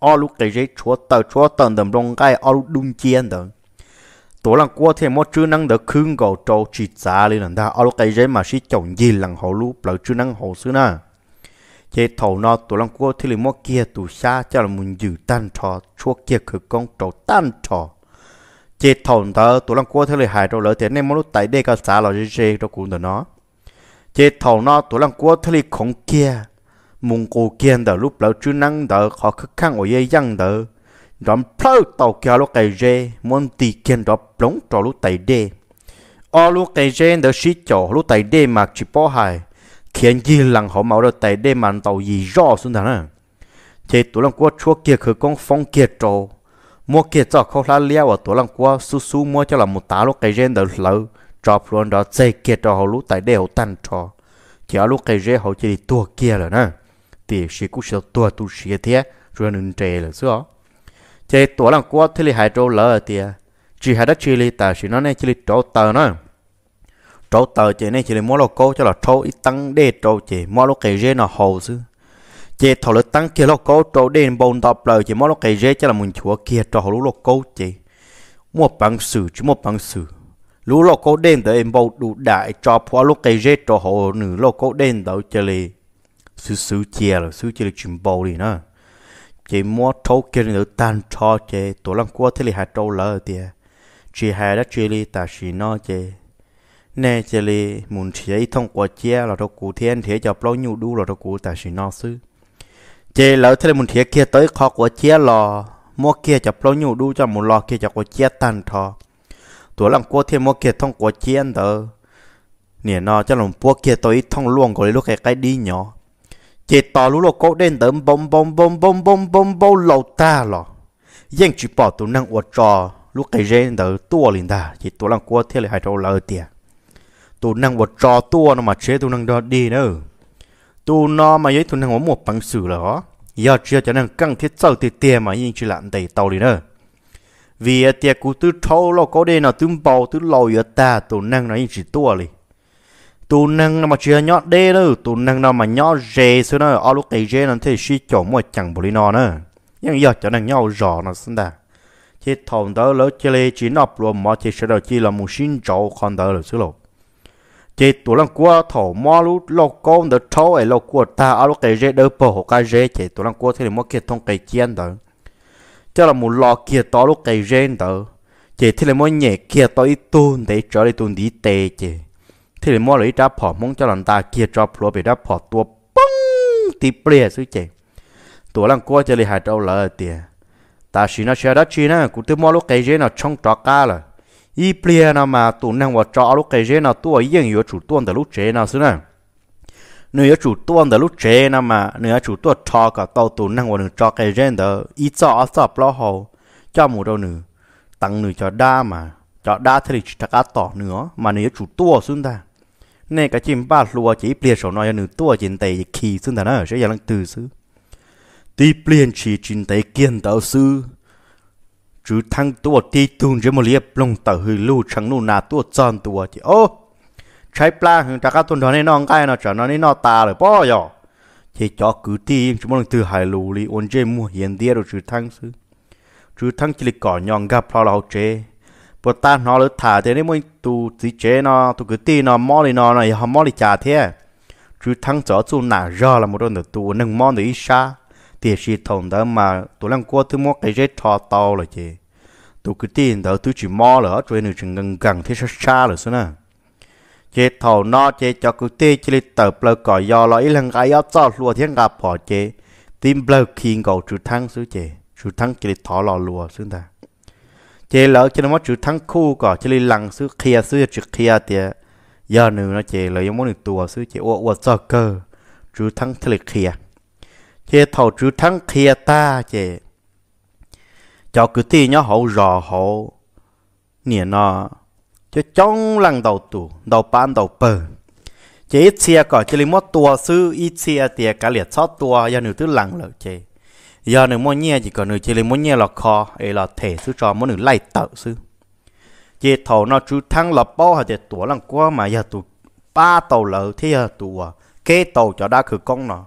ở lúc cái gì chúa tờ chúa tờ đầm rong cái ở lúc đun chiên đó tổ là qua thêm một chữ năng được khương gầu trâu chỉ giá lên lần ta ở lúc cái gì mà sĩ chồng gì lần hậu lúc là chữ năng hậu xứ na chế thầu nó tổ là qua thì là một kia tụ xa cho là muốn giữ tan trò chúa kia cứ công trâu tan trò chế thầu ta tổ là qua thì là hại trâu lỡ thế nên một lúc tại đây cả xã là gì dây cũng được nó chế thầu nó tổ là qua thì là không kia mông cô kiên đỡ lúc lâu chú năng đỡ khó khăn khăn ở dây dân đỡ đón plơ tàu kia lúc cây rê môn tì kiên đó plống trò lúc tay đê ở lúc cây rê đỡ xí chỗ lúc tay đê mà chỉ bó hài khiến gì lằng họ máu đỡ tay đê mà tàu gì rõ xuống thằng à thế tụi lòng qua chúa kia khử con phong kia trò mua kia cho khó lá leo ở tụi lăng qua su su mua cho là một tá lúc cây rê đỡ lâu drop luôn đó dây kia trò họ lúc tay đê họ tan trò chỉ ở lúc cây rê họ chỉ đi tua kia rồi nè thì sẽ cũng sẽ tua tu sĩ thế rồi nên trẻ là xưa chế tua làm quá thì là hai trâu lỡ thì chỉ hai đất chỉ là ta chỉ nó này chỉ là trâu tờ nó trâu tờ chế này chỉ là mua lô cô cho là trâu ít tăng để trâu chế mua lô cây dê nó hầu chứ chế thầu lỡ tăng kia lô cô trâu đen bồn tập lời chế mua lô cây dê cho là mình chúa kia trâu hầu lô cô chế mua bằng sử chứ mua bằng sử lũ lô cô đen tới em bầu đủ đại cho phó lô cây dê trâu hồ nữ lô cô đen tới chơi sư sư chia là sư chia là chìm bầu đi nữa chỉ mua thâu kia nữa tan cho chị tổ lăng qua thế là hạt trâu lỡ tiề chị hai đã chị li ta xì nó chị nè chị li muốn chị ấy thông qua chia là đâu cụ thiên thế cho bao nhiêu đu là đâu cụ ta xì nó sư chị lỡ thế muốn thiệt kia tới khó của chia lò mua kia cho bao nhiêu đu cho một lò kia cho của chia tan cho tổ lăng qua thiên mua kia thông qua chia nữa nè nó cho lòng bua kia tới thông luôn rồi lúc cái cái đi nhỏ chế tỏ lũ lô cố đến tấm bom bom bom bom bom bom bom lâu ta lọ yên chỉ bỏ tụ năng ở trò lũ cái rên đỡ tua lên ta chỉ tụ năng qua thế là hai trâu lỡ tiệt tụ năng ở trò tua nó mà chế tụ năng đó đi nữa tụ nó mà giấy tụ năng ở một bằng sử là giờ chưa cho năng căng thiết sâu tiệt tiệt mà yên chỉ làm đầy tàu đi nữa vì tiệt cú tư thâu lô cố đến nó tư bầu tư lâu giờ ta tụ năng nó yên chỉ tua liền tu nâng nó mà chưa nhót đê đâu tu nâng nó mà nhót rề xưa nó ở lúc cái rề nó thì suy chỗ mà chẳng bồi lý nó nữa nhưng giờ cho nâng nhau rõ nó xin ta chỉ thòng đó lỡ chơi lấy chỉ nộp luôn mà chỉ sẽ đầu chi là một xin chỗ còn đó là xứ lộ chỉ tu năng qua thổ mò lúc lọc con đó thâu ấy lọc qua ta ở lúc cái rề đỡ bỏ cái rề chỉ tu năng qua thì mà kia thông cái chiến đó cho là một lọ kia to lúc cái rề đó chỉ thì là mỗi nhẹ kia to ít tuôn để trở lại tuôn đi tê chỉ thì để mua lấy ra phỏ mong cho lần ta kia cho phỏ bị ra phỏ tua bông tì bìa suy chè tua lần qua chơi lấy hai trâu lỡ tiền ta xí nó xe đất chi nè cũng tự mua lúc cái gì nó trong trọ cá rồi y bìa nào mà tụ năng vào trọ lúc cái gì nào tua ý yên yếu chủ tuôn từ lúc chế nào xứ nè nếu chủ tuôn từ lúc chế nào mà nếu chủ tuôn trọ cả tàu tụ năng vào nửa trọ cái gì đó ít cho sập lo hồ cho mù đâu nửa tặng nửa cho đa mà cho đa thì chỉ ta cá tỏ mà nếu chủ tua xuống ta เนกจิมป้าลัวจีเปลี่ยนสอนอยหนึ่งตัวจินเตยขี่ซึ่งแต่นั้นใช้ยังตื่นซื้อทีเปลี่ยนชีจินเตยเกียนเต่าซื้อจูทั้งตัวที่ตุนจะมาเลียบลงเต่าหือลู่ชังนู่นนาตัวจอนตัวจีโอ้ใช้ปลาหึงจากตุนถอนในน้องใกล้นะจากนอนในนอตาเลยป้อยอเจจอกือตียังจะมาลงตือหายลูลีอนเจมัวเหียนเดียรูจูทั้งซื้อจูทั้งจิลิก่อนยองกับพอเราเจ bữa ta nó lỡ thả thế nên mỗi tu chỉ chế nó tu cứ tin nó mò đi nó này họ mò đi trả thế chú thằng chó chú nà ra là một đôi tu nâng mò nữa xa thì chỉ thằng đó mà tu lăng qua thứ mò cái dây thọ to là gì tu cứ tin đó tu chỉ mò lỡ chuyện nữa chừng gần gần thế xa xa rồi xưa nè chế thọ nó chế cho cứ chỉ là tờ bờ còi do lo ý lăng cái áo cho lùa thiên gặp họ chế tim bờ khi cầu chú thằng xứ chế chú thằng là thọ lò lùa xưa ta chế lỡ cho nó mất chữ thắng khu cỏ chế li lằng xứ kia xứ chữ kia tiệt giờ nữa nó chế lỡ giống muốn được tua xứ chế ô ô sơ cơ chữ thắng thế li kia à, chế thầu chữ thắng kia ta chế cho cứ ti nhá hậu rò hậu nè nó cho trong lằng đầu tủ đầu pan đầu bờ chế ít xe cỏ chế li mất tua xứ ít xe tiệt cả liệt sót tua giờ nữa thứ lằng lỡ chế giờ nữa mua nhẹ chỉ còn nữa chỉ lấy mua nhẹ là khó ấy là thể sư cho mua nữa lại tự sư chỉ thầu nó chú thắng là bao hạt để tuổi lần qua mà giờ tụ ba tàu lợ thế giờ tụ à, kế tàu cho đa khử công nó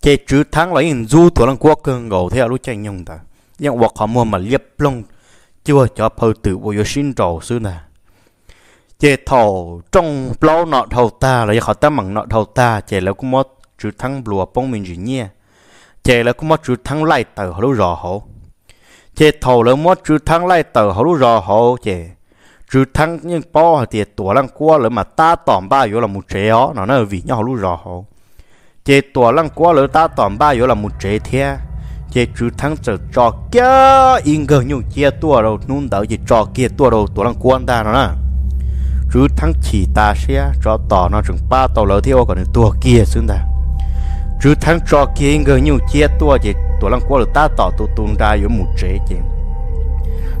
chỉ chú thắng là hình du tuổi lần qua cường gầu thế là lúc chạy nhung ta nhưng hoặc họ mua mà liếp lông chưa cho phơi tự vô vô xin trầu sư nè chỉ thầu trong lâu nọ thầu ta là họ ta mặn nọ thầu ta chỉ là cũng mất chữ thắng lùa bông mình gì nhé chế là cũng mất chú thắng lại tờ họ lũ rò họ chế thầu là mất chú thắng lại tờ họ lũ rò họ chế chú thắng nhưng bỏ thì tổ lăng qua là mà ta tỏm ba yếu là một chế họ nó nó vì nhau họ lũ rò họ chế tổ lăng qua là ta tỏm ba yếu là một chế thế chế chú thắng trở trò kia yên gần nhung chế tua rồi nung đỡ chế trò kia tua rồi tổ lăng quan ta nó nè chú thắng chỉ ta xe trò tỏ nó chừng ba tàu lỡ theo còn tua kia xứng ta rồi thằng trò kia người nhiều chia tua chỉ tổ lăng qua ta tỏ tụ tung ra yếu một chế chứ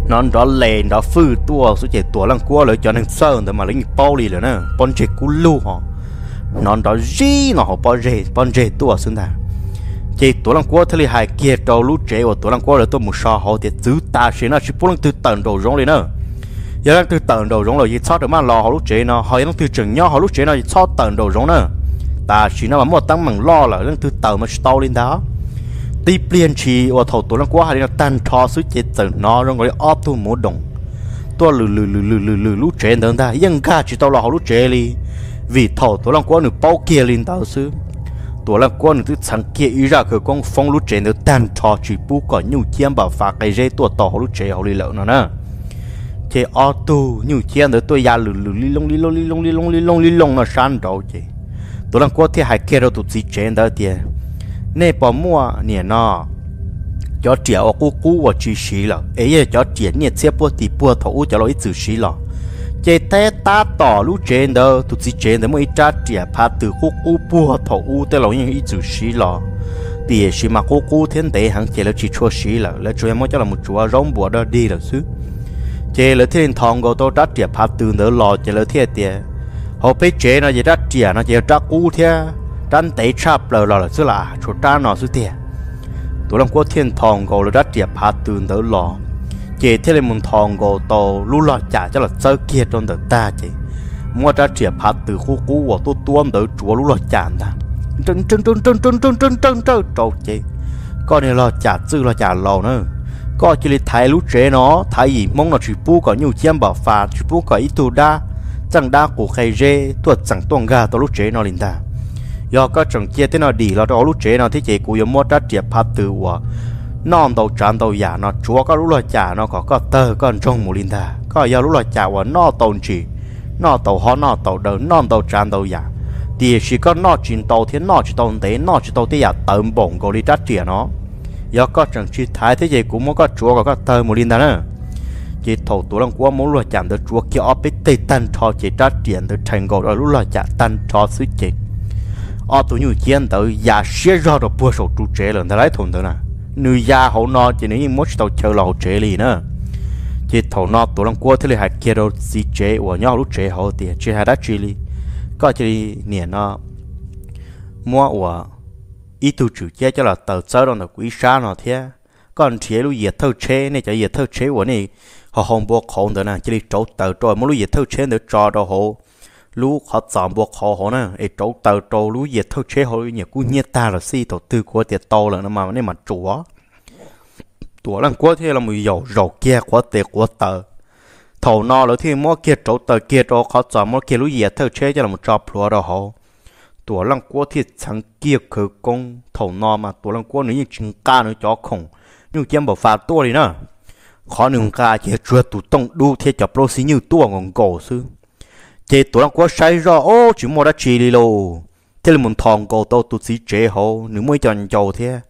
nó đó lề đó phư tua số chỉ tổ lăng qua lại cho nên sợ mà lấy bao lì rồi nè bọn chế cú lu họ nó đó gì nó họ bao chế bọn chế tua xuống ta chỉ tổ lăng qua thì hai kia trâu lú chế và tổ lăng qua rồi tôi một sò họ thì giữ ta sẽ nó chỉ bốn từ tận đầu rong lên nè giờ đang từ tận đầu rong rồi gì sao được mà lò họ lú chế nó họ đang từ trường nhau họ lú chế nó sao tận đầu rong nè ta chỉ nói mà một tăng mảng lo là lưng từ tàu mà tàu lên đó ti plien chi và thầu tổ lăng quá hay là tan thò suy chết từ nó rồi gọi ốp tu mổ đồng tua lử lử lử lử lử lử lú chế đơn ta yên ca chỉ tàu là họ lú chế đi vì thầu tổ lăng quá nửa bao kia lên tàu sư tổ lăng quá nửa thứ sáng kia ý ra cái con phong lú chế nửa tan thò chỉ bu cỏ nhu chiêm bảo phá cái dây tua tàu họ lú chế họ lì lợn nó nè chế ô tu nhu chiêm nửa tôi ya lử lử lì lông lì lông lì lông lì lông lì lông lì lông nó san đầu chế tôi đang có thể hai kia tụt gì chén đó tiền nên bỏ mua nè nó cho trẻ ở cú cú và chỉ xí là ấy cho trẻ nè xe bùa thì bùa thấu cho nó ít chữ xí là ta tỏ lũ chén đó tụt gì chén đó mới cha trẻ phá từ cú cú bùa thấu tới nó những ít chữ xí xí mà cú cú thiên tế hàng chế là chỉ chua là là cho em là một chúa rong bùa đó đi là xứ chế là thiên thong của tôi trách trẻ phá từ nữa lò chế là thiên tiền họ biết chế nó gì đắt tiền nó chỉ đắt cú thế trăn tế chắp lờ là xứ là chỗ ta nó số tiền tôi làm quốc thiên thòng gò là đắt tiền phát từ tới lo chế thế là muốn thòng gò to lú lọ trả cho là sơ kia trong tờ ta chế mua ra tiền phát từ khu cũ của tôi tuôn tới chùa lú lọ chản ta trân trân trân trân trân trân trân trân trân trâu chế con này lọ trả dư lọ trả lò nữa có chỉ là thái lú chế nó thái gì mong là chỉ phu có nhiều chiêm bảo phạt chỉ phu có ít tù đa chẳng đa của khay rê thuật chẳng tuồng gà tao lúc chế nó linh ta do có chẳng kia thế nó đi là đó lúc chế nó thế chế của yếm mua trát tiệp pháp từ của non đầu tràn đầu giả nó chúa có lúc là chả nó có có tờ con trong mù linh ta có do lúc là chả của nó tồn chỉ nó tàu ho nó tàu đỡ non đầu tràn đầu giả thì chỉ có nó chín tàu thế nó chỉ tàu thế nó chỉ tàu thế giả tầm bổng gọi đi trát tiệp nó do có chẳng chi thái thế chế cũng muốn có chúa có có tờ mù linh ta nữa chỉ thầu tủ lăng quá muốn lo chạm được chúa kia ở bên tây tan cho chỉ ra tiền được thành cầu ở lúc lo chạm tan cho suy chỉ ở tủ nhiều chiến tử già sẽ ra được bao số trụ chế lần thứ lấy thùng thế nào nữ già hậu no chỉ nếu như muốn tàu chờ là chế lì nữa chỉ thầu no tủ lăng quá thế là hạt kia đâu xí chế và nhau lúc chế hậu tiền chỉ hạt đã chỉ lì có chỉ nè nọ mua và ít tu chủ chế cho là tờ chơi đó được quý sa nọ thế còn chế lúc giờ thâu chế này chả giờ thâu chế của này họ hồng bố khổng đó nè chỉ đi trâu tàu trâu mỗi lúc gì thâu chế nữa trò đó hộ lúc họ giảm bố khó họ nè ấy trâu tàu trâu lúc gì thâu chế họ nhà cú nhẹ ta là si tổ tư của tiệt to là nó mà nên mà chúa tuổi lần quá thì là mùi dầu dầu kia quá tiệt quá tờ thầu no rồi thì mỗi kia trâu tờ kia trâu họ giảm mỗi kia lúc gì thâu chế cho là một trò plua đó hộ tuổi lần quá thì chẳng kia khử công thầu no mà tuổi lần quá nếu như chừng ca nữa cho khủng nhưng chém bảo phạt tôi đi nữa khó nương ca chỉ chưa tụ tông đu thế chập lô xí như tua ngon cổ sư chế tụ đang quá sai rõ ô chỉ mua đã chỉ đi lô thế là muốn thòng cổ tao tụ xí chế hồ nếu mới chọn châu thế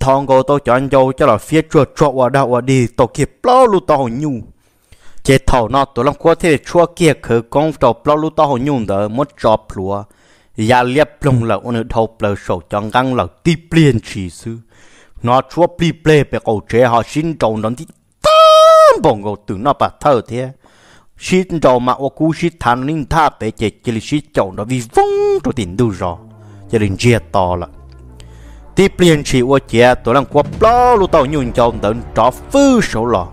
thòng cổ tao chọn châu cho là phía chùa trọ qua đạo qua đi tao kia bao lu tao nhu chế thầu nó tụ đang quá thế chưa kia khử công tao bao lu tao nhu đỡ mất chọp lúa ya liệp lông là ôn thầu bờ sầu chọn găng là tiếp liền chỉ sư nó chua pli ple pe cổ chế họ xin trồng nó tí bộ ngô từ nọ bà thơ thế shit cho mà ô cú shit thằng nín tha bé chế chỉ là shit cho nó vì vong cho tiền đủ rồi chỉ là chia to là tiếp liền chỉ ô chế tụi đang quắp lo lu tàu nhung chồng tận trọ phư số lò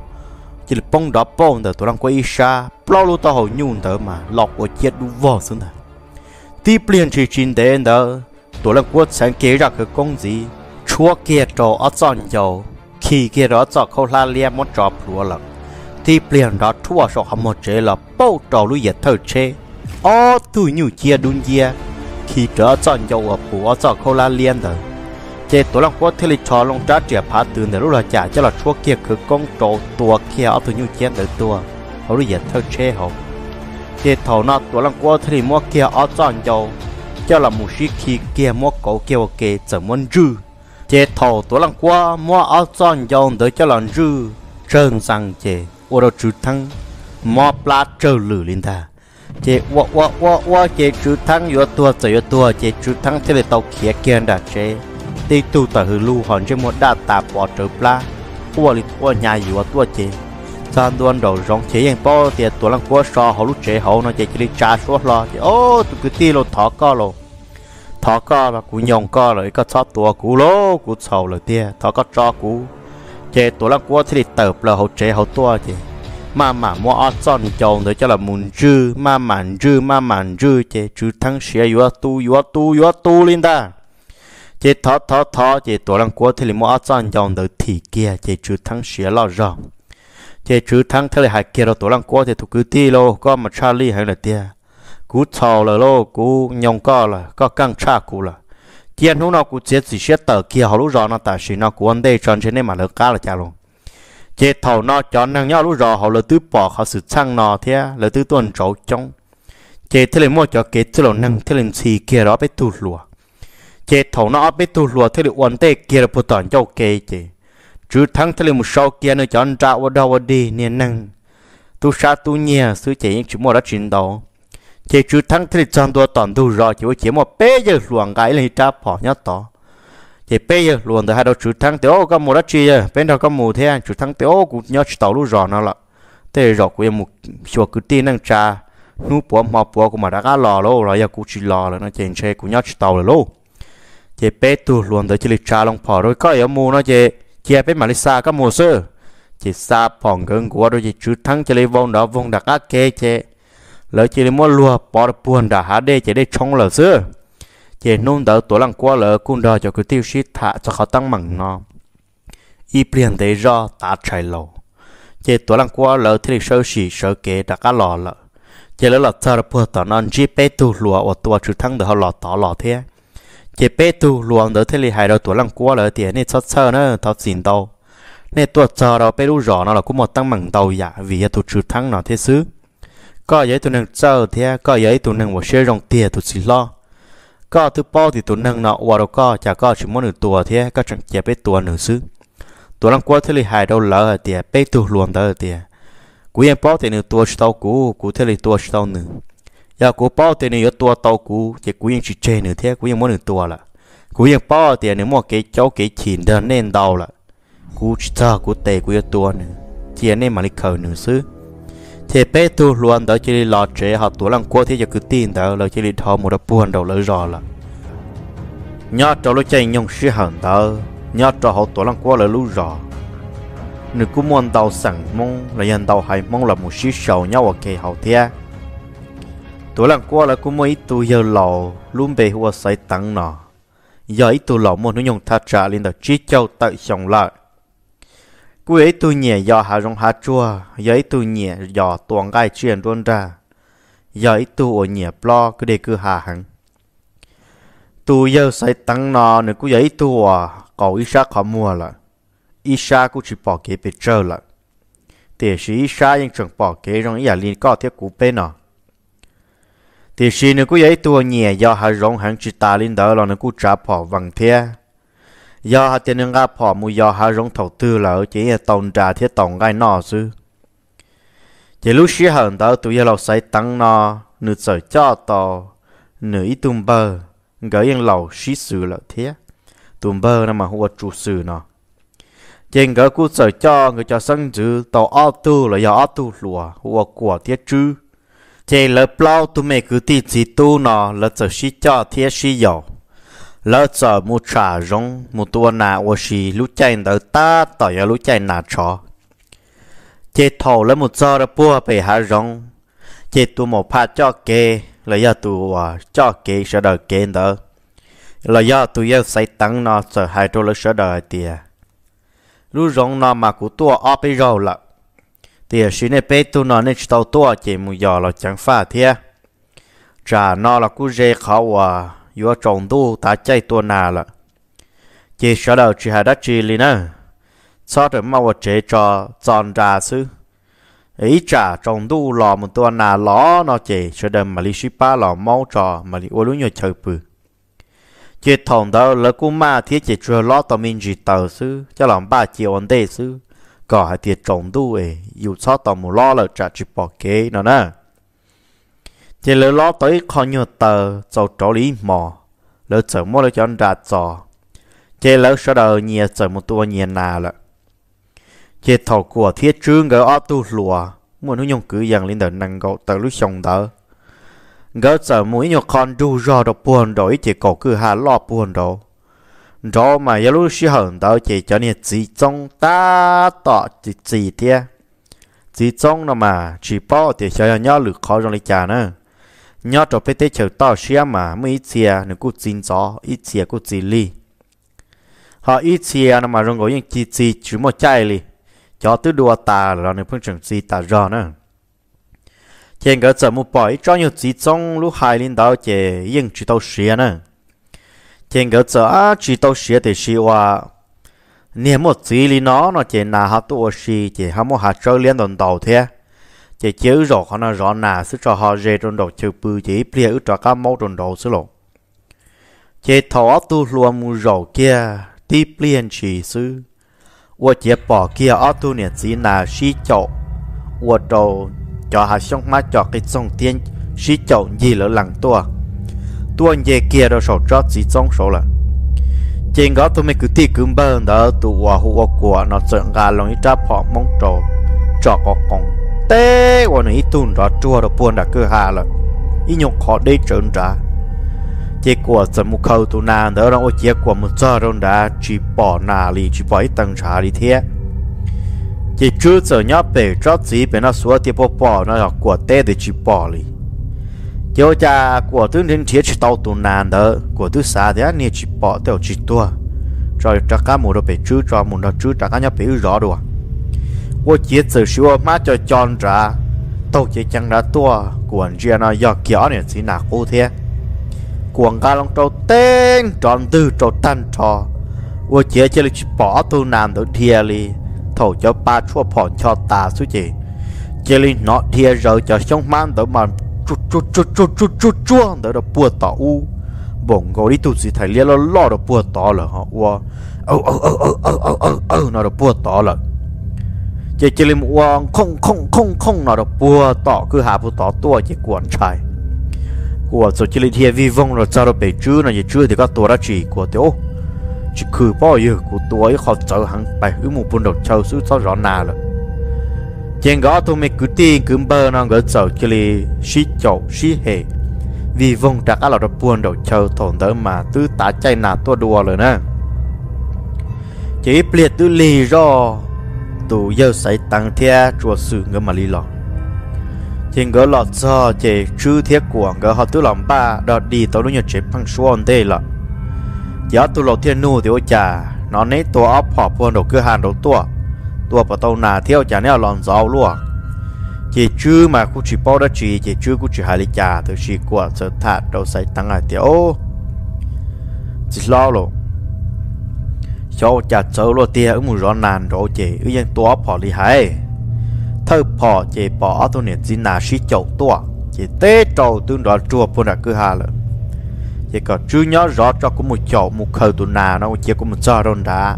chỉ là bông đó bông tờ tụi đang quay xa lo lu tàu nhung tờ mà lọc ô chế đủ vò xuống tờ tiếp liền chỉ chín đến tờ tụi đang quất sáng kế ra cái công gì chúa kia trò ở chọn dầu khi kia đó chọn khâu la lia mất trọ lúa lận thì liền đó thua số hầm một chế là bao trò lui giật thở chế ô tôi nhiều chia đun chia khi trở chọn dầu ở bùa cho khô la liền rồi chế tổ lòng quốc thế lịch trò lòng trả trẻ phá từ để lúc là trả cho là chua kia cứ công trổ tua kia ở tôi nhiều chia để tua họ lui giật thở chế họ chế thầu nó tổ lòng quốc thế lịch mua kia ở chọn dầu cho là một sĩ khi kia mua cổ kia kia trở muốn dư chế thầu tổ lòng quốc mua ở chọn dầu để cho là dư trơn sang chế ô đồ chú thăng mò pla trơ lử lên ta chế wo wo wo wo chế trừ thăng yo tua tới yo tua chế trừ thăng thế là tàu kia kia đã chế tê tu tờ hư lu hòn chế một đa tà bỏ trừ plá, tua li tua nhà yo tua chế san đoan đầu rong chế yang po thì tua lăng quá so hầu lúc chế hầu nó chế chế chà xua lo chế ô tụ cứ ti lo thọ co lo thọ co mà cú nhong co rồi có cho tua cú lô cú sầu rồi tia thọ có cho cú chế tổ lăng của thì tờ là hậu chế hậu tua chế mà mà mua ở trong chồng để cho là muốn dư mà mà dư mà mà dư chế chú thăng xia yếu tu yếu tu yếu tu lên ta chế thọ thọ thọ chế tổ lăng của thì mua ở trong chồng để thì kia chế chú thăng xia lo rõ chế chú thăng thế là hai kia rồi tổ lăng của thì thuộc cứ ti lô có mà Charlie hay là tia cú thò là lô cú nhông co là có căng tra cú là hiện hôm nó cũng chết gì chết tờ kia họ lúc rò nó tại sự nó cũng ăn đây cho nên mà lỡ cá là cha luôn chết thầu nó cho năng nhau lúc rò họ lỡ tứ bỏ họ sự sang nó thế lỡ tứ tuần trấu trong chết thế là mua cho kế thế là năng thế là gì kia đó biết tu lùa chết thầu nó biết tu lùa thế là ăn tê kia là phụ toàn cho kế chế chứ thắng thế là một sau kia nó cho anh ra ở đâu đi nên năng tu sa tu nhia sứ chế những chuyện mua đã chuyển đầu chỉ chú thăng thì chọn đồ toàn đủ rồi chỉ có chỉ một bé giờ luồng cái này cha bỏ nhá đó chỉ bé giờ luồng thì hai đầu chú thì ô có một đất chi giờ bên đó có một thế chú thì ô cũng nhớ chỉ tàu lú rồi nó là thế rồi cũng em một số cứ tin năng cha nu bỏ mà bỏ cũng mà đã cá lò lâu rồi giờ cũng chỉ lò là nó chèn xe cũng nhớ chỉ tàu rồi lô chỉ bé tu luồng từ chỉ lịch cha long bỏ rồi có ở mua nó chỉ chỉ bé Malaysia có mùa sơ chỉ sa phòng gần của đôi chỉ chú thắng chỉ lấy vong đó vong đặt cá kê chơi lỡ chỉ mua lùa bỏ được buồn đã há đê chỉ để chống lỡ xưa chỉ nôn đỡ tổ lăng qua lỡ cung đờ cho cái tiêu shit thả cho khó tăng mẳng nó y biến để do ta chạy lò chỉ tổ lăng qua lỡ thì sơ xỉ sơ kế đã cá lò lỡ chỉ lỡ lọt thở bùa tỏ non chỉ bê tu lùa ở tua chú thăng đỡ lọt tỏ lọt thế chỉ bê tu lùa đỡ thì hài đầu tổ lăng qua lỡ thì nên sót sơ nữa thật xỉn đâu nên tua chờ đầu bê lu rõ nó là cũng một tăng mẳng tàu giả vì tu chú thăng nó thế xứ có giấy tụ nâng trâu thế có giấy tụ nâng một xe rong tiền tụ xì lo có thứ bao thì tụ nâng nọ qua đâu có chả có chỉ muốn được tua thế có chẳng chẹp biết tua nữa xứ tụ nâng qua thế li hài đâu lỡ ở tiền biết tụi luôn đó ở tiền cú em bao thì nửa tua tàu cú cú thế li tua tàu nửa giờ cú bao thì nửa tua tàu cú chỉ cú em chỉ chơi nửa thế cú em muốn nửa tua là cú em bao thì nửa mua cái cháu cái chìm đơn nên đau là cú chờ cú tệ cú tua nửa chỉ nên mà lịch khởi nửa xứ thì bé tu luôn đó chỉ lọ trẻ học tuổi lăng qua thế giờ cứ tin đó là chỉ thọ một đập buồn đầu lỡ rõ là nhớ cho lúc chạy nhung sư hận đó nhớ cho học tuổi lăng qua là lũ rõ nếu cũng muốn đào sẵn mong là nhân đào hay mong là một sư sầu nhau ở kỳ hậu thế tuổi lăng qua là cũng mới tu giờ lầu luôn về hoa say tăng nọ giờ ít tu lầu muốn nó nhung thật trả lên đó chỉ cho tại sống lại cú ấy tôi nhẹ giờ hà rong hà chua giờ ấy tôi nhẹ giờ tuồng gai chuyện luôn ra giờ ấy tôi ở nhẹ lo cứ để cứ hà hẳn tôi giờ say tăng nọ nữa cú ấy tôi à cậu ít sao khó mua là ít sao cú chỉ bỏ kế bị trơ là thì sĩ ít sao nhưng chẳng bỏ kế rong giờ à liền có thiết cú bên nọ thì sĩ nữa cú ấy tôi nhẹ giờ hà rong hẳn chỉ ta lên đó là nữa cú trả bỏ vàng thea do ha tiền gặp họ mu do ha rong thầu tư là chỉ tồn trà thiết tồn gai nọ chứ chỉ lúc xí hờn đó tụi giờ lầu say tăng nọ nửa sợ cho to nửa ít tùm bơ gỡ yên lầu xí sự là thế tùm bơ nó mà hùa chủ sự nọ trên gỡ cú sợ cho người cho sân chữ tàu ô tu là do ô tu lùa hùa của thiết chứ trên lỡ plau tụi mày cứ tì gì tu nọ là sợ xí cho thiết xí dầu lỡ giờ mua trà rong mua tua na, ô xì lú chạy đỡ ta tỏ ya lú chạy na cho. chế thầu lấy một giờ đã bua về hà rong chế tu một pha cho kê là giờ tu à cho kê sẽ đợi kê đỡ là giờ tu yêu say tăng nó sợ hai đôi lỡ sẽ đợi tiề lú rong na mà của tua ở bên rồi là tiề xin này bé tu nó nên tàu tua chế mua giờ là chẳng pha thiệt trà na là cú dê khó à yo trồng tu ta chạy tua nà là chỉ sợ đầu chỉ hai đất chỉ li nữa sau đó mau chế cho tròn trà sư ý trả trồng tu lò một tua nà ló nó chỉ sợ đầu mà li shipa lò mau trò mà li ô lú nhiều chơi bự chỉ thòng đó lỡ cú ma thiết chỉ chưa ló tao mình chỉ tờ sư cho làm ba chỉ ổn đề sư có hai tiệt trồng tu ấy dù sao tao mù lo là trả chỉ bỏ kế nó nè chỉ lỡ lo tới khó nhiều tờ cho chỗ lý mò lỡ chở mua lỡ cho anh ra trò chỉ lỡ sau đầu nhiều chở một tua nhiều nà lợ chỉ thầu của thiết trương gỡ ở tu lùa muốn nó nhung cứ dần lên đời năng gậu tờ lúc sông tờ gỡ chở mũi nhiều con du do đọc buồn đổi chỉ cổ cứ hà lo buồn rồi đó mà giờ lúc xí hận tờ chỉ cho nên chỉ trong ta tọ chỉ chỉ thế chỉ trong nó mà chỉ bỏ thì cho nhau lựa khó trong lấy trà nữa nhớ cho bé tế chờ to xia mà mới ít xia nữa cũng chín gió ít xia cứ chín li họ ít xia nó mà rung gọi những chi chi chứ một chai li cho tứ đua ta là nên phương trường chi ta rõ nữa trên cái giờ một bỏ cho nhiều chi trong lúc hai linh đạo chế những chỉ tàu xia nữa trên cái giờ à chỉ tàu xia thì xia hoa nếu một chi li nó nó chế nào hấp tụ xia chế hấp một hạt chơi liên đồng đầu thế chế chiếu rõ họ nó rõ nà sức cho họ dễ trong đầu chữ bự chỉ bịa ức cho các mẫu trong đầu sức lộ chế thọ tu luôn mu rõ kia tí bịa chỉ sư và chế bỏ kia ở tu niệm gì là sĩ chậu và đầu cho hạ sông má cho cái sông tiên sĩ chậu gì lỡ lằng tua tua về kia đâu sổ trót gì sông sổ là trên đó tôi mới cứ ti cứ bơ đó tụ hòa hụa của nó trợn gà lòng ít ra họ mong trầu cho có công tê của nó ít tùn đó chua đó buồn đã cứ hà là ít nhục khó đi trơn ra chỉ của giờ một khâu tu nà đó là ôi chỉ của một giờ rồi đã chỉ bỏ nà lì chỉ bỏ ít tăng trả đi thế chỉ chưa giờ nhớ bể cho gì về nó xóa tiếp bỏ bỏ nó là của tê để chỉ bỏ lì chiều cha của tướng đến thiết chỉ tàu tu nà đó của tướng xa thì anh chỉ bỏ theo chỉ tua rồi cho cả một đôi bể chữ cho một đôi chữ cho cả nhớ bể rõ được 我接走是我妈叫江着，都接江着多，管这呢要叫你去哪过天，管家龙州天转 tư 州单车，我接这里去把都难都天里，头叫把车跑车打出去，这里那天热叫上班都嘛，猪猪猪猪猪猪猪都都不到屋。bổng gò đi tụt gì thấy lia lo lo được bùa to là họ wa ô ô ô ô ô ô ô ô nó được bùa to là chỉ chỉ lim uang không không không không nào đó bùa tỏ cứ hạ bùa tỏ tua chỉ quần trai của số chỉ lim thiên vi vong rồi sao đó bị chứ này chỉ chưa thì có tua đó chỉ của tiểu chỉ khử bao nhiêu của tua ấy khó sợ hẳn bài hứa một buồn đầu trâu xuống sao rõ nà rồi chèn gõ tôi mình cứ tin cứ bơ nó gỡ sợ chỉ li xí chậu xí hề vì vong trả cả là đó buồn đầu trâu thổn đỡ mà tứ tá chay nà tua đùa rồi nè chỉ pliệt tứ lì rồi tù yêu sải tăng thia chùa sự ngỡ mà lý lọ thiên gỡ lọ cho chế chư thiết của ngỡ họ tứ lòng ba đọ đi tao đối nhật chế phăng xuân tê lọ giá tù lọ thiên nu thì ô chà nó nấy tua áp họ buôn đồ cứ hàn đồ tua tua bà tàu nà theo chả nèo lòng gió luôn chỉ chứ mà cũng chỉ bao đó chỉ chỉ chứ cũng chỉ hai lý trà từ chỉ của sơ thạt đầu sải tăng à tiểu chỉ lo rồi cho chả sâu lo tia ứng mù rõ nàn rõ chế ư yên tua bỏ lì hay thơ bỏ chế bỏ tôi nè chỉ nà sĩ chậu tua, chế tế trầu tương đoạn chùa phun là cứ hà lợ chế có chú nhớ rõ cho có một chậu một khờ tụ nà nó chế có một giờ đồn đá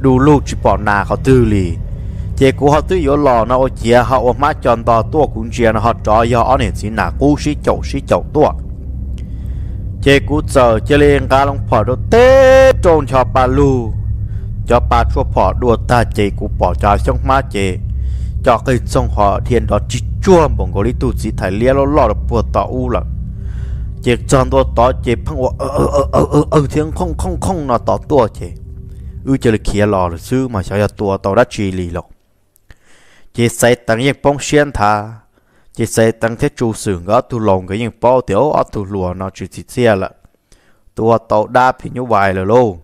đủ lúc chỉ bỏ nà họ tư lì chế của họ tư yếu lò nó chế họ ôm mắt chọn tò tua cũng chia nó họ trò do nè chỉ nà cú sĩ chậu sĩ chậu tua chế cú giờ chế lên cá long phở đồ tê trôn cho bà lù cho bà chua phở đùa ta chế cú bỏ cho xong má chế cho cái xong họ thiên đó chỉ chua bọn gối tu sĩ thải lia lo lo được bùa tỏ u là chế chọn đồ tỏ chế phăng ủa ờ ờ ờ ờ ờ, ờ thiên không không không nó tỏ tua chế ư chế là kia lò là sư mà sao ya tua tao đã chì lì lộc chế say tăng yên phong xuyên thà chỉ sẽ tăng thiết chu sử ngỡ tu lồng cái những bao tiểu ở tu lùa nó chỉ chỉ xe là ở tàu đa thì như vậy là luôn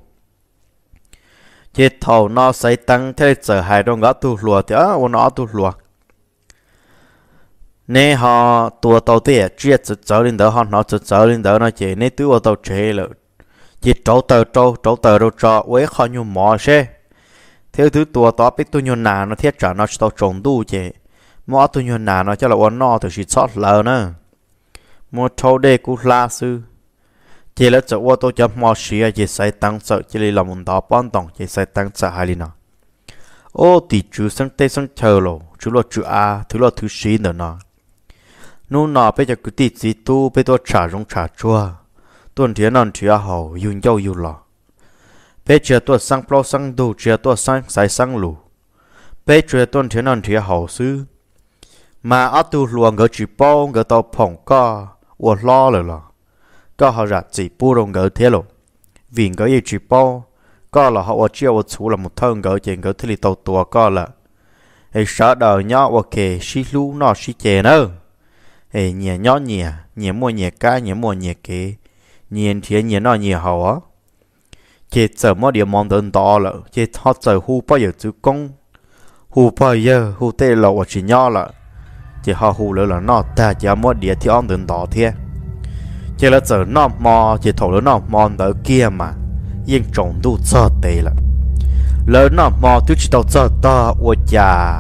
chỉ thầu nó sẽ tăng thế sở hại đông ngỡ tu lùa thì ở à, nó tu lùa nên họ tu ở tàu thì chia à, sự trở lên đó họ nó sự trở lên đó nó chỉ tu ở tàu chế là chỉ trâu tờ trâu trâu tờ đâu trò với họ nhiều mỏ xe thế thứ tu ở tàu biết tu nhiều nà nó thiết trả nó tao trồng đủ chế mua tu nhuận nà nó cho là uốn no thực sự sót lờ nữa mua thâu đê cú la sư chỉ là chỗ ô tô chấm mua xí chỉ xây tăng sợ chỉ là muốn đó bón tòng chỉ xây tăng sợ hai lina ô tỷ chú sang tây sang chờ lộ chú lo chú a thứ lo thứ xí nữa nọ nụ nọ bây giờ cứ tỷ chỉ tu bây tôi trả rong trả chua tuần thiên nọ thì à hậu yun dâu dùng lọ bây giờ tôi sang plo sang đồ giờ tôi sang xây sang lù bây giờ tuần thiên nọ thì à hậu sư mà ở tu luồng gỡ chỉ bao gỡ tàu phong co ủa lo rồi lo có họ ra chỉ bu rồng gỡ thế lộ vì gỡ yêu chỉ bao có là họ chiêu ở chủ là một thân gỡ chỉ gỡ thế li tàu tua có là hệ sợ đời nhỏ ok xí lu nó xí chè nữa hệ nhẹ nhỏ nhẹ nhẹ mua nhẹ cá nhẹ mua nhẹ kế nhẹ thiệt nhẹ nó nhẹ hậu á chế chờ mọi điều mong đơn to là chế thoát chờ hù bao giờ chữ công hù bao giờ hù tê là chỉ nhỏ là chỉ họ hù lỡ là nó ta chỉ mua địa thì ông đừng đó thế chỉ là giờ nó mò chỉ thổ lỡ nó mò ở kia mà yên trồng đủ sợ tệ là lỡ nó mò tôi chỉ đâu sợ ta ô chà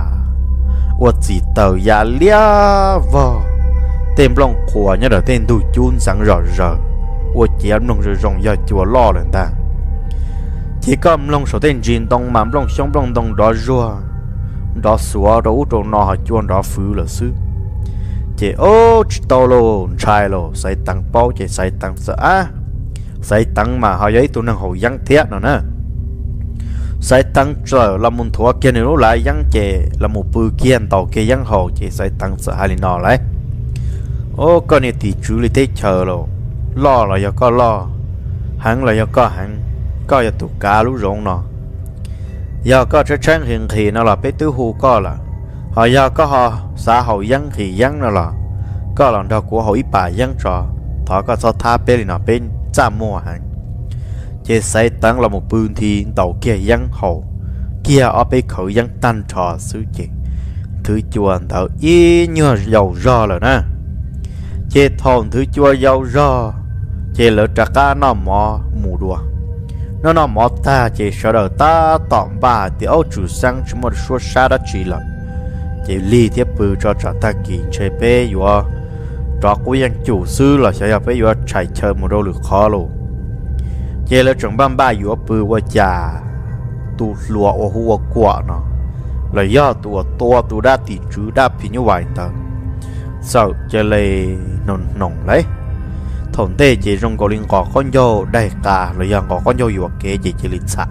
ô chỉ tàu ya dạ lia vò tên lòng của nhớ là tên đủ chun sáng rõ rõ ô chỉ ăn nông rồi rồng giờ chùa lo lên ta chỉ có lòng số tiền riêng đông mà lòng sống lòng đông đó rồi đó xóa đó út trong nó họ chuan đó phứ là sư chế ô tàu lô trai lô sai tăng bao chế sai tăng sợ á sai à, tăng mà họ giấy tụi năng hồ giăng thiết nữa nè sai tăng trở là một thua kia nữa lại giăng chế là một bự kia tàu kia giăng hồ chế sai tăng sợ hai nó lại ô con này thì chú lý thế chờ lô lo là do có lo hắn là do có hắn có do tụi cá lú rộng nó giờ có cho chân hiện thì nó là bé tứ hù có là họ giờ có họ xã hội dân thì dân nó là có lòng đó của hội bà dân trò thọ có cho tha bé nó bên cha mua hàng chế xây tăng là một bươn thì đầu kia dân hậu kia ở bên khẩu dân tan trò xứ chị thứ chùa thợ y như dầu rò là nè chế thôn thứ chùa dầu rò chế lỡ trà ca nó mò mù đùa nó nó ta chỉ sợ đầu ta tỏm bà thì ông chủ sang chúng một số xa đã chỉ là chỉ li tiếp bự cho trả ta kỳ chơi bê yo cho cô yên chủ sư là sẽ gặp bê yo chạy chơi một đôi lửa khó luôn chỉ là chuẩn ban ba yo bự qua già tu lúa ô hua nó là do tu to tu đã tỷ chú đã phi như vậy ta sau chỉ lấy nồng nồng lấy thông tế chỉ rong gọi linh có con dâu đại cả rồi rằng gọi con dâu vừa kế chỉ chỉ linh sạ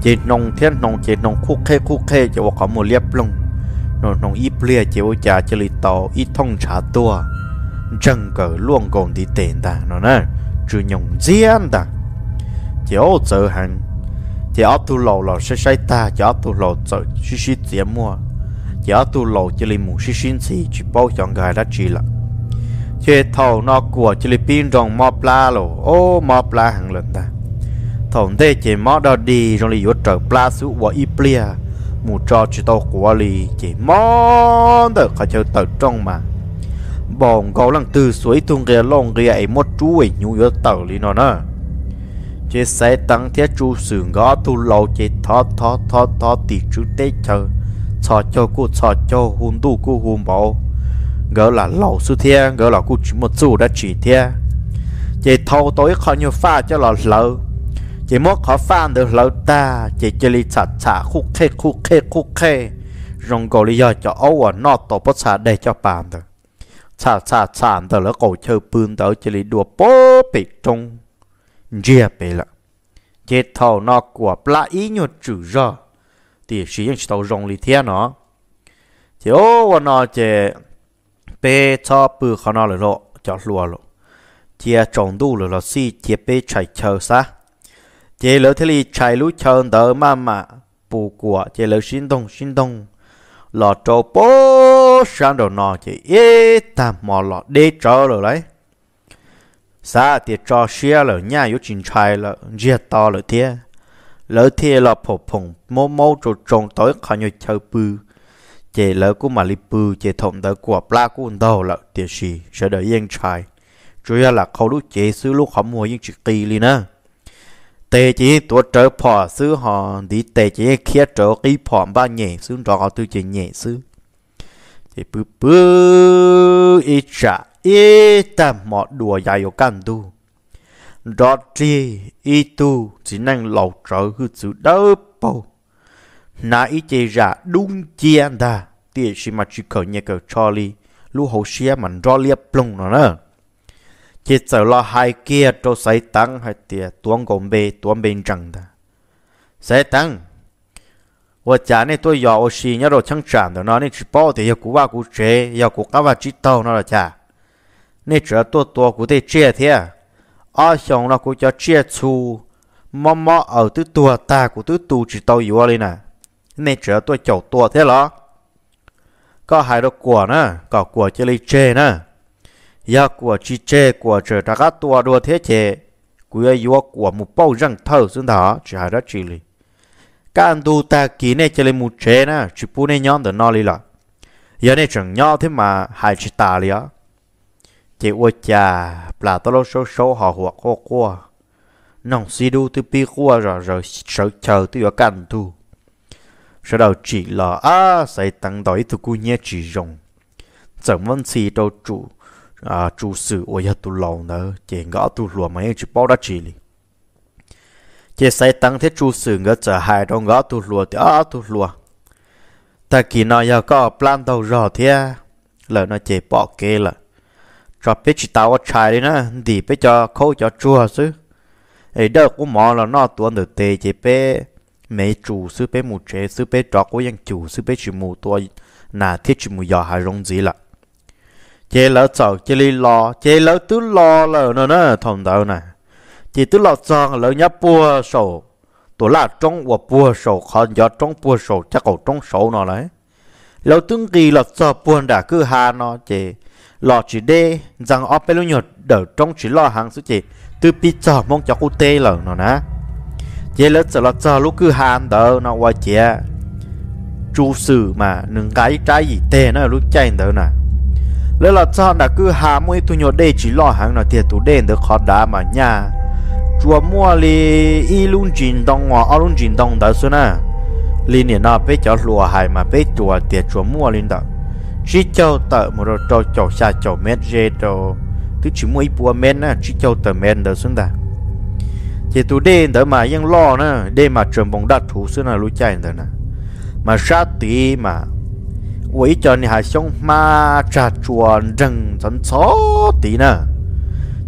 chỉ nông thiên nông chỉ nông khu khê khu khê chỉ có một liếp lông nông nông ít lia chỉ có chả chỉ linh tàu ít thông trả tua chân cờ luôn còn đi tiền ta nó nè chú nhung diễn ta chỉ ô sợ hẳn chỉ ô tu lầu lò sẽ sai ta chỉ ô tu lầu sợ xí xí tiền mua chỉ ô tu lầu chỉ linh mù xí xí xí chỉ bao chọn gà đã chỉ lặng chế thầu nó của Philippines rong mò pla lô ô mò pla hàng lần ta thổng thế chế mò đó đi rong lì yốt trở pla su của Iplia mù cho chế tàu của lì chế mò tờ khá chơi tờ trong mà bỏng gấu lăng từ suối tung ghê lông ghê ấy một chú ấy nhu yốt tờ lì nó nè chế xe tăng thiết chú sườn gó tu lâu chế thó thó thó thó tì chú tế chờ cho cho cô cho cho hùn tu cô hùn bảo gỡ là lẩu su thia gỡ là cụ một chú đã chỉ thia chỉ thâu tối khó nhiều pha cho là lẩu chỉ mất khó pha được lẩu ta chỉ chỉ li chả chả khúc khê khúc khê khúc khê rong cổ lý do cho ấu ở à, nọ tổ bớt xả để cho bàn được chả chả chả được lỡ cổ chơi bươn tới chỉ li đùa bố bị trung chia bị lợ chỉ thâu nọ của bà ý nhiều chữ rồi thì sử dụng tàu rong li thia nó chị ô nọ chỉ bé cho bự khó nó lộ cho lùa lộ chia trồng đủ lộ si chia bé chạy chờ xa chế lỡ thế li chạy lũ chờ đỡ mà mà bù của chế lỡ xin đông xin đông lọ trâu bố sang đầu nọ chế ế ta mò lọ đê trâu rồi đấy xa thì cho xe lỡ nhà yếu trình chạy lỡ dìa to lỡ thế lỡ thế lọ phổ phồng mô mô trâu trông tới khó nhồi chờ bự chế lợi của mà lì bù chế thổng tờ của pla của ông tàu là tiền sĩ sẽ đợi yên trai chủ yếu là khâu lúc chế xứ lúc họ mua những chuyện kỳ liền nữa tê chỉ tổ trợ phò xứ họ đi tê chỉ khía trợ kỳ phò ba nhẹ xứ đó tôi chỉ nhẹ xứ thì bự bự ít trả ít tạm mọ đùa dài ở căn tu đó chi ít tu chỉ năng lầu trở hư sự đỡ bầu na ý chế ra đúng chia ta tia xí mà chỉ khởi nhẹ cờ Charlie lũ hậu xia mà rõ liếp plung nó nè chỉ sợ lo hai kia cho sai tăng hay tia tuong gồm bê tuong bên chẳng ta sai tăng và cha này tôi dò ô xì nhớ đồ chẳng chẳng đó nó nên chỉ bỏ thì yêu cú ba cú chế yêu cú cá ba chỉ tao nó là cha, nên chỉ tôi tôi cú tê che thế ở xong nó cú cho che chu mò mò ở tứ tua ta cú tứ tu chỉ tàu yêu lên nè nên chở tôi chậu tua thế lo có hai đồ của nè có của chơi lấy chê nè ya của chi chê của chở ra các tua đua thế chê của yếu của một bao răng thâu xuống đó chỉ hai đó chỉ lì các anh ta ký này chơi lấy một chê nè chỉ bu này nhóm được nó lì lọ giờ này chẳng nhau thế mà hai chỉ tà lì á chị ua chà là tao lâu sâu sâu họ hoặc hoa qua nòng si đu từ pi qua rồi rồi sợ chờ từ ở cạnh tu sau đó chỉ là à sẽ tăng đổi tụ cú nhé chỉ dùng chẳng vấn gì đâu chủ à chủ sự ôi hạt tụ lâu nữa chỉ ngõ tụ lùa mấy chỉ bao đã chỉ li chỉ sẽ tăng thế chủ sự ngỡ trở hai đâu ngõ tụ lùa thì à tụ lùa ta kỳ nó giờ có plan đâu rõ thế là nó chỉ bỏ kê là cho biết chỉ tao trai đi nữa thì biết cho khâu cho chua chứ ấy đâu cũng mò là nó tuân được tê chỉ biết mấy chủ sư bé mù chế sư bé trọ của dân chủ sư bé chỉ mù tôi nà thiết chỉ mù giò hà rong gì là chế lỡ sợ chế li lo chế lỡ tứ lò lỡ nữa nữa thòng đầu nè chỉ tứ lò sợ lỡ nhá bùa sổ tôi là trong và bùa sổ khó gió trong bùa sổ chắc cậu trong sổ nó đấy lỡ tương kỳ là sợ bùa đã cứ hà nó chế lò chỉ đê rằng óp bê lô nhột đỡ trong chỉ lò hàng sư chế từ pizza mong cho cô tê lỡ nó nè chế lỡ sợ lọt lúc cứ hàn đỡ nó qua chế chú sử mà nâng cái trái gì tê nó lúc chạy đỡ nè lỡ lọt sợ đã cứ hà mũi tu nhột đây chỉ lo hàng nó thiệt tu đen được khó đá mà nha chùa mua li y luôn chín đông ngọ ở luôn chín đông đó xưa nè li nè nó bé cho lùa hài mà bé chùa thiệt chùa mua lên đó chỉ cho tờ một rồi cho cho xa cho mét rê cho thứ chỉ mua ít bùa mét nè chỉ cho tờ mét đó xưa nè thì tụi mà vẫn lo nữa đen mà trường bóng đá thủ xưa là lũ chạy tới nè mà sát tùy mà quỷ cho nên hai xong ma trà chuồn rừng dẫn số tí nè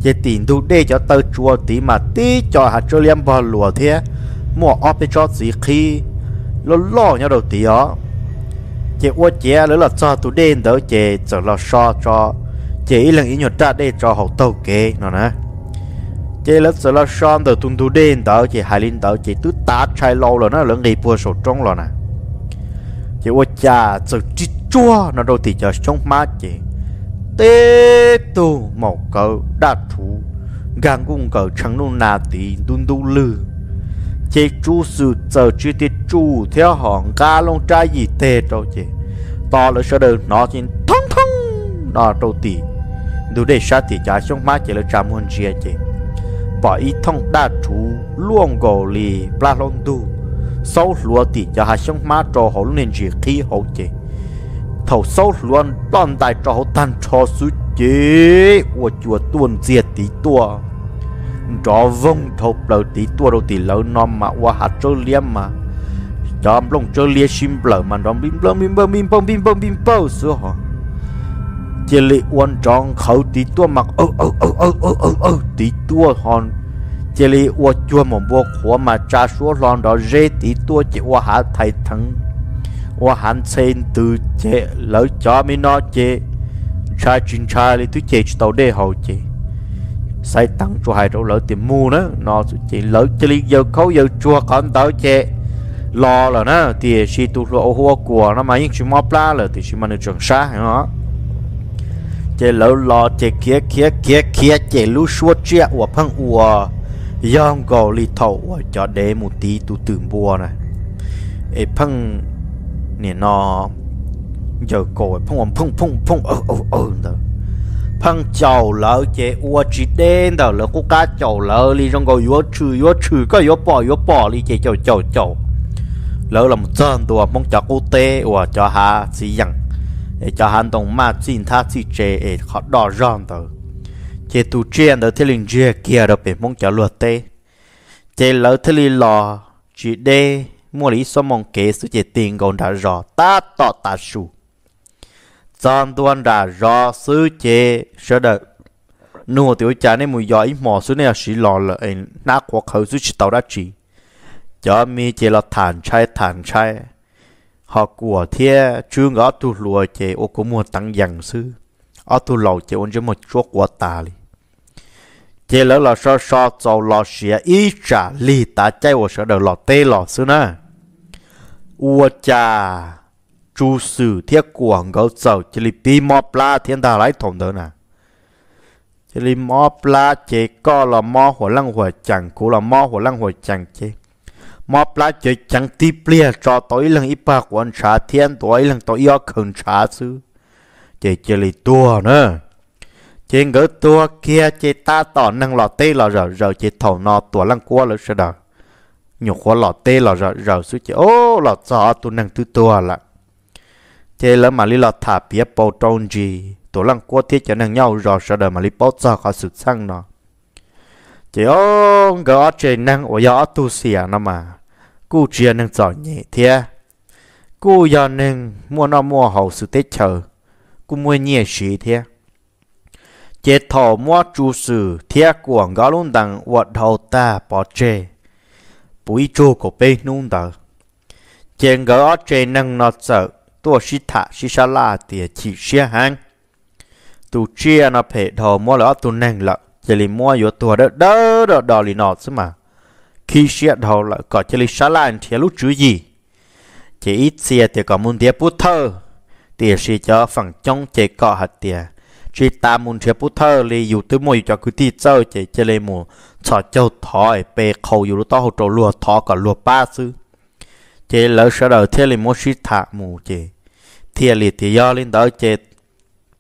chỉ tìm đủ để cho tàu chùa tí mà tí cho hạt cho liêm bò lùa thế mua ốp cho gì khi lo lo nhau đầu tí đó chỉ ô chế nữa là cho tụi đen đỡ chế cho lo so cho chỉ lần ý nhột ra để cho hậu tàu kế nó nè chế lớp sờ là son từ tuần tu đen tớ chị hai linh tớ chị tứ tá trai lâu rồi nó lẫn đi bùa sổ trống rồi nè chị ô cha sự chi chua nó đâu thì chờ trong má chị tê tu một cờ đa thủ gang cũng cờ chẳng nôn nà tí tuần tu lư chị chú sự chờ chi tiết chú theo họ ca long trai gì tê đâu chị to là sợ đời nó chỉ thong thong nó đâu thì đủ để sát thì trả trong má chị là trả muôn chia chỉ bỏ ý thông đa chú luôn gồ lì bla lon du sâu lúa thì cho hai sông má cho hồ nên chỉ khí hậu chế thầu sâu luôn toàn tại cho hậu tan cho su chế của chùa tuôn diệt tí tua cho vong thầu lỡ tí tua đầu tí lâu non mà qua hạt trơ liêm mà cho lòng lông trơ lia sim lỡ mà nó bim lỡ bim bơm bim bơm bim bơm bim bơm sữa họ chia lệ uốn tròn khẩu tí tua mặc ơ ơ ơ ơ ơ ơ ơ tí tua hòn chia lệ uốn chua một bộ khóa mà cha số lòng đó rê tí tua chỉ uốn hạ thầy thắng uốn hắn sen từ chế lỡ cho mi nó chế cha chín cha lý thứ chế tàu đê hậu chế sai tặng cho hai đầu lỡ tìm mua nữa nó chỉ lỡ chỉ lý giờ khấu giờ chua còn tàu chế lo là nó thì si tu lỗ hoa của nó mà những chuyện mò pla là thì si mà được trường xa hả chế lâu lo chế kia kia kia kia chế lu xua chia của phăng ua yong gò li thầu cho đế một tí tu tử bùa này ê phăng nè nó giờ cổ phăng ông phăng phăng phăng ờ ờ ờ đó phăng chầu lỡ chế ua chỉ đen đó lỡ cú cá chầu lỡ li trong gò yếu trừ yếu trừ có yếu bỏ yếu bỏ li chế chầu chầu chầu lỡ làm chân đồ mong cho cô tê ua cho hà xí dặn cho hắn đồng mà xin tha chỉ chế họ đỏ ròn tờ chế tu chuyện đó thế linh chia kia đó bị mong cho luật tê chế lỡ thế linh lò chỉ đê mua lý số mong kế sự chế tiền còn đã rõ ta tỏ ta sù chọn tuần đã rõ sự chế sơ đợi nụ tiểu cha nên mùi giỏi mò xuống này sĩ lò là nát hoặc khẩu sự chế tàu đã chỉ cho mi chế là thản trai thản trai họ của thế chưa ngõ tu lùa chế ô có mua tăng dần sư ở tu lầu chế ôn cho một chút của ta đi chế lỡ là so so cho lò xìa ý trả lì ta chay ô sợ đầu lò tê lò sư na ua cha chu sử thiết của ngẫu sầu chế lì pi mò pla thiên ta lấy thổn đó nè chế lì mò pla chế co là lăng chẳng cú là lăng chẳng chế mà plá chơi chẳng tí plia cho tối lần ít ba quan trả thiên tối lần tối yêu khẩn trả sư chơi chơi lì tua nữa chơi ngỡ tua kia chơi ta tỏ năng lọ tê lọ rờ rờ chơi thầu nọ tua lăng qua lỡ sợ đờ nhiều qua lọ tê lọ rờ rờ sư chơi ô lọ gió tu năng tư tua là chơi lỡ mà lì lọ thả bia bầu trông gì tua lăng qua thiết chơi năng nhau rờ sợ đờ mà lì bao giờ khó sụt sang nọ chỉ ô ngỡ chơi năng ở gió tu xỉa à nó mà cô chia nâng giỏi nhẹ thia cô giờ nên mua nó mua hậu sự tết chờ cô mua nhẹ gì thia chế thọ mua chú sự thia của ngã luôn đằng vật hậu ta bỏ chê bụi chô của bên nung đờ chế ngã ở chê nâng nó sợ tua sĩ thả sĩ sa la tìa chỉ xia hàng tu chia nó phải thọ mua lỡ tu nâng lợ chỉ lì mua vô tua đỡ đỡ đỡ đỡ lì nọ chứ mà khi xe đầu là có chơi xá lan thì lúc chú gì chỉ ít xe thì có muốn tiếp bút thơ thì sẽ cho phần trong chế cọ hạt tiền chỉ ta muốn chế bút thơ thì dù tư mùi cho cứ tí chơi chế chơi lên mùa cho châu thỏi bề khẩu dù to hồ trâu lùa thọ cả lùa ba sư chế lỡ sẽ đầu thế là mua sĩ thả mù chế thì là thì do lên đó chế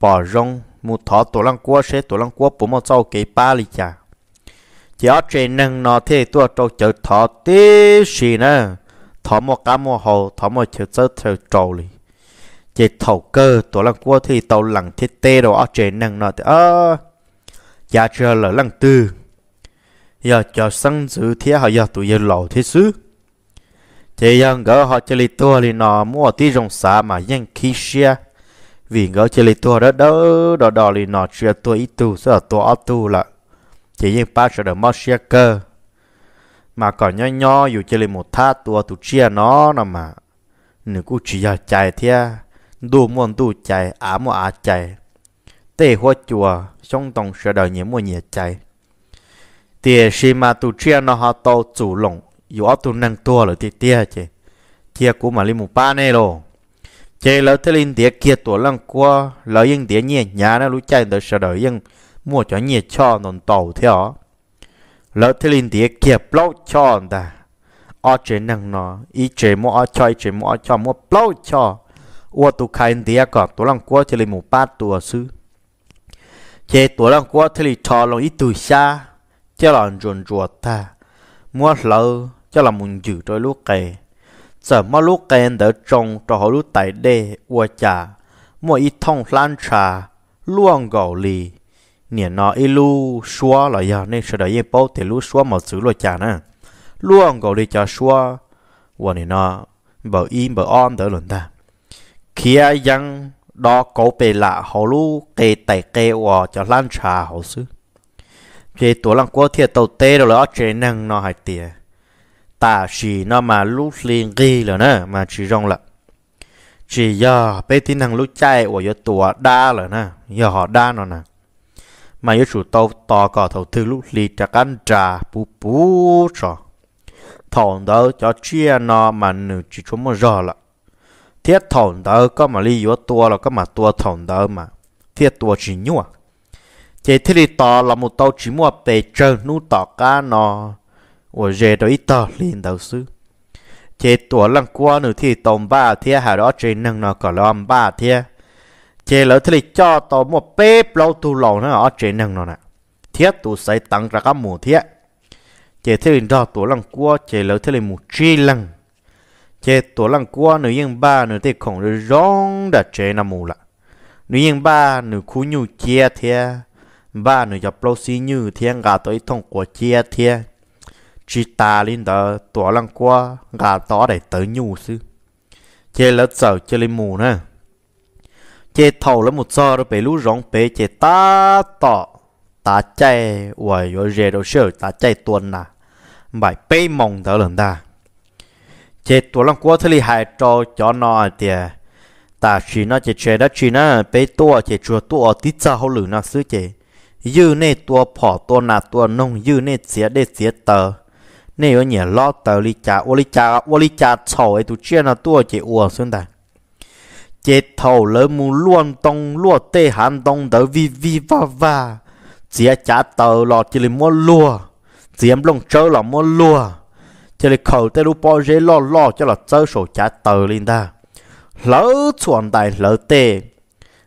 bỏ rong mù thọ tổ lăng cua sẽ tổ lăng cua bố mà châu cái ba lì chả giờ chuyện nâng nó thì tôi trâu chữ thọ tí gì nữa thọ một cá một hồ thọ một chữ sơ thử trâu lì chỉ thầu cơ tôi lăng qua thì tôi lần thiết tê đồ ở chuyện nâng nó thì ơ giờ chưa lỡ lăng tư giờ cho sang giữ thế họ giờ tụi giờ lẩu thế xứ chỉ giờ gỡ họ chơi lì tua thì nó mua tí rồng xả mà nhanh khí xe vì gỡ chơi lì tua đó đó đó đó thì nó chơi tua ít tu sợ tua ít tu lại chỉ riêng ba sợ được mất xe cơ mà còn nho nho dù chơi lên một thá tua tụ chia nó nè mà nếu cũng chỉ là chạy thia đủ muốn đủ chạy á mua á chạy tê hoa chùa trong tổng sợ đời nhiễm mua nhiệt chạy tiền xì mà tụ chia nó họ tàu chủ lỏng dù áp tụ năng tua rồi thì tia chứ tia cũng mà lên một ba này rồi chế lỡ thế linh tia kia tua lăng qua lỡ yên tia nhẹ nhá nó lũ chạy tới sợ đời yên mua cho nhiệt cho non tàu theo lỡ thế linh thì kiệp lâu cho ta ở chế năng nó ý chế mua ở cho ý chế mua cho mua lâu cho ua tu khai thì có tu lăng qua thế linh một ba tuổi sư chế tu lăng qua thế linh cho lòng ít tuổi xa cho lòng ruột ruột ta mua lỡ cho lòng muốn dữ đôi lúc kề giờ mua lúc kề đỡ trồng cho họ lúc tại đê ua trà mua ít thông lan trà luông gạo lì nè nó ít lu là giờ nên sẽ đợi yên bao thì lu xóa mà xử lo chả nè luôn gọi đi cho xóa và nè nó bờ im bờ on đỡ lần ta khi kia dân đó cổ bề lạ họ lu kê tài kê hòa cho lan trà họ xứ chế tổ lăng quốc thiệt tàu tê rồi là chế năng nó hại tiền ta chỉ nó mà lu liền ghi là nè mà chỉ rong là chỉ giờ bé tí năng lu chạy của giờ tổ đa là nè giờ họ đa nó nè mà yếu chủ tàu to cả thầu thư lúc lì trà căn trà bù bù trò thầu đó cho chia nó mà nữ chỉ chúng mà rõ là thiết thầu đó có mà lý yếu tua là có mà tua thầu đó mà thiết tua chỉ nhua à. chế thiết lý to là một tàu chỉ mua bề trơn nu tỏ cá nó ở dễ đó ít tờ liền đầu sư chế tua lăng qua nữ thì tôm ba thiết hà đó trên nâng nó có làm ba thiết chế lỡ thì cho tổ một bếp lâu tu lâu nó ở trên năng nó nè thiết tu xây tăng ra các mù thiết chế thế đó tổ lăng cua chế lỡ thế một chi lăng chế tổ lăng cua nữ yên ba nữ thế không nữ rong đã chế nằm mù lạ nữ yên ba nữ khu nhu chia thế ba nữ dọc lâu xí như thế gà tới thông của chia thế chỉ ta lên đó tổ lăng cua gà đó để tới nhu sư chế lỡ sợ chế lên mù nè chế thầu là một giờ rồi bé lú rong bé chế ta tọ ta chạy uầy rồi rẻ đồ sơ ta chạy tuần nà bài bê mong đó lần ta chế tuần lăng quá thế li hại cho cho nó tiề ta chỉ nó chế chế đã chỉ nó bé tua chế chùa tua tít sao hậu lử nó xứ chế dư nè tua phỏ tua nà tua nông dư nè xía đê xía tờ nè ở nhà lót tờ li cha ô li cha ô li cha chầu ấy tu chia nó tua chế uổng xuống ta chế thầu lỡ mù luôn tông lúa tê hàn tông đỡ vi vi va va chia trả tờ lọ chỉ là mua lúa chỉ em lông chơi là mua lúa chỉ là khẩu tê lúc bao giờ lo lo cho là chơi sổ trả tờ lên ta lỡ chuẩn đại lỡ tê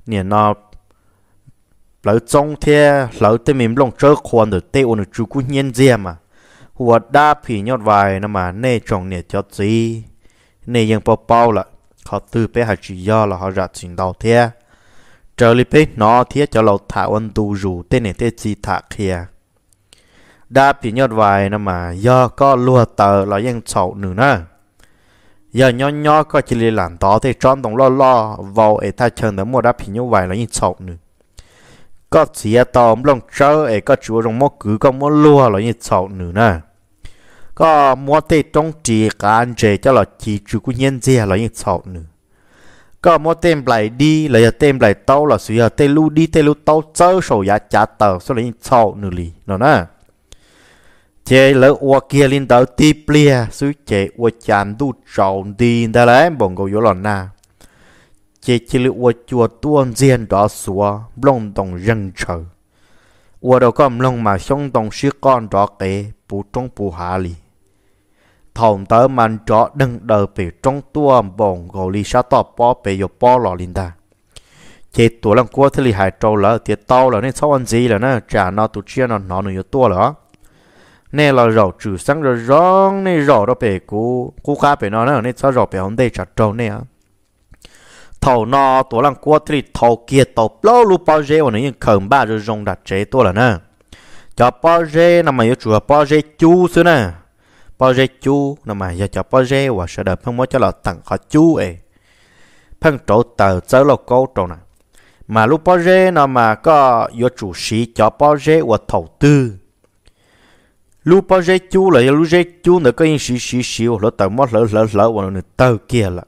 nè nó lỡ trong thế lỡ tê mình lông chơi khoan được tê ôn chú cũng nhân dìa mà hoặc đa phí nhót vài nó mà nè chồng nè cho gì nè nè ยัง bao bao lại họ từ bé họ chỉ do là họ ra chuyện đầu thế trở lại bé nó thế cho lâu thả quân tu rủ tên này thế gì thả kia đã bị nhót vài nó mà do có lùa tờ là là ยัง sầu nữa nè giờ nhỏ nhỏ có chỉ là làm đó thì tròn đồng lo lo vào ấy ta chờ đến mua đã bị nhót vài là là ยัง sầu nữa có chỉ tao ông lòng chờ ấy có chúa trong mốt cứ có mốt lùa là là ยัง sầu nữa nè có mua tê trong trì cả anh trẻ cho là chỉ chủ của nhân dê là những sọt nữa có mua tem lại đi là tem lại tàu là suy tê lu đi tê lu tàu chơi sổ giá trả tờ số là những sọt nữa lì nó nè chế lỡ ua kia lên tới ti plia suy chế ua chạm đu tròn đi đó là em bồng cầu yếu lòn na chế chế lỡ ua tuôn riêng đó xua blong đồng rừng trời ua đâu có lông mà xong đồng sư con đó kế bù trong bù hạ lì thông tớ mang cho đừng đờ về trong tua bồn gò li sa tọ po về yo po lò linda chế tuổi lăng qua thì hai trâu lỡ thì tao là nên sao anh gì là nó trả nó tụt chia nó nó nữa tua lỡ nè là rổ trừ sáng rồi rong nè rổ đó về cú cú cá về nó nó nên sao rổ về hôm đây trả trâu nè thầu nó tuổi lăng qua thì thầu kia tàu lâu lu bao giờ mà nó những khẩn ba rồi rong đặt chế tua là nè cho bao giờ nằm mà yếu chùa bao giờ chú xưa nè Poje chú nó mà giờ cho Poje và sẽ đợi phong mới cho là tặng họ chú ấy phong trổ tờ chớ lo câu trổ này mà lúc Poje nó mà có do chủ sĩ cho Poje và đầu tư lúc Poje chú là lúc Poje chú nữa có những sĩ sĩ sĩ lỡ tờ mất lỡ lỡ lỡ và nó tờ kia là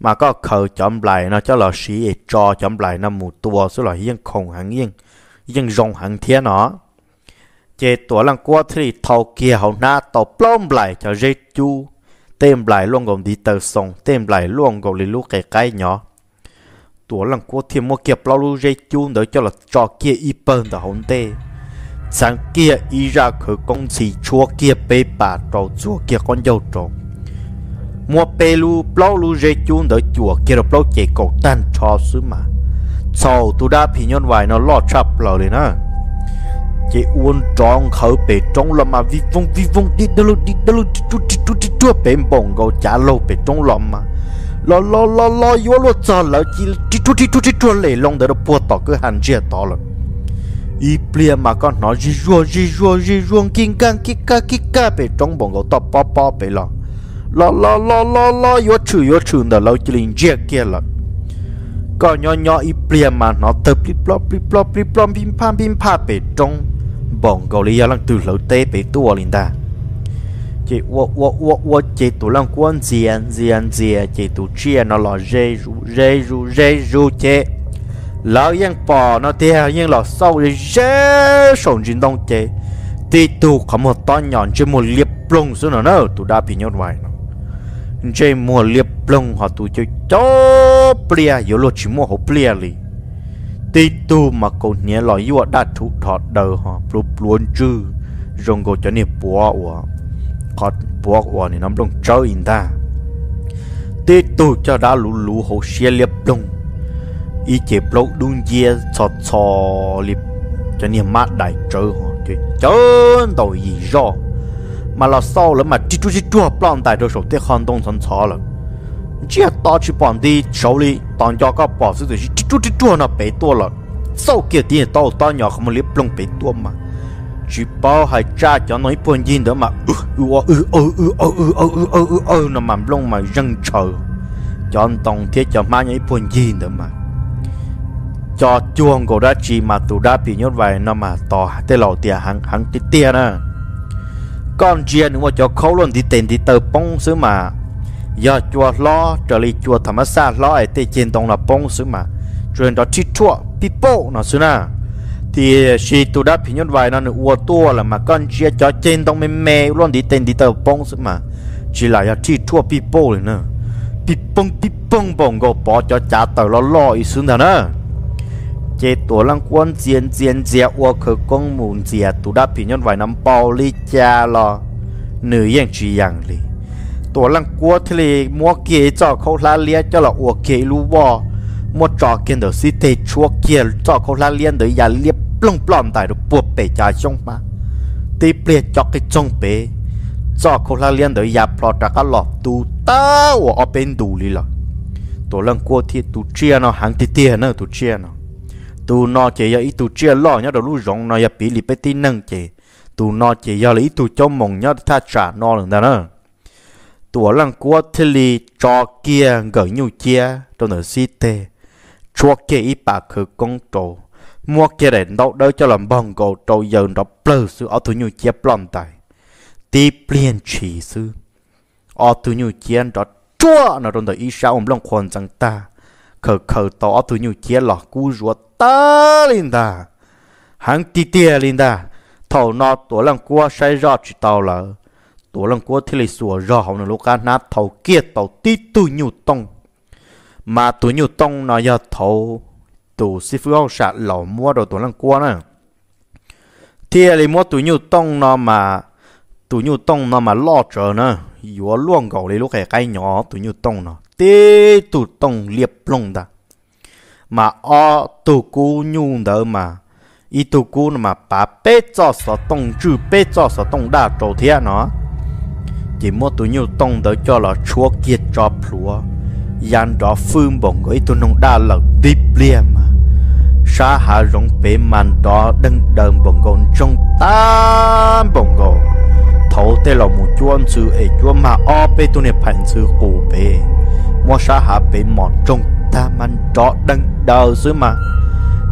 mà có khờ chậm lại nó cho là sĩ cho chậm lại nó mù tua số là yên khổng hẳn yên yên rong hẳn thế nó chế tổ lăng qua thì thầu kia hậu na tàu plom lại cho dây chu tem lại luôn gồm đi tàu sông tem lại luôn gồm đi lúc cái cái nhỏ tổ lăng qua thì mua kia plau lu dây chu nữa cho là trò kia y bơn tàu hồn tê sáng kia y ra khử công sĩ chua kia bê bà trò chua kia con dâu trò mua bê lu plau lu dây chu nữa chùa kia là plau chạy cầu tan trò xứ mà sau tu đã phi nhân vài nó lo chập lờ đấy nữa chị uốn tròn khẩu bể trong lò mà vi vong vi vong đi đâu lô đi đâu đi chú đi chú đi chú bể bồng gầu trả lô bể trong lò mà lo lo lo lo yếu lo chờ lo chỉ chỉ chú chỉ chú chỉ chú lệ long đó bùa tỏ cứ hàn chia tỏ rồi y plia mà con nó gì rùa gì rùa gì rùa kinh cang kinh ca kinh ca bể trong bồng gầu tỏ bò bò bể lo lo lo lo lo lo yếu chữ yếu chữ đó lỡ chỉ linh chia kia rồi có nhỏ nhỏ y mà nó tập plip plop plip plop plip plop bim pam bim pa bọn gò lý lăng từ lâu tê bế tua lên ta chị wo wo wo wo chị tụ lăng quân diện diện diện chị tụ chia nó là dê ru dê ru dê ru chị lỡ yên bò nó theo yên lọ sâu dê dê sồn dính đông chị thì tụ có một to nhọn chứ một liệp plong xuống nó nữa tụ đã bị nhốt vai, nó chơi mua liệp plong họ tụ chơi chó plia yếu lo chỉ mua hô plia liền tí tu mà cô nhớ lo yếu à, đã thụ thọ đờ họ lúc luôn chứ rong cô cho nên bùa của có bùa của nên nằm đông chơi in ta tí tu cho đã lù lù hồ xe liệp đông ý chế bốc đun dìa sọt sọ liệp cho nên mát đại chơi họ thì chân tàu gì rõ mà là sau là mà chỉ chú chỉ chúa plon tại đôi 手 để khăn đông sẵn sò rồi chỉ to chỉ bọn đi xấu đi toàn do các bỏ sự chỉ chút chút chút nó bị to là sau kia tiền to to nhỏ không lấy plong bị to mà chỉ bảo hai cha cho nó bọn gì đó mà ừ ừ ừ ừ ừ ừ ừ ừ ừ ừ ừ ừ nó mà plong mà răng chờ cho anh tổng thiết cho má nó bọn gì đó mà cho chuông của đã chỉ mà tụ đã bị nhốt vài nó mà to thế lầu tiền hàng hàng cái tiền à con chia nữa mà cho khâu luôn thì tiền thì tờ bông xứ mà giờ chùa lo trở lại chùa thầm xa lo ở tây trên tông là bông xứ mà truyền đó chít chua people nó xứ nào thì khi tu đã phi nhân vài nó ua tua là mà con chia cho trên tông mềm mê luôn đi tên đi tàu bông xứ mà chỉ là giờ chít chua people rồi bị bông bị bông bông go bỏ cho cha tàu lo lo ý xứ nào nữa chế tổ lăng quân chiến chiến dẹo ua khởi công mùn dẹo tu đã phi nhân vài năm bao ly cha lo nữ yên chỉ yang li ตัวลังกัวทะเลมัวเกยจอเขาลาเลียจะหละอวกเกยรูวอมัวจอเกินเดอ๋ยสิเตชัวเกียจอเขาลาเลียนเดี๋ยอยาเลียปล่องปลอมได้รูปปวดเปจ่าชงมาตีเปลี่ยนจอกกจงเปจอเขาลาเลียนเดี๋ยอยาปลอดตะก็หลอกตูเต้าเอาเป็นดูลีละตัวลังกัวที่ตูเชียนอะหางตีเตียนาะตูเชียนอะตูนอเจียอีตูเชียล่อเนาะเดอ๋ยรู้ยองเนอยาปีลีไปตีนังเจ ตูนอเจียลีตูจมมงเนาะท่าจ่านอหลังงเนาะตัวลังกัวทะเลจอเกียเกิดยูเจียตัวหนึ่งซีเตชัวเกียอีปากคือกงโตมัวเกียเด่นดอกเดจะลำบองโกโตเยินดอกเปลือซื้อเอาตัวยูเจียปลอมตายตีเปลี่ยนฉีซื้อเอาตัวยูเจียดอกชั่วนะตัวหนึ่งอีสาวมลงคนจังตาเคอเคอต่อเอาตัวยูเจียหลอกกูรัวตาลินดาหังตีเตียลินดาเท่านอตัวลังกัวใช้รอดจิตเอาเลยตัวลังกัวเทเลสัวรอเขาหนูลูกานาเท่าเกียเต่าตีตุยูตงมาตุยูตงนายาเท่าตุซิฟูเอาฉาเหล่ามัวโดตัวลังกัวน่ะเทียเลยมัวตุยูตงนอมาตุยูตงนอมาล่อเจอนะอยู่ล่วงเก่าเลยลูกไก่ไก่หนอตุยูตงเนาะเตตุตงเรียบลงดามาออตุกูยูเดอมาอีตุกูนมาป่าเป๊ะจ่อสะตงจื้อเป๊ะจ่อสะตงด่าโจเทียเนาะ chỉ mua tụi nhiều tông đỡ cho là chúa kia cho plúa yan đó phương bọn người tụi nông đa là tiếp liền mà sa hạ rộng bể màn đó đừng đờm bọn con trong tam bọn con, thấu tê là một chuông sư ấy chúa mà o bê tụi này phản sư cổ bê mua sa hạ bể mòn trong tam anh đó đừng đầu sư mà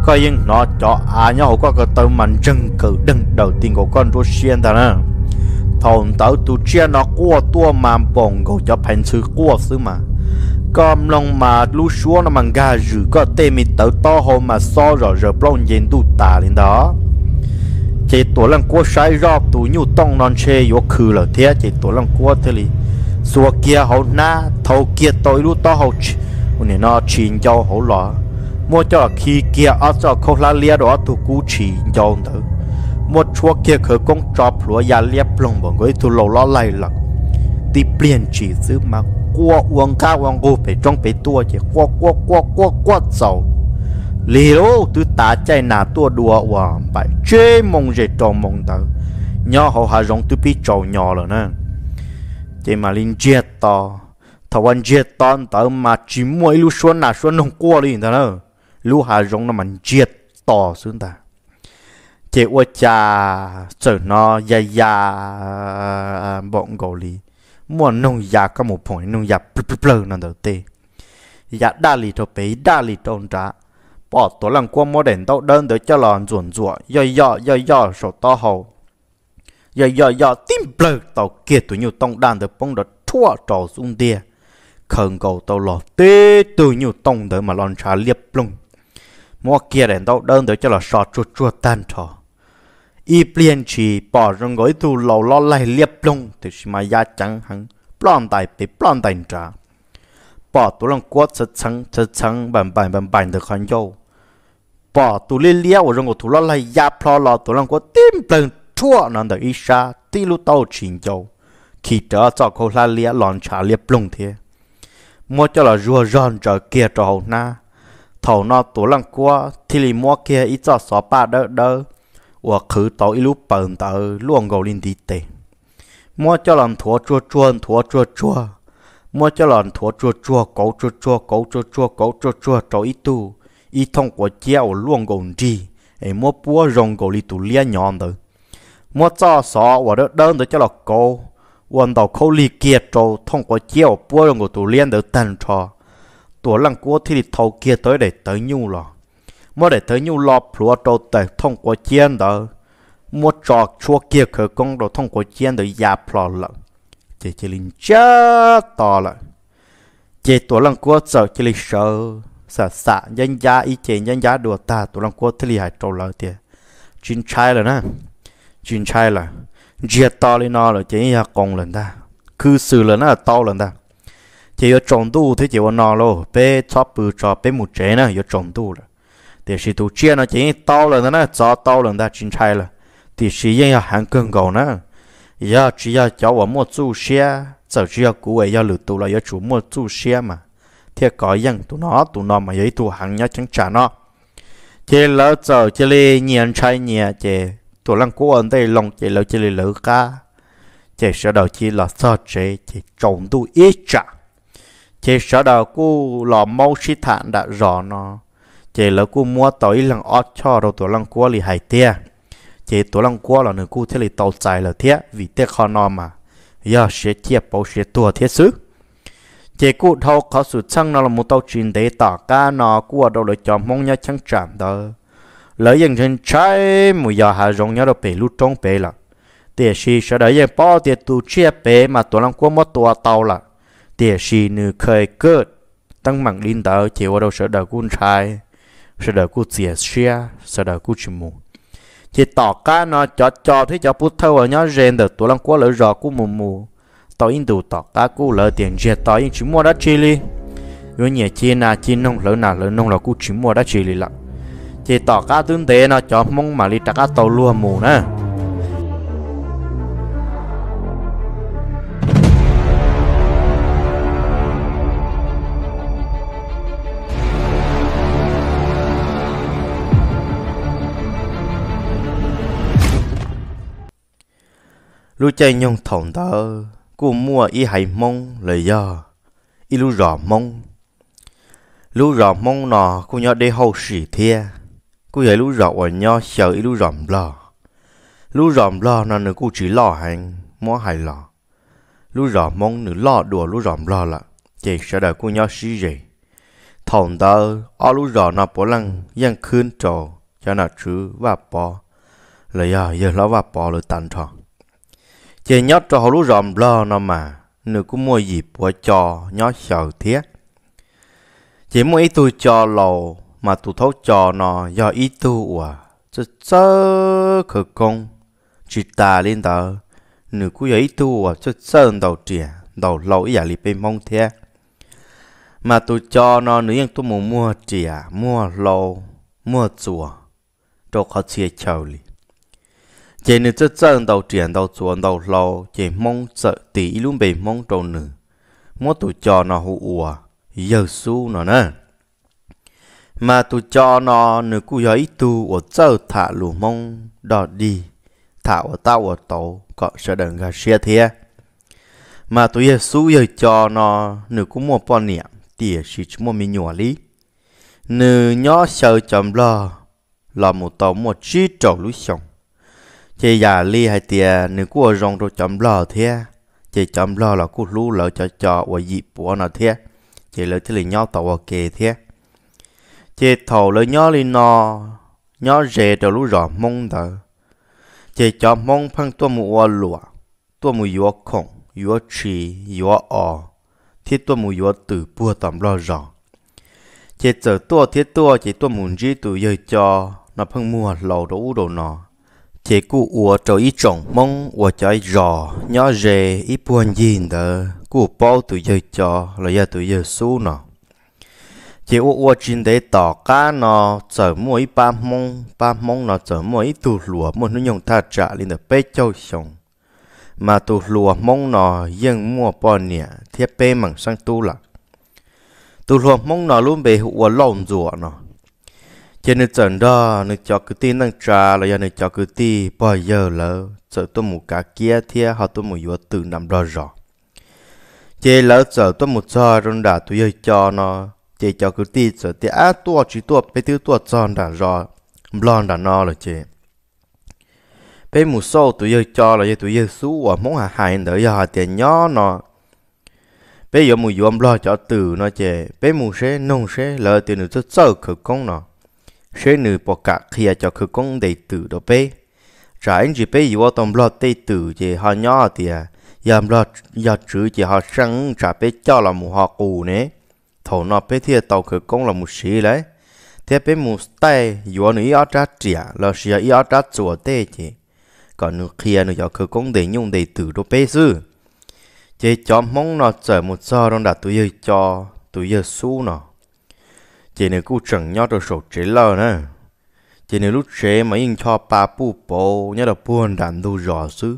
coi yên nó cho à nhau có cái tâm mình chân cử đừng đầu tiên của con Russian ta nè thôn tàu tu chia nó cua tua mà bồng gầu cho phần sư cua sư mà cầm long mà lu xua nó mà gà rử có tê mi tớ to hồ mà so rõ rỡ plong yên tu tà lên đó chế tổ lăng cua sai rõ tu nhu tông non chê yếu khử lở thế chế tổ lăng cua thế li xua kia hậu na thâu kia tôi lu to hậu nè nó chín cho hậu lọ mua cho khi kia ở cho khô la lia đó tu cú chỉ cho thử một chua kia khởi công cho lúa ya liếp lông bọn người tu lâu lo lại lặng đi biển chỉ giữ mà qua uống cá uống gù phải trong phải tua chỉ qua qua qua qua qua sầu lì lô tứ tá chạy nà tua đùa hòa bài chê mong dễ trò mong tờ nhỏ họ hà rong tứ pi trò nhỏ rồi nè chỉ mà linh chia to thầu anh chia to tớ mà chỉ mỗi lúc xuân nà xuân không qua đi nữa lưu hà rong nó mình chia to xuống ta chế ô cha trở nó ya ya bọn gò lì mua nông ya có một phần nông ya plơ plơ plơ nó đầu tê ya dạ, đa lì cho bé đa lì trong trả bỏ tổ lần qua mua đèn tàu đơn để cho lòn ruộn ruộn ya ya ya ya sổ to hầu ya ya ya tim plơ tàu kia tụi nhiều tông đàn được bông đó thua trò xuống đia khẩn cầu tàu lò tê tụi nhiều tông để mà lòn trả liệp lung mua kia đèn tàu đơn để cho là sọ chuột chuột tan trò อีเปลี่ยนชีปอรงกอยตูเราล้อไล่เรียบลงแต่ชิมายาจังหังปล้อมตายไปปล้อมตายจ้าปอตัวลงกวดจะชังจะชังบันบันบันบันเดือขันโยปอตัวเลี้ยวรงกอตัวล้อไล่ยาพลอลอตัวลงกวดติ้มเปลืองทั่วนั่นเดอีชาตีลูเต้าชิงโยขี่เจอจอกเขาลาเลี้ยหลอนชาเรียบลงเทมัวจะละรัวร้อนจะเกียร์จะหน้าเท่านอตัวลังกัวที่ลีมัวเกียร์อีจอดสอป้าเด้อเด้อ我口到一路蹦到乱搞林地带，莫叫人拖着转拖着转，莫叫人拖着转搞着转搞着转搞着转找一度，一通过街我乱搞地，哎莫不容搞里度连娘的，莫早啥我都等着叫了搞，问到口里接着通过街我不容搞度连的单车，多让锅体里头接到的等牛了。mua để thấy nhu lọ plua đồ tệ thông qua chiến đó mua trò chua kia khởi công đồ thông qua chiến đó giá plua lợn chỉ chỉ linh chớ to lợn chỉ tổ lần cua sợ chỉ linh sợ sợ sợ nhân giá ý chỉ nhân giá đùa ta tổ lần cua thì hại trâu lợn tiền chín chai rồi nè chín chai là giết to lên nó rồi chỉ nhà công lần ta cư xử là nó là to lần ta chỉ ở trồng tu thế chỉ ở nó lo bé chóp bự chóp bé một chế nè ở trồng tu rồi thì sĩ tụ chia nó chỉ to lên đó cho to lên ta chín chai là thì sĩ yên là hàng cơn gầu nữa giờ dạ, chỉ là cháu ở mua chú xe giờ chỉ là cú ấy giờ lử tụ là giờ chủ mua chú xe mà thì có yên tụ nó tụ nó mà giấy tụ hàng nhá chẳng trả nó chỉ lỡ giờ chỉ là nhìn chai nhẹ chỉ tụ lăng cú ở đây lòng chỉ lỡ chỉ là lỡ cá chỉ sợ đầu chỉ là sợ chỉ chỉ trồng tu ít trả chỉ sợ đầu cú lò mau xí thản đã rõ nó chế lỡ cú mua tàu ít lần ót cho rồi tổ lăng cua lì hải tia chế tổ lăng cua là nửa cú thế lì tàu chạy là thế vì thế khó nò mà giờ sẽ chia bao sẽ tua thế xứ chế cú thâu khó sự chăng nó là một tàu chuyên để tỏ cá nó cua đâu là cho mong nhớ chăng chạm đó lỡ dành trên trái mùi giờ hà rong nhớ đâu bể lút trong bể là tiền xì sẽ đợi dành bao tiền tu chia bể mà tổ lăng cua mất tua tàu là tiền xì nửa khơi cướp tăng mạng linh tờ chỉ ở đâu sợ đợi cún trai sau đó cô chia sẻ sau đó cô chìm mù chỉ tỏ cá nó cho cho thế cho bút thâu ở nhớ rèn được tụi lăng quá lỡ rõ cô mù mù tao in đủ tỏ cá cô lỡ tiền chia tao in chỉ mua đã chia li với nhà chia na chia nông lỡ nào lỡ nông là cô chỉ mua đã chia li lận chỉ tỏ cá tương tế nó cho mong mà đi trả cá tàu luôn mù nữa lu chạy nhung thòng tơ cô mua y hay mông lời do y lu rõ mông lu rõ mông nọ cô nhọ đi hậu sĩ thia cô thấy lu rõ ở nhọ sợ y lu rõ lò lu rõ lò nó nữ cú chỉ lo hành mua hay lo, lu rõ mông nữa lo đùa lu rõ lo là chỉ sợ đời cô nhọ sĩ gì thòng tơ ở lu rõ nọ bỏ lăng yên khơn trò cho nó chứ và bỏ lời giờ giờ nó và bỏ lời tan thọ chỉ nhớ cho họ lúc rộm lo nó mà nữ cũng mua dịp của cho nhớ sợ thiết chỉ mua ý tôi cho lầu mà tôi thấu cho nó do ý tôi à chứ sơ khờ công chỉ ta lên tờ nữ cũng do ý tu à chứ sơ đầu trẻ đầu lâu ý giả lì bên mong thế mà tôi cho nó nữ yên tôi muốn mua trẻ mua lầu mua chùa cho họ chia chờ lì chỉ nên cho chân đầu chuyển đầu xuống đầu lâu chỉ mong sợ tí luôn bị mong trâu nữ mỗi tụi cho nó hụ ủa giờ su nó nè mà tụi cho nó nữ cú giấy tu ở chờ thả lù mong đỏ đi thả ở tao ở tổ có sợ đừng gà xe thế mà tụi giờ su giờ cho nó nữ cú mua bò niệm tỉa xịt mua mi nhỏ lý nữ nhỏ sợ chậm lo là một tàu một chi trâu lũ sông chị già li hay tiề nếu cô rong rồi chấm lò thế chị chấm lò là cô lú lỡ cho cho và dịp bữa nào thế chị lỡ thì lì nhau tàu và kề thế chị thầu lỡ nhau lì nò nhau rề đồ lú rõ mông đó chị cho mông phăng tua mù lúa, tua mù yếu khổng yếu trì yếu ọ thiết tua mù yếu tử bùa tầm lo rõ chị chở tua thiết tua chị tua mù gì tụ giờ cho nó phăng mua lầu đồ u đồ nọ chỉ cụ ủa trò ý trọng mong ủa cho ý rò nhỏ rề ý buồn gì nữa cụ bao tự giờ cho là giờ tụi giờ su nọ chỉ ủa ủa trên đấy tỏ cá nọ chở mua ý ba mông ba mông nọ chở mua ý tụ lúa mua nó nhung tha trả lên được bê châu sống mà tụ lúa mông nọ dân mua bò nè thiết bê mảng sang tu là tụ lúa mông nọ luôn bề ủa lồng rùa nọ cho nên chẳng đó nên cho cứ tin đang trà là giờ nên cho cứ ti bao giờ lỡ sợ tôi một cả kia thia họ tôi một vừa từ nằm đó rõ chế lỡ sợ tôi một cho rồi đã tôi giờ cho nó chế cho cứ ti sợ ti á tua chỉ tua bây thứ tua tròn đã rõ blon đã no rồi chế bây một số tôi giờ cho là giờ tôi giờ sú và muốn hạ hại đỡ giờ họ tiền nhỏ nó bây giờ một vừa lo cho từ nó chế bây một sẽ nông sẽ lỡ tiền được rất sợ cực công nó sẽ nữ bỏ cả khi cho cứ công đệ tử đó bé trả anh chỉ bé yêu tôm lo đệ tử về họ nhỏ thì à yam lo yam chữ chỉ họ sáng trả bé cho là một họ cù nè thầu nọ bé thì tàu cứ công là một sĩ đấy thế bé một tay yêu nữ yêu trả trẻ là sĩ yêu trả chùa tê chị còn nữ kia nữ yêu cứ công đệ nhung đệ tử đó bé sư chế cho mong nó trở một giờ đông đã tôi yêu cho tôi yêu su nó chỉ nếu cú chẳng nhau được sổ chế lờ nè chỉ nếu lúc chế mà yên cho ba bu bố nhớ được buồn đàn đủ rõ xứ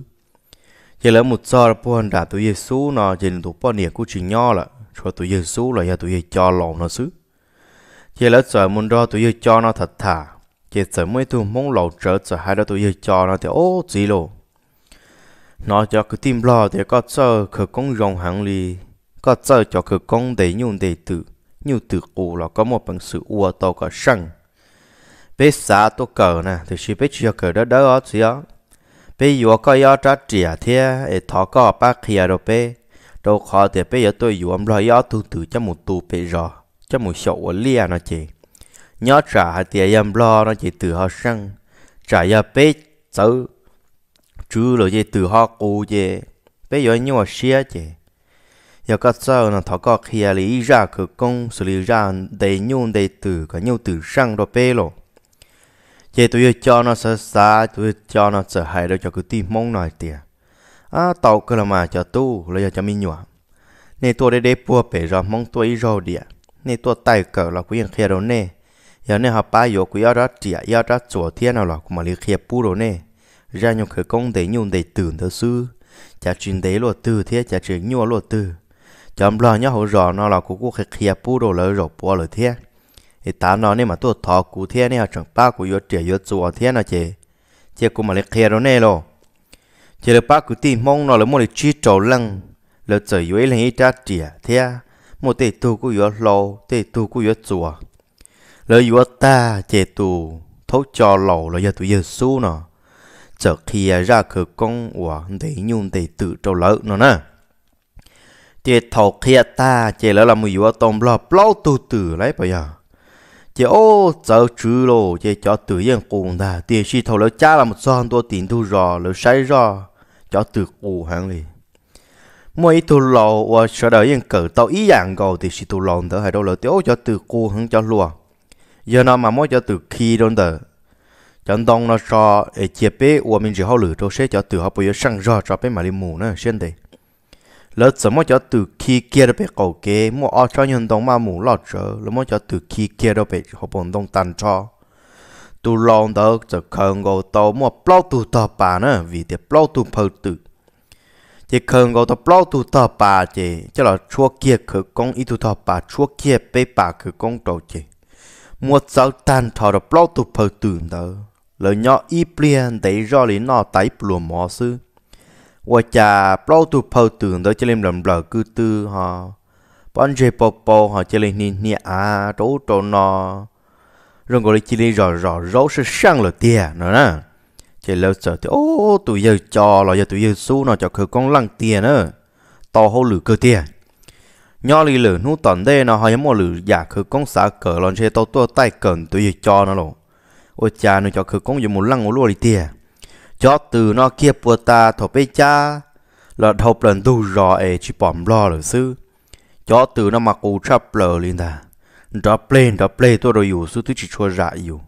chỉ lỡ một giờ là buồn đàn tụi Giêsu nó chỉ nếu tụi bọn nè cú chỉ nhau là cho tụi Giêsu là giờ tụi cho lòng nó xứ chỉ lỡ sợ muốn đó tụi cho nó thật thà chỉ sợ mấy tụi mong lòng trở sợ hai đó tụi cho nó thì ô gì lộ nó cho cái tim lo thì có sợ khởi công rồng hàng lì có sợ cho khởi công để nhung để tự như từ ủ là có một bằng sự ua tàu có sân bé xã tôi cờ nè thì chỉ bé chưa cờ đó đó chỉ á bé yếu có yếu trả trẻ thế để thọ có bác kia rồi bé đâu khó thì bé yếu tôi yếu ông lo yếu từ từ cho một tù bé rõ cho một sầu lia nó chị nhớ trả thì em lo nó chỉ từ họ sân trả yếu bé xấu chứ rồi gì từ họ cô gì bé yếu như họ xia chị nó thọ lý lý ra ra công xử 有个早呢，他个起来一下去工，所以让得用得 từ cái nhiều từ sang đó bê lo. Vậy tôi cho nó sợ xa, tôi cho nó sợ hại đâu cho cứ tìm mong nói tiền. À, tàu cơ là mà cho tu, là cho mình nhỏ. nè tôi để để bùa bể rồi mong tôi ý đi, nè tôi tay cờ là quý nhân kia đâu nè. Giờ nè học ba yếu quý yếu đó trẻ, yếu đó chùa thiên nào là cũng mà lý kia bù đâu nè. Ra nhung khởi công để nhung để tưởng đó sư. Chả chuyện đấy luật từ thế, chả chuyện nhua luật từ chấm lo nhá hậu rõ nó là cú cú khẹt khẹt bù đồ lỡ rổ bùa lỡ thế thì ta nó nên mà tôi thọ cú thế nên chẳng ba cú yếu trẻ yếu chùa thế nào chị chị cú mà lấy khẹt đó nè lo chị là ba cú tìm mong nó là một cái chi trầu lăng lỡ trời yếu lên ít ra trẻ thế một tê tu cú yếu lâu tê tu cú yếu chùa lỡ yếu ta chị tu thấu cho lâu lỡ giờ tu yếu su nó chợt khi ra cửa công của để nhung để tự trầu lỡ nó nè chế thầu kia ta chế lỡ là mùi vô tôm lo bao tu tử lấy bây giờ chế ô giờ chữ lô chế cho tự nhiên cùng ta tiền sĩ thầu lỡ cha là một son tua tiền thu rò lỡ sai rò cho tự cù hàng liền mỗi thu lò và sợ đợi yên cử tao ý dạng cầu thì sĩ thu lò đỡ hay đâu lỡ tiêu cho từ cu hướng cho lùa giờ nào mà mỗi cho từ khi đơn tờ chẳng đông nó cho để chia bé và mình chỉ hao lử đâu sẽ cho từ họ bây giờ sang rò cho bé mà đi mù nữa xem đây lỡ sợ mỗi chỗ từ khi kia đó bị cầu kế mỗi ở cho nhân đồng mà mù lọt trở lỡ mỗi chỗ từ khi kia đó bị họ bồn đông tàn cho tu lòng đó giờ không có tàu mỗi bao tu tờ bà nữa vì để bao tu phật tử chỉ không có tàu bao tu tờ bà chỉ cho là chúa kia khử công ít tu tờ bà chúa kia bê bà khử công đầu chỉ mỗi cháu tàn thọ là bao tu phật tử đó lỡ nhỏ ít liền để do lý nó tái bùa mỏ sư ว่าจะปล่อยตัวเผาตื่นโดยจะเล่นลำเบลคือตัวฮะปอนเจปอปอฮะจะเล่นนี่เนี่ยอ่ะโตโตนอเรื่องก็เลยจะเล่นรอรอรอ是上了点呢นะจะเล่นเสร็จโอ้ตัวเยอะจอเราจะตัวเยอะสู้เนาะจะคือกองลังเตียเนอะต่อเขาหรือเกเตีย nhỏ lì lử nu tận đây nó hay mua lử giả cứ công xã cờ lon xe tàu tua tay cẩn tùy cho nó lộ ôi cha nó cho cứ công dùng một lăng một lúa đi tiề cho từ nó kia bùa ta thọ bê cha là thọc lần tu rõ ấy chỉ bỏm lo rồi sư cho từ nó mặc ủ chắp lờ lên ta đó plane đó play tôi rồi dù sư tôi chỉ chua dạ dù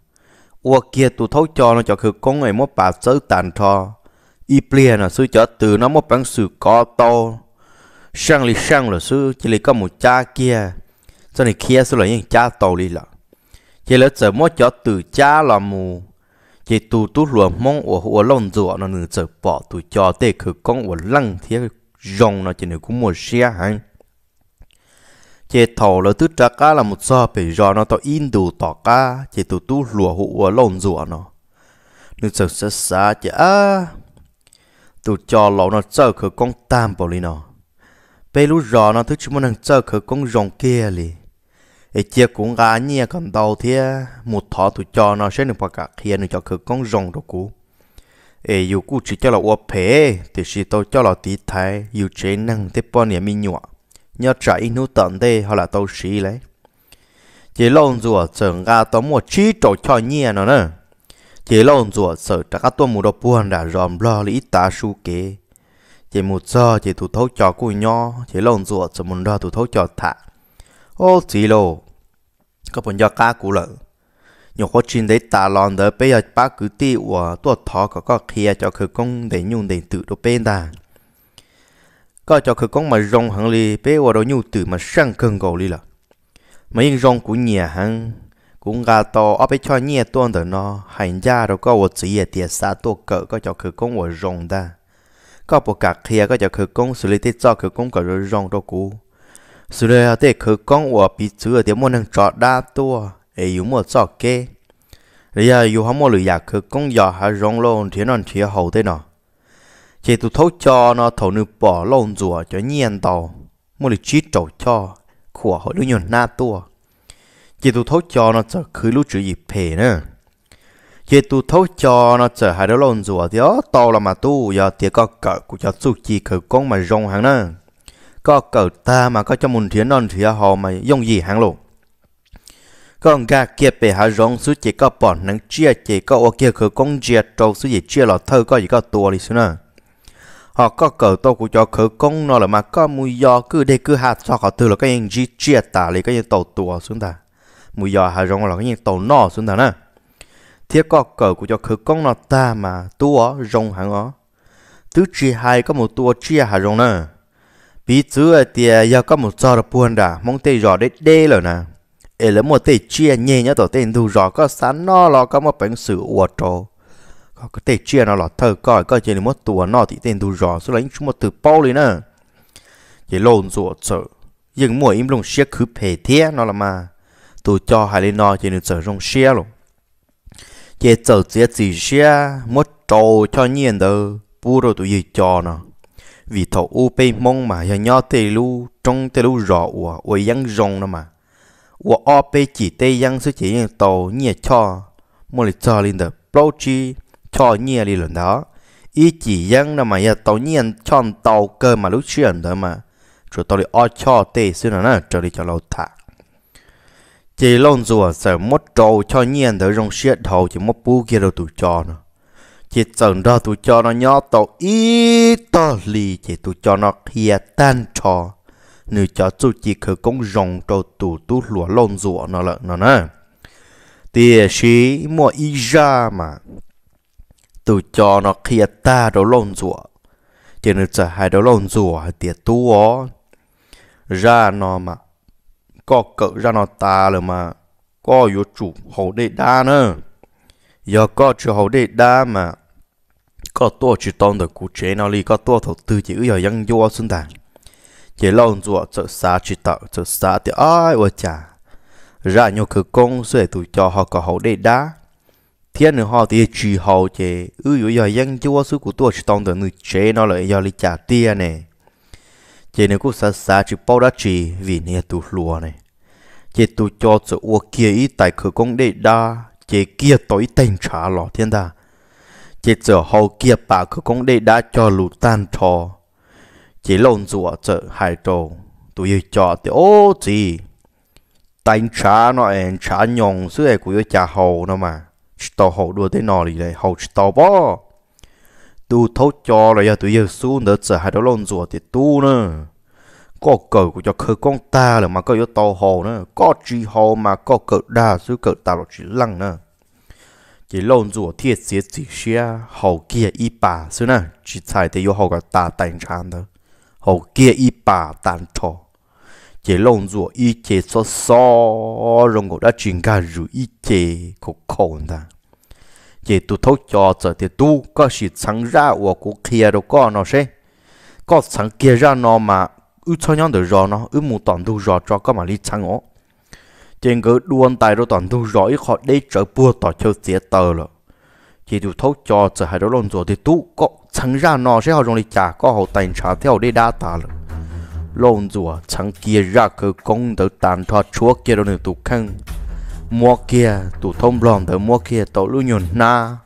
ua kia tôi thấu cho nó cho cứ con người mất bà sớ tàn thọ y plea là sư cho từ nó mất bằng sự có to sang lì sang là sư chỉ lì có một cha kia cho này kia sư là những cha tàu lì là chỉ là sợ mất cho từ cha là mù chỉ tu tu lùa mong ở ở lòng rùa nó nửa sợ bỏ tu cho tê khử con ở lăng thế rong nó chỉ nửa cũng một xe hả chỉ thầu là tứ trà cá là một so bị rò nó tao in đủ tỏ cá chỉ tu tu lùa hụ ở lòng rùa nó nửa sợ sợ xa chỉ à tu cho lão nó sợ khử con tam bảo đi nó bây lúc rò nó thứ chúng nó đang sợ khử con rong kia liền ấy chia cũng gà nhia còn đầu thì một thọ tụi cho nó sẽ được bạc cả khi nó cho cứ con rồng đồ cũ ấy dù cũ chỉ cho là uo phê thì chỉ tôi cho là tí thái dù chế năng tiếp bao nhiêu mình nhọ nhớ trả in hữu tận đây hoặc là tôi xí lấy chỉ lâu rồi trưởng gà tôi mua chỉ cho cho nhẹ nó nữa chỉ lâu rồi sợ trả các tôi mua đồ buồn đã ròm lo lý ta su kế chỉ một giờ chỉ tụi thấu cho cùi nho chỉ lâu rồi sợ muốn ra tụi thấu cho thả ô chỉ lô ก็ปนยอก้ากูเลยยกชินได้ตาลอนเดอไปยป้ากูตีวัวตัวทอก็ก็เคลียจะคือกงเดยุ่งเดตื่ตัวเป็นตาก็จะคือกงมารงหังลีไปวัวเรายุ่งตื่มาสั่งเกินกูลีละมายิงรงกูเหนียหังกูงาโตเอาไปชอเนี่ยตัวเดนอหันยาเราก็วัวสีเตียสาตัวเกิดก็จะคือกงวัวรงได้ก็ปกกักเคลียก็จะคือกงสุริที่จ้าคือกงกับรงตัวกู sự là để khử con của bị chữa thì muốn nâng trọ đa tua ấy yếu một sọ kê bây à, yếu không muốn lười giả khử con giờ hay rong lon thế non thế hậu thế nọ chỉ tụ thấu cho nó thấu nữ bỏ lon rùa cho nhiên tàu muốn lười chít trầu cho của họ lưu nhon na tua chỉ tụ thấu cho nó trở khử lúc chữ gì phê nữa chỉ tụ thấu cho nó trở hai đó lon rùa thì ó tàu là mà tu giờ thì có cỡ của cho su chỉ khử con mà rong hàng nữa có cỡ ta mà có cho mình thiên non thì họ mà dùng gì hàng lộ con gà kia bể hà rong suy chỉ có bỏ nắng chia chỉ có ô kia khử công chia trâu suy gì chia lọ thơ có gì có tua đi xưa nữa họ có cỡ to của cho khử công nó là mà có mùi gió cứ để cứ hạt cho họ từ là cái gì chia tả lấy cái gì tàu tua xuống ta mùi gió hà rong là cái gì tàu nọ xuống ta nè thiết có cỡ của cho khử công nó ta mà tua rong hàng ó thứ chia hai có một tua chia hà rong nữa ví dụ thì giờ có một trò buồn đã mong tê rõ đấy đê rồi nè ê là một tê chia nhẹ nhá tổ tên đủ rõ có sẵn nó là có một bánh sữa uột trồ có cái tê chia nó là thờ coi coi chỉ một tuổi nó thì tên đủ rõ số lãnh chúng một từ bao lên nè chỉ lộn rủa sợ nhưng mỗi im lùng xe khứ phê thế nó là mà tôi cho hai lên nó chỉ nên trở rong xe luôn chỉ trở chỉ gì xe một trò cho nhiên đâu bu rồi tụi gì cho nó vì thọ u pe mong mà giờ nhau tê lu trong tê lu rõ ủa ủa yang rong nó mà ủa o pe chỉ tê yang số chỉ yang tàu nhẹ cho mua lịch cho lên đó bao chi cho nhẹ đi lần đó ý chỉ yang nó mà giờ tàu nhẹ cho tàu cơ mà lúc chuyện đó mà rồi tàu đi o cho tê xưa nó nó trở đi cho lâu thả chỉ lông rùa sợ mất trâu cho nhẹ đó rong xiết đầu chỉ mất bú kia đâu tụi cho nó chỉ chẳng đó tôi cho nó nhỏ tàu Ý, to lì chỉ tôi cho nó kia tan trò nữ cho chú chỉ khử công rồng trâu tù tú lúa lông rùa nó lợn nó nè tia xí mua y ra mà tôi cho nó kia ta đồ lông rùa chỉ nữ trả hai đồ lông rùa thì tú ó ra nó mà có cỡ ra nó ta rồi mà có yếu chủ hậu đệ đa nè, giờ có chủ hậu đệ đa mà có tua chỉ tôn được của chế nào li có tua thầu tư chỉ ở dân vua xuân đàn chỉ lâu rùa chợ xa chỉ tạo chợ xa thì ai ở chả ra nhiều cứ công sẽ tụi cho họ có hậu đệ đá thiên nữa họ thì chỉ hậu chế ư dụ dân vua xuân của tua chỉ tôn được người chế nó lại do li trả tiền này chỉ nếu cũng xa xa chỉ bao đã chỉ vì nè tụi lùa này chỉ tụi cho chợ uo kia ít tại cứ công đệ đá chỉ kia tối tình trả lọ thiên đà chỉ chờ hậu kia bà cứ cũng đi đã cho lũ tan trò chỉ lộn rủa chợ hai trò tụi yêu trò thì ô gì tánh trả nó em trả nhong sữa ấy của yêu hậu nó mà tao hậu đua thế nọ đi đây hậu tao bó tu thấu cho là giờ tụi yêu su nữa chợ hai đứa lộn rủa thì tu nữa có cờ của cho khơi con ta là mà có yêu tàu hồ nữa có chi hồ mà có cờ đa sứ cờ tao là chỉ lăng nữa chỉ lộn rùa thiệt xế chỉ xe hậu kia nè chỉ xài thì yêu hậu cả hậu kia y bà tàn thọ chỉ lộn rùa chế so so rồng cổ đã chuyển cả rùa chế khổ khổ ta chỉ tụ thấu thì tu có sự sáng ra của cổ kia đâu có nó sẽ có sáng kia ra nó mà ư cho nhau được rồi nó ư mù toàn đủ rồi cho có mà lý sáng trên cứ đuôn tài đó toàn thu rõ họ đây trở bùa tỏ chơi dễ tờ rồi chỉ đủ thấu cho trở hai đó lộn rồi thì tú có chẳng ra nó sẽ họ trong đi trả có họ tài trả theo đi đa tà rồi lộn rùa chẳng kia ra cứ công tử tàn thoa chúa kia đó nữa tụ khăn mua kia tụ thông lòng tới mua kia tổ lưu nhuận na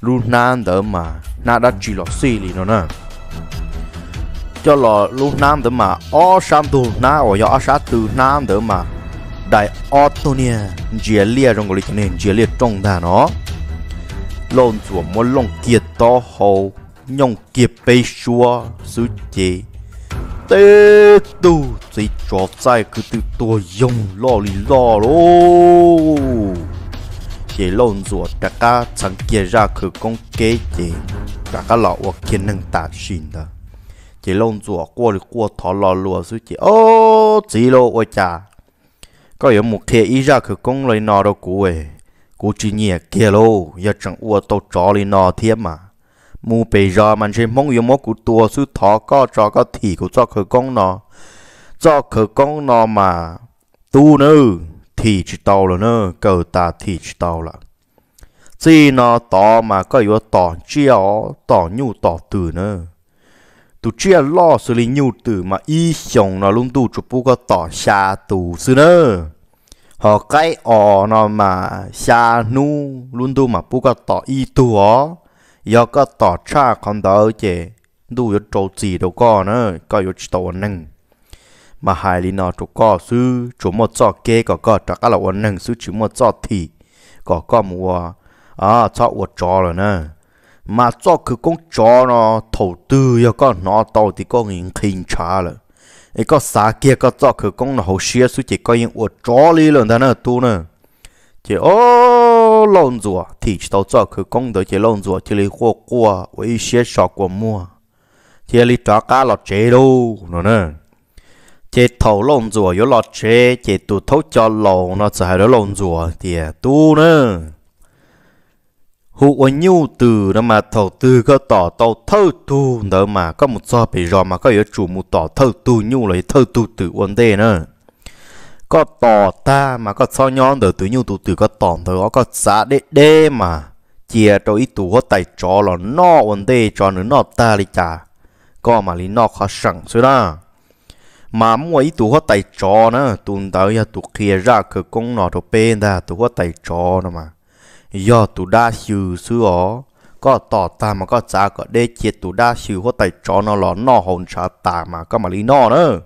lưu na tới mà na đã chỉ lọ xì lì nó nè cho lọ lưu nam tới mà ó sam tù na ở gió sát từ nam tới mà đại Ottonia chia lia trong cái này chia lia trong ta nó lon chùa mua lon kiệt to hồ nhông kiệt bê xua sư chế tê tu sĩ trò sai cứ tự tua dông lo lì lo lô chế lon chùa cả cả chẳng kia ra cứ công kế chế cả cả lọ hoặc kia năng tạ xin đó chế lon chùa qua đi qua thọ lò lùa sư chế ô chỉ lô ôi chà có yếu một thế ý ra cứ công lấy nó đâu cũ ấy cũ chỉ nhẹ kia lô giờ chẳng ua tàu chó lấy nó thiếp mà mù bề ra mình sẽ mong yếu một cú tua sư thọ có cho có thì của cho khởi công nó cho khởi công nó mà tu nữa thì chỉ tàu là nữa cầu ta thì chỉ tàu là chỉ nó tỏ mà có yếu tỏ chiếu tỏ nhu tỏ từ nữa tụ chia lo xử lý nhiều từ mà y xong nó luôn tụ chụp bút có tỏ xa tụ xưa nữa họ cái ọ nó mà xa nu luôn tụ mà bút có tỏ y tụ ó do có tỏ cha con đó chế, đủ yếu trâu gì đâu có nữa có yếu trâu năng mà hai lý nó chụp có sư chụp một chỗ kê có có chắc là ổn năng sư chụp một chỗ thì có có mua à cho ổn cho rồi nữa mà cho cứ con chó nó thầu tư cho con nó tàu thì con nhìn khinh trả rồi ấy có xá kia có cho cứ con nó hậu xia suy chỉ có những uột chó đi lần đó nào tu nữa chỉ ô lộn rùa thì tàu cho cứ con đó chỉ lộn rùa chỉ lấy hoa qua với xia sọ của mua chỉ lấy chó cá lọt chế đâu nữa nữa chế thầu lộn rùa yếu lọt chế chỉ tụ thấu cho lộn nó sợ đó lộn rùa thì à, tu nữa hu ô nhu từ đó mà thầu từ có tỏ tàu thâu tu đó mà có một so bị rò mà có yếu chủ một tỏ thâu tu nhu lấy thâu tu từ ổn đề nữa có tỏ ta mà có so nhon đỡ từ nhu từ từ có tỏ đó có xã đệ đê mà chia cho ít tu có tài trò là nó ổn đề cho nữa nó ta đi chả có mà lý nó khó sẵn rồi đó mà mua ít tu có tài trò nữa tu tới giờ tu kia ra cứ công nó đồ bên ta tu có tài trò nữa mà yo tu da sư sư ó có tỏ ta mà có trả có đê chết tu da sư có tài chó nó ló nó hồn trả ta mà có mà lý nó nữa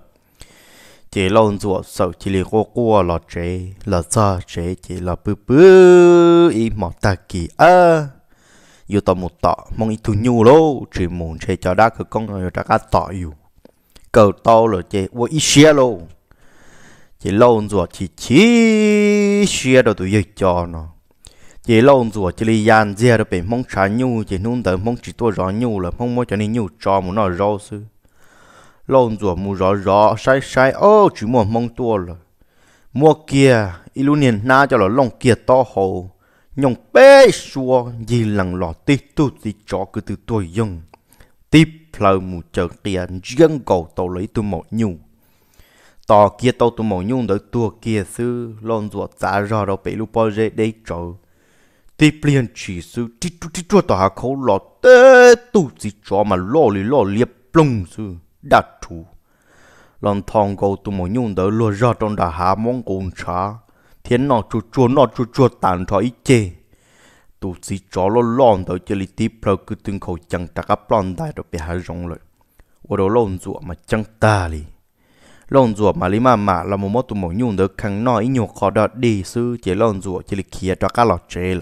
chỉ lon ruột sợ chỉ lì khô cua lò chế lò cho chế chỉ lò bự bự y mỏ ta kì ơ yêu tao một tọ mong y thu nhu lô chỉ muốn chế cho đa cơ con người đã cá tọ yêu cầu tao là chế vô y xe lô chỉ lâu ruột chỉ chỉ xe đồ tu yêu cho nó chỉ lâu rùa chỉ li yan zia rồi bị mong chán nhu chỉ nung đỡ mong chỉ tua rõ nhu là mong mỗi cho nên nhu cho muốn nói rõ sư lâu rùa mù rõ rõ sai sai ô chỉ muốn mong tua là mua kia niên na cho là lông kia to hồ nhung bé xua gì lần lọ tí tu tí cho cứ từ tôi dùng tiếp lờ mù chờ kia dân cầu tàu lấy tôi một nhu tò kia tàu tôi một nhu đỡ tua kia sư lâu rùa trả rõ đâu bị lúc bao giờ đây trời thì liền chỉ số chỉ chú chỉ chúa tòa khẩu lọ tê tu chỉ cho mà lo li lo liệp plung sư đã chú lần thong cầu tụ một nhung đỡ lo ra trong đà hà mong cùng cha thiên nọ chú chúa nọ chú chúa tàn cho ít chê tu chỉ cho lo lọn đỡ chỉ lì tí plơ cứ từng khẩu chẳng ta gặp lọn đại rồi bị hà rong lợi ở đó lọn ruột mà chẳng ta lì lon rùa mà lý mà mà là một mốt tụ mổ nhung được khăn nói nhục khó đọt đi sư chỉ lon rùa chỉ lịch kia cho cả lọt chế là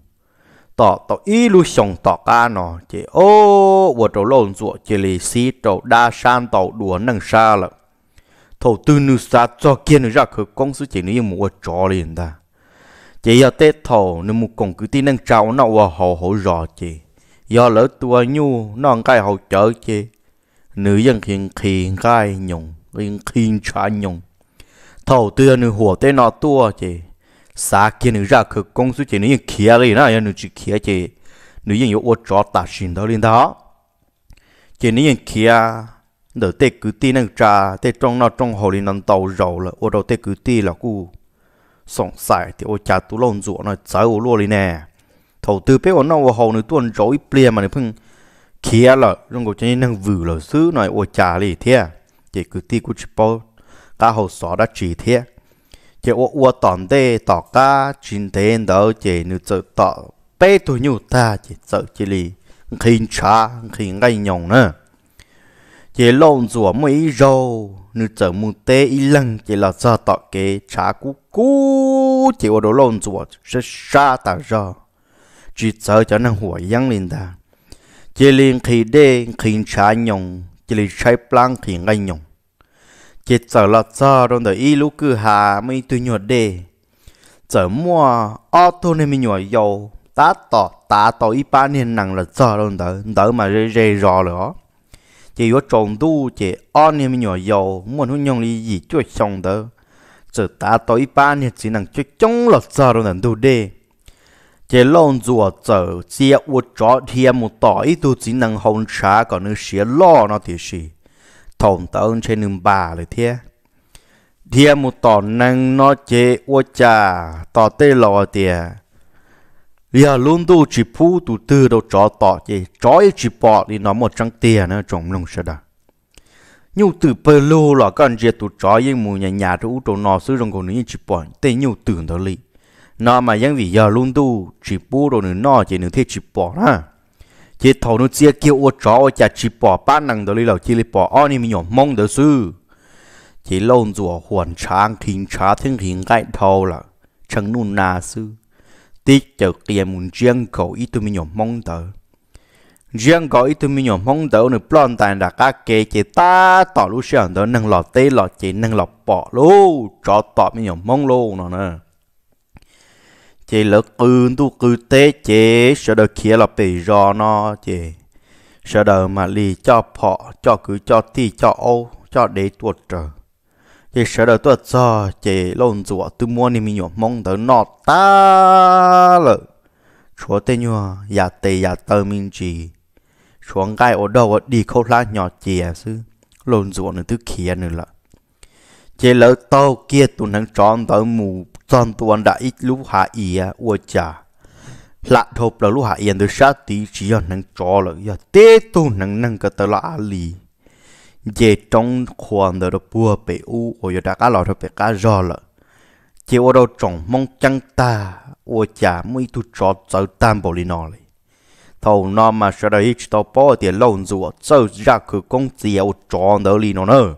tỏ tỏ ý lu xong tỏ ca nó chỉ ô vợ trâu lộn ruột chỉ lì xí trâu đa san tàu đùa nâng xa lợ thầu tư nữ xa cho kia nữ ra khử công sự chỉ nữ một trò liền ta chỉ giờ tết thầu nữ một công cứ tin nâng trâu nó và hồ hồ rõ chỉ giờ lỡ tua nhu nó cái hồ chở chỉ nữ dân khiên khiên cái nhung khiên khiên trả nhung thầu tư nữ hồ tê nó tua chỉ sa kia nữ ra khử công suất chỉ nữ yên kia đi na nữ chỉ kia chỉ nữ yên yếu ô chó ta xin đó lên đó chỉ nữ yên kia đỡ tê cứ ti năng cha tê trong nó trong hồ lên nằm tàu rầu là ô đầu tê cứ ti là cu sống sài thì ô cha tu lông rủa nó cháu ô lô lên nè thầu tư bé ô nó ô hồ nữ tuôn ít plia mà nữ phưng kia là trong cổ chân năng vử là xứ nói ô cha lì thế chỉ cứ ti cứ chỉ bao cả hồ xó đã chỉ thế chị ô ô tòn tê tỏ ca chín tên đó chị nữ sợ tỏ bê tôi nhu ta chị sợ chị lì khinh cha khinh ngay nhồng nữa chị lộn rủa mấy râu nữ sợ mu tê y lăng chị là sợ tỏ kế cha cú cú chị ô đồ lộn rủa sẽ xa ta ra chị sợ cho nàng hủa yang lên ta chị liền khi đê khinh cha nhồng chị lì chạy plang khinh ngay nhồng chỉ sợ lọt sợ rồi đời ít lúc cứ hà mới tụi nhột đề sợ mua ô tô nên mình nhồi dầu ta tỏ ta tỏ y ba nên nặng là sợ rồi đời đời mà rê rê rò nữa chỉ có trộn tu chỉ ô nên mình nhồi dầu muốn hôn nhông đi gì cho xong đó sợ ta tỏ y ba nên chỉ nặng cho chống lọt sợ rồi đời đủ đề chỉ lon rùa sợ chỉ ở chỗ thiêm một tỏi tu chỉ nặng hồng trà còn nữa xía lo nó thì gì thổn tớ ơn trên nương bà lời thế thế một tỏ năng nó chế ô cha, tỏ tê lò tiề, lìa luôn tu chỉ phu tu tư đâu chó tỏ chế chó chỉ bỏ đi nó một trăng tiề nữa trồng lông sơ đà nhiều từ bờ lô là con chế chị tu chó yên mù nhà nhà tu trồng nọ sử dụng cổ nữ chỉ bỏ tê nhiều tưởng đó lì nó mà những vì giờ luôn tu chỉ phu đồ nữa nọ chế nữa thế chỉ bỏ ha chỉ thầu nó chia kêu ô chó ô chả chỉ bỏ ba năng đó đi lầu chỉ bỏ ô ni mình nhổ mong đó sư chỉ lâu rùa hoàn trang thình trá thiên hình gãy thầu là chẳng nôn nà sư tích chờ kia muốn riêng cầu ít tụi mình nhổ mong đó riêng cầu ít tụi mình nhổ mong đó nữa plon tài đã cá kê chỉ ta tỏ lúc sáng đó năng lọt tê lọt chỉ năng lọt bỏ lô cho tỏ mình nhổ mong lô nó nè chị lỡ ư tu cứ tế chế sợ đờ kia là bị rò nó chị sợ đờ mà lì cho phọ cho cứ cho ti cho ô cho để tuột trở chị sợ đờ tuột cho chị lộn rủa tu mua ni mi nhổ mong tới nọ ta lợ chúa tê nhua ya tê ya tơ minh chỉ chúa gai ở đâu đi khâu la nhỏ à sư lộn rủa nữa thứ kia nữa lợ chị lỡ tao kia tụi nắng tròn tới mù toàn tuần đã ít lúc hạ ý à, ua cha, lạ thộp là lúc hạ yên tôi sát tí chỉ à, là nâng cho là giờ tê tu nâng nâng cái tờ lạ lì về trong khoan đó bùa bể u ở giờ đã cá lọ rồi bể cá giò là chỉ ở đâu trồng mong chăng ta ở cha mới tu cho cháu tam bồ lì nọ lì thầu nó mà sẽ đợi ít tao bỏ tiền lâu rồi à, cháu ra cứ công gì ở tròn đó lì nó nữa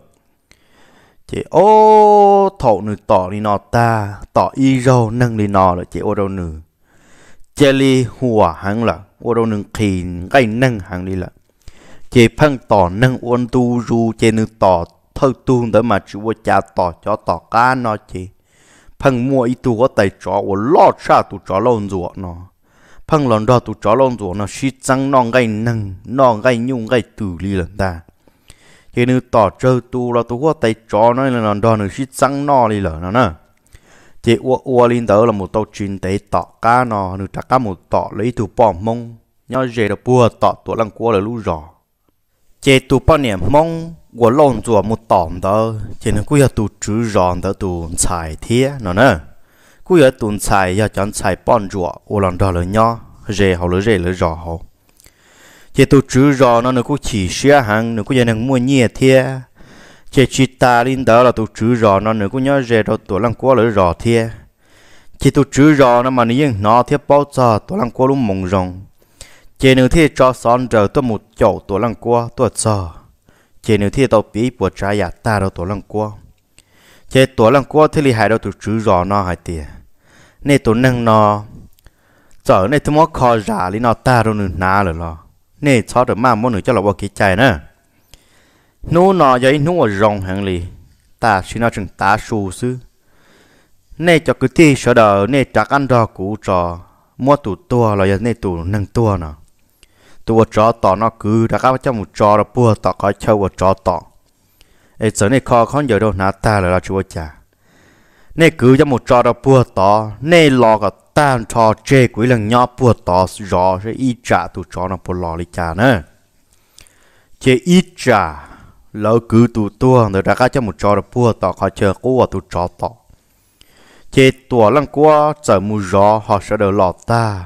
chị ô thổ nữ tỏ đi nọ ta tỏ y râu nâng đi nọ là chị ô râu nữ chê li hùa hắn là ô râu nữ khi gây nâng hắn đi là chị phân tỏ nâng ôn tu ru chê nữ tỏ thơ tu để mà chú ô cha tỏ cho tỏ cá nó chị phân mua ít tu có tài chó ô lo xa tu chó lông ruột nó phân lần đó tu chó lông ruột nó xí trăng nó gây nâng nó gây nhung gây tử li lần ta khi nữ tỏ trơ tu là tu hoa tay chó nói là đo nữ shit trắng nó đi lỡ nó nè chị ua ua lên tớ là một tàu chuyên tế tỏ cá nó nữ chắc cá một tỏ lấy thủ bỏ mông nhớ dễ được bùa tỏ tuổi lăng cua là lũ rò chị tu bao niệm mông của lon chùa một tỏm tớ chị nó cứ tu chữ ròn tớ tu xài thía nó nè cứ tu xài giờ chọn xài bòn chùa ua lần đó là nhớ dễ hậu là dễ là rò hầu chỉ tôi chữ rõ nó nó cũng chỉ xia hàng nó cũng giờ năng mua nhẹ thiê chỉ chỉ ta linh đó là tôi chữ rõ nó nó cũng nhớ về đó tổ lăng quá lỡ rõ thiê chỉ tôi chữ rõ nó mà nó yên nó thiê bao giờ tổ lăng quá luôn mộng rồng chỉ nếu thiê cho son trở tôi một chỗ tổ lăng quá tôi sợ chỉ nếu thiê tôi bí của trái nhà ta đó tổ lăng quá chỉ tổ lăng quá thì lì hại đó tôi chữ rõ nó hại tiền nên tôi năng nó trở nên tôi mất khó giả lý nó ta đâu nữa ná rồi lo nè cho được mà muốn được cho là bao kỹ chạy nữa nô nọ giấy nô rồng hàng lì ta xin nó chừng ta xu xứ nè cho cứ ti sợ đờ nè chắc ăn đo cũ trò mua tủ to là giờ nè tủ nâng to nè tủ trò tỏ nó cứ đã các trong một trò là bùa tỏ có châu ở trò tỏ ấy giờ nè khó khăn giờ đâu nà ta là là chưa trả nè cứ cho một trò là bùa tỏ nè lo cả tan cho chê quý lần nhỏ bùa tỏ rõ sẽ y trả tụ cho nó bùa lò lì trả nữa chế y trả lỡ cứ tụ tua rồi ra cá cho một trò là bùa tỏ khó chờ cố tụ trò tỏ chế tủa lần qua trở mù rõ họ sẽ đỡ lọt ta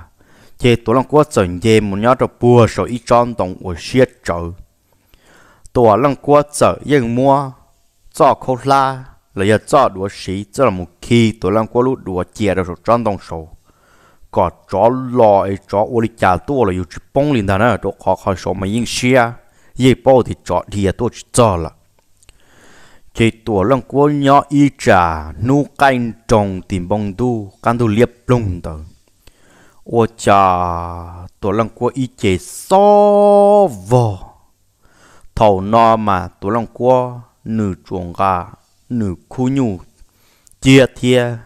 chế tủa lần qua trở dê một nhát là bùa rồi y tròn tổng của siết trở tủa lần qua trở yên mua cho khô la là giờ cho đùa sĩ cho là một khi tủa lăng qua lúc đùa chè rồi tròn đồng số có chó lò ấy chó ô li chả tua là yêu chỉ bông lên thằng đó khó khó số mà yên xia ye bao thì chó thì à tôi cho là chỉ tua lăng cua nhỏ y trà nu canh trồng tìm bông tu căn tu liệp lung tờ ô trà tua lăng cua y chế so vò thầu no mà tua lăng cua nữ chuồng gà nữ khu nhu chia thia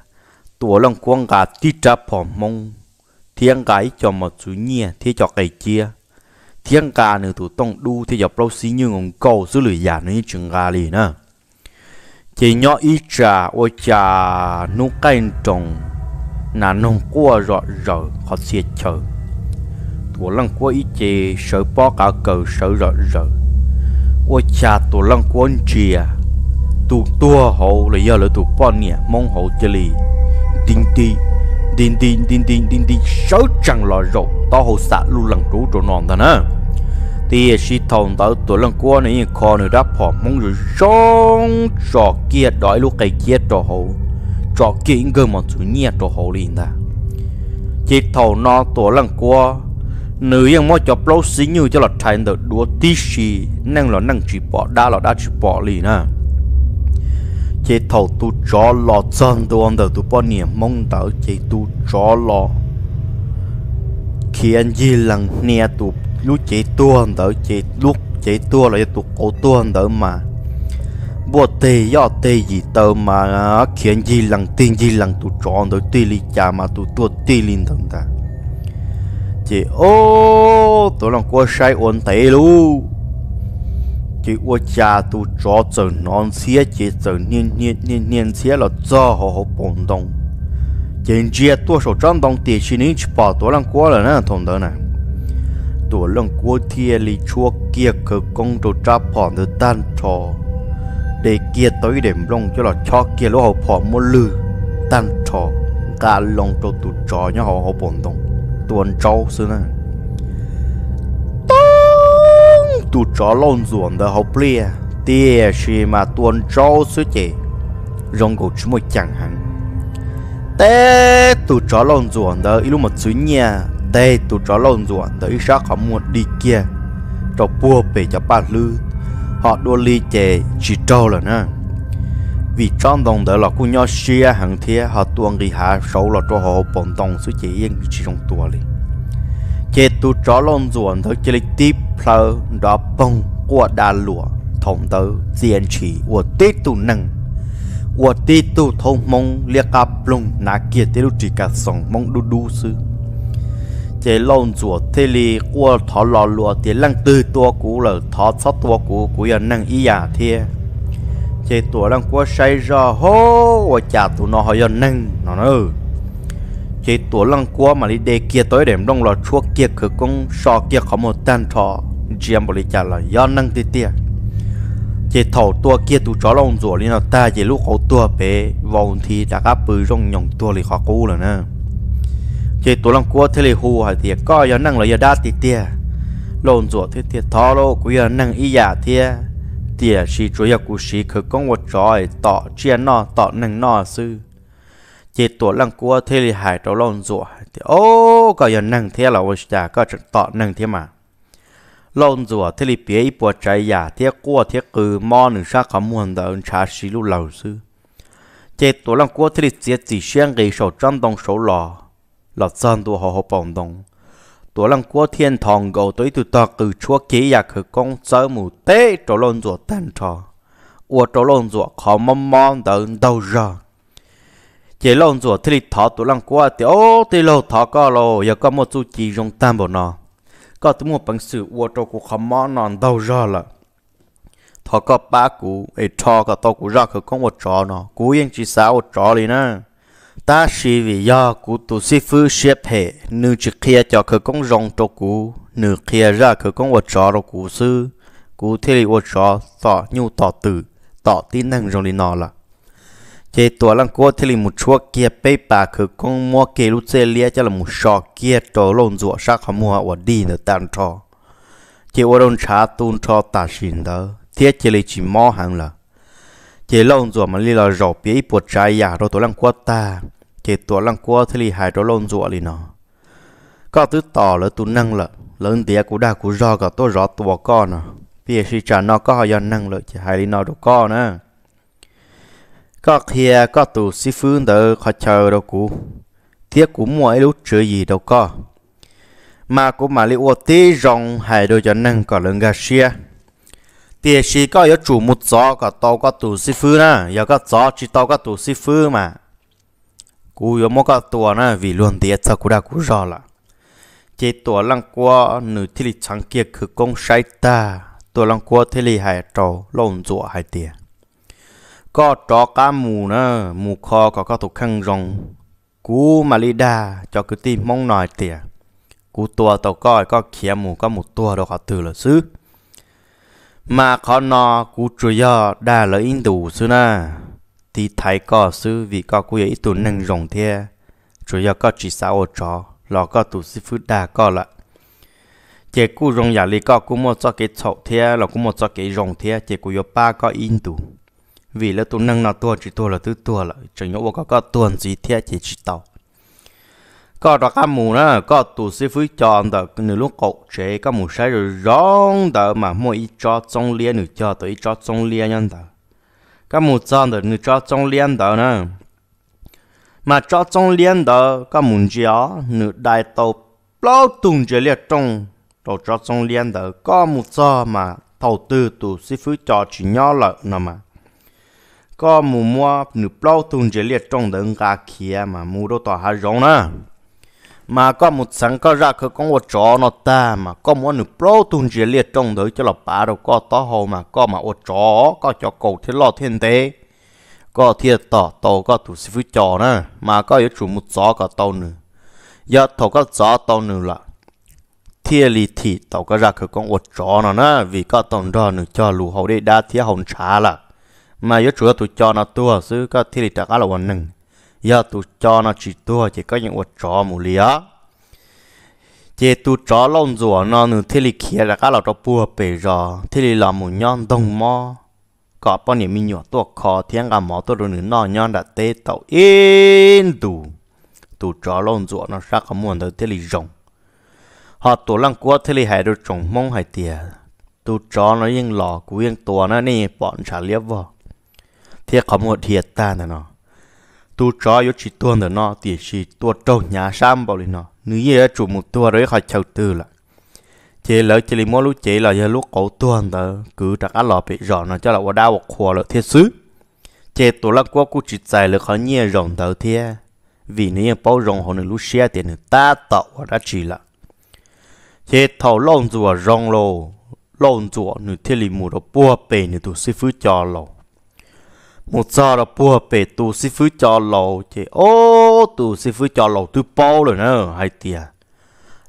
tuổi gái cho cho cho thì thì chia gà đu ตัวลองควงกาที่จับผอมมงเทียงกายจอมสุเนียที่จอไก่เจียเทียงกาเนื้อถูต้องดูที่จอบเราซี như ngọn cầu xử lửa giả nơi chừng gà lì nè chỉ nhỏ ít trà ô trà nụ cay trồng nà nông qua rõ rõ khó xịt chờ tuổi lăng qua ít chè sợ bỏ cả cờ sợ rõ rõ ô trà tuổi lăng quân chìa tụ tua hậu là giờ là tụ bỏ nhẹ mong hậu chơi lì tinh ti tinh ti tinh ti tinh ti sáu chẳng lò rộ to hồ xạ luôn lần rú trộn nòn ta nè thì si thòng tao tuổi lần qua này kho nữa đã phỏ mong rồi rong trò kia đói lúc cái kia trò hồ trò kia in gơ mà chủ nhẹ trò hồ liền ta chỉ thầu nó tuổi lần qua nữ yên mới cho lâu xí như cho lọt thành được đua tí xì năng là năng chỉ bỏ đa là đã chỉ bỏ liền nè chế thầu tu chó lò chân tu ông đầu tu bao niệm mong đỡ chế tu chó lò khi anh gì lần nè tu lúc chế tu ông đỡ chế lúc chế tu là tu cổ tu ông đỡ mà bộ tê do tê gì tơ mà à, khi anh gì lần tin gì lần tu chó ông đỡ tuy li cha mà tu tu tuy linh thần ta chế ô tôi làm qua sai ổn tê luôn chỉ ô cha tu cho chờ non xía chỉ chờ niên niên niên niên xía là cho họ họ bổn đồng chỉ chia tua số trăm đồng tiền chỉ nên chỉ bảo tua lăng quá là nè thằng đó nè tua lăng quá thì lì chua kia cơ công đồ cha bỏ từ tan trò để kia tới điểm lông cho là cho kia lỗ họ bỏ mua lư tan trò cả lông đồ tu cho nhau họ họ bổn đồng tuần trâu xưa nè tu chó lon ruộng đỡ học lia tia xì mà tuôn trâu suy chế, rong cổ chú một chẳng hẳn tê tu chó lon ruộng đỡ lúc mà suy nhà tê tu chó lon ruộng đỡ ít sắc họ muốn đi kia cho bua về cho ba lư họ đua ly chè chỉ trâu là nè vì trong đồng đỡ là cô nhau xia hàng thia họ tuôn gì hạ sâu là cho họ bọn đồng suy chế, yên chỉ trong tua liền chế tu chó lon ruộng thơ chế lịch tiếp phở đó bông của đà lụa thông tớ diện chỉ của tế tu năng của tế tu thông mong liệt cặp lùng nà kia tế lúc chỉ cả sống mong đu đu sư chế lon ruộng thế lì của thọ lò lụa tế lăng tư tua cũ là thọ sát tua cũ à của yên năng ý giả thia chế tuổi lăng qua say ra hô và chả tu nó hỏi yên năng nó nói ừ chỉ tổ lăng quá mà đi đề kia tới điểm đông lò chua kia cứ công so kia có một tan trò riêng bảo lý trả là do năng tê tê chỉ thầu tua kia tu chó lông rùa lên ta chỉ lúc khổ tua bé vòng thì đã gấp bự trong nhộng tua lì khó cú rồi nè chỉ tổ lăng quá thế lì hù hay tiệt coi do năng là do đa tê tê lông rùa thế tê thò lô quý do năng y giả tê tê chỉ chủ yếu của sĩ cứ công một trò tọ chia nọ tọ năng nọ sư chỉ tổ lăng cua thế thì hải trâu lon rùa thì ô có giờ năng thế là ôi chà có chuyện tọ năng thế mà lon rùa thế thì bía ít bùa trái giả thế cua thế cừ mò nửa sa khó muôn đời trà xí lu lầu sư chỉ tổ lăng cua thế thì chỉ chỉ xuyên gây sầu trăng đông sầu lò lò chân đồ họ họ bồng đông tổ lăng cua thiên thòng gầu tới từ tọa cử chúa ký giả khử công sơ mù tế trâu lon rùa tan trò ua trâu lon rùa khó mong mong đời đầu rồi chế lòng rùa thì thọ tụ lăng quá thì ô thì lâu thọ có lô giờ có một chút chỉ dùng tam bộ nó có thứ một bằng sự vô trâu của khó mỏ nòn đâu ra là thọ có ba cú ấy cho cả tao cú ra khởi không một trò nó cú yên chỉ sao một trò đi nè ta chỉ vì do cú tụ sĩ phu xếp hệ nữ chỉ kia cho khởi không rong trâu cú nữ kia ra khởi không một trò rồi cú sư cú thế thì một trò tỏ nhu tỏ tử tỏ tin năng rong đi nó là chế tổ lăng cô thì lì một chua kia bê bà cứ con mua kia lúc xe lia cho là một sọ kia trò lộn rủa sắc họ mua ở đi nữa tàn trò chế ô đông trà tuôn trò tà xin đó thiết chế lì chỉ mò hàng là chế lộn rủa mà lì là rổ bế bột trái giả rồi tổ lăng cô ta chế tổ lăng cô thì lì hài trò lộn rủa lì nó có thứ tỏ là tu năng là lớn tía của đa của do cả tôi rõ tùa con à bây giờ chỉ trả nó có họ năng lợi chỉ hài lì nó đồ con à có kia có tù sĩ phương đỡ khó chờ đâu cũ tiếc cũng mọi lúc chưa gì đâu có mà cũng mà liệu ô tí rong hai đôi cho nâng có lưng gà xia tiền sĩ có yếu chủ một gió có tàu có tù sĩ phương nè yếu có gió chỉ tàu có tù sĩ phương mà cú yếu mỗi có tù nè vì luôn tiết sao cú đã cú rõ là chỉ tù lăng qua nữ thi lịch chẳng kia cứ công sai ta tù lăng qua thi lịch hải trầu lộn rụa hải tiền có trò cá mù nữa mù kho có có tục khăn rong cú mà li đa cho cứ tìm mong nói tỉa cú tua tàu coi có khía mù có một tua đâu họ từ là xứ mà khó nó cú chủ do đa là in đủ xứ na thì thấy có xứ vì có cú ấy tụ năng rong thế chủ do có chỉ sao ô trò lò có tụ sư phứ đa có lại chế cú rong giả li có cú một cho cái chậu thế lò cú một cho cái rong thế chế cú yo ba có in đủ vì là tôi năng nào tua chỉ tua là tứ tua là chẳng nhổ có có tuần gì thế chỉ chỉ tàu có đó cá mù nữa có tụ sư phứ chọn đó nửa lúc cậu chế cá mù sai rồi rong đó mà mỗi ít cho trong lia nửa cho tới cho trong lia nhân đó cá mù chọn đó nửa cho trong liên đó nè mà cho trong liên đó cá mù gió nửa đại tàu bao tung chế liệt trong đầu cho trong liên đó có một giờ mà đầu tư tụ sư phứ cho chỉ nhỏ lợi nào mà có mù mua nụ bao tuần chế liệt trong đường gà kia mà mù đô tỏa hà rong nè mà có một sáng có ra cơ con một chó nó ta mà có một nụ bao tuần chế liệt trong đời cho là bà đâu có tó hồ mà có mà một chó có cho cầu thế lo thiên tế có thiệt tỏ tàu có tủ sư phụ chó nè mà có yếu chủ một chó có tàu nữa giờ thầu có chó tàu nữa là thiệt lì thị tàu có ra cơ con một chó nó nè vì có tàu đó nữa cho lù hầu đây đã thiệt hồng trá là mà yếu chúa tụi cho nó tua chứ có thi lịch cả là một nừng giờ tụi cho nó chỉ tua chỉ có những vật trò mù lý á chỉ tụi cho lông rùa nó nửa thi lịch kia là các loại trò bùa bể rò thi lịch là mù nhon đông mò có bao nhiêu mình nhỏ tua khó thiên cả mỏ tua đồ nửa nọ nhon đã tê tàu yên tù tụi cho lông rùa nó ra có muôn tới thi lịch rồng họ tổ lăng quá thế li hại được trồng mông hại tiề tu chó nó yên lò của yên tua nó nè bọn trả liếp vào ทียขมวดเทียตานะเนาะตัวจอยชิตัวเดเนาะตีชิตัวโตหย้าซ้ำบอกเลยเนาะนื้ยังจุ่มตัวเรื่อยขาเชฉาตื้อละเจเลยเจลิมอลุเจเลยลูกเกาตัวเดกือจากอัลลอปิจอเนาะเจ้าเะว่าดาวขวาละเทียซื้อเจตัวละกัวกูจิตใจเลยเขาเนี่ยรองเดาเทียวีนี่ยป่ารองหัวหนึ่งลูเชียเตียนตาต่อว่าจีละเจทวลงจัวรองโลลงจัวหนึ่งเทลิมูดอปัวเปนหนึ่งตัวซิฟจอโล một giờ là bùa bể tu sĩ phứ cho lầu chế ô tu sĩ phứ cho lầu thứ bao rồi nè hai tiền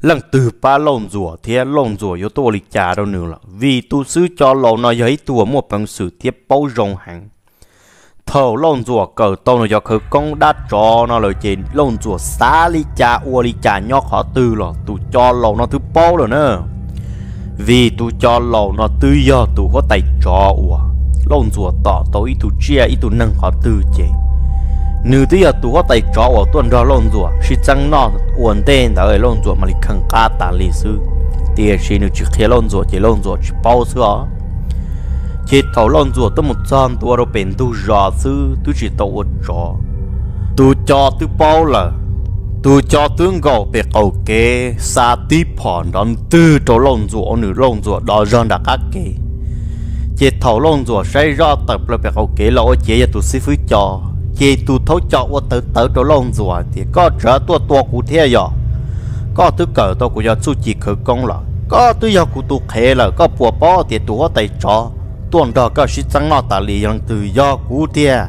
lần từ ba lồng rùa thế lồng rùa yếu tố lịch trả đâu nữa là vì tu sư cho lầu nó giấy tùa một bằng sử tiếp bao rồng hẳn thầu lồng rùa cờ tông nó cho khứ công đã cho nó lời trên lồng rùa xa lịch trả ua lịch trả nhóc họ từ là tu cho lầu nó thứ bao rồi nè vì tu cho lầu nó tư giờ tu có tay cho ua đồn rùa tỏ tổ ý tù chia ý tù nâng họ tư chế nữ tí ở tù có tay chó ở tuần đó lồn rùa si chăng nọ uốn tên đã ở lồn rùa mà lịch khẳng cá tà lì sư tiền si nữ chỉ khía lồn rùa chỉ lồn rùa chỉ bao xưa chỉ thầu lồn rùa tôi một trăm tôi đâu bền tu rõ sư tôi chỉ tàu một chó tu cho tôi bao là tu cho tướng gầu về cầu kế sa tí phòn đón tư chỗ lồn rùa nữ lồn rùa đó rơn đã các kế chế thầu lon rùa say ra tập là bẹt hậu kế là ô chế tụ sư phụ cho chế tụ thấu cho ô tớ tớ cho lon rùa thì có trở tua tua cụ thế giờ có thứ cờ tua cũng giờ chú chỉ khởi công là có thứ giờ cụ tụ khề là có bùa bó thì tụ có tay cho tuần đó có sĩ trắng nó tả lì rằng từ do cụ thế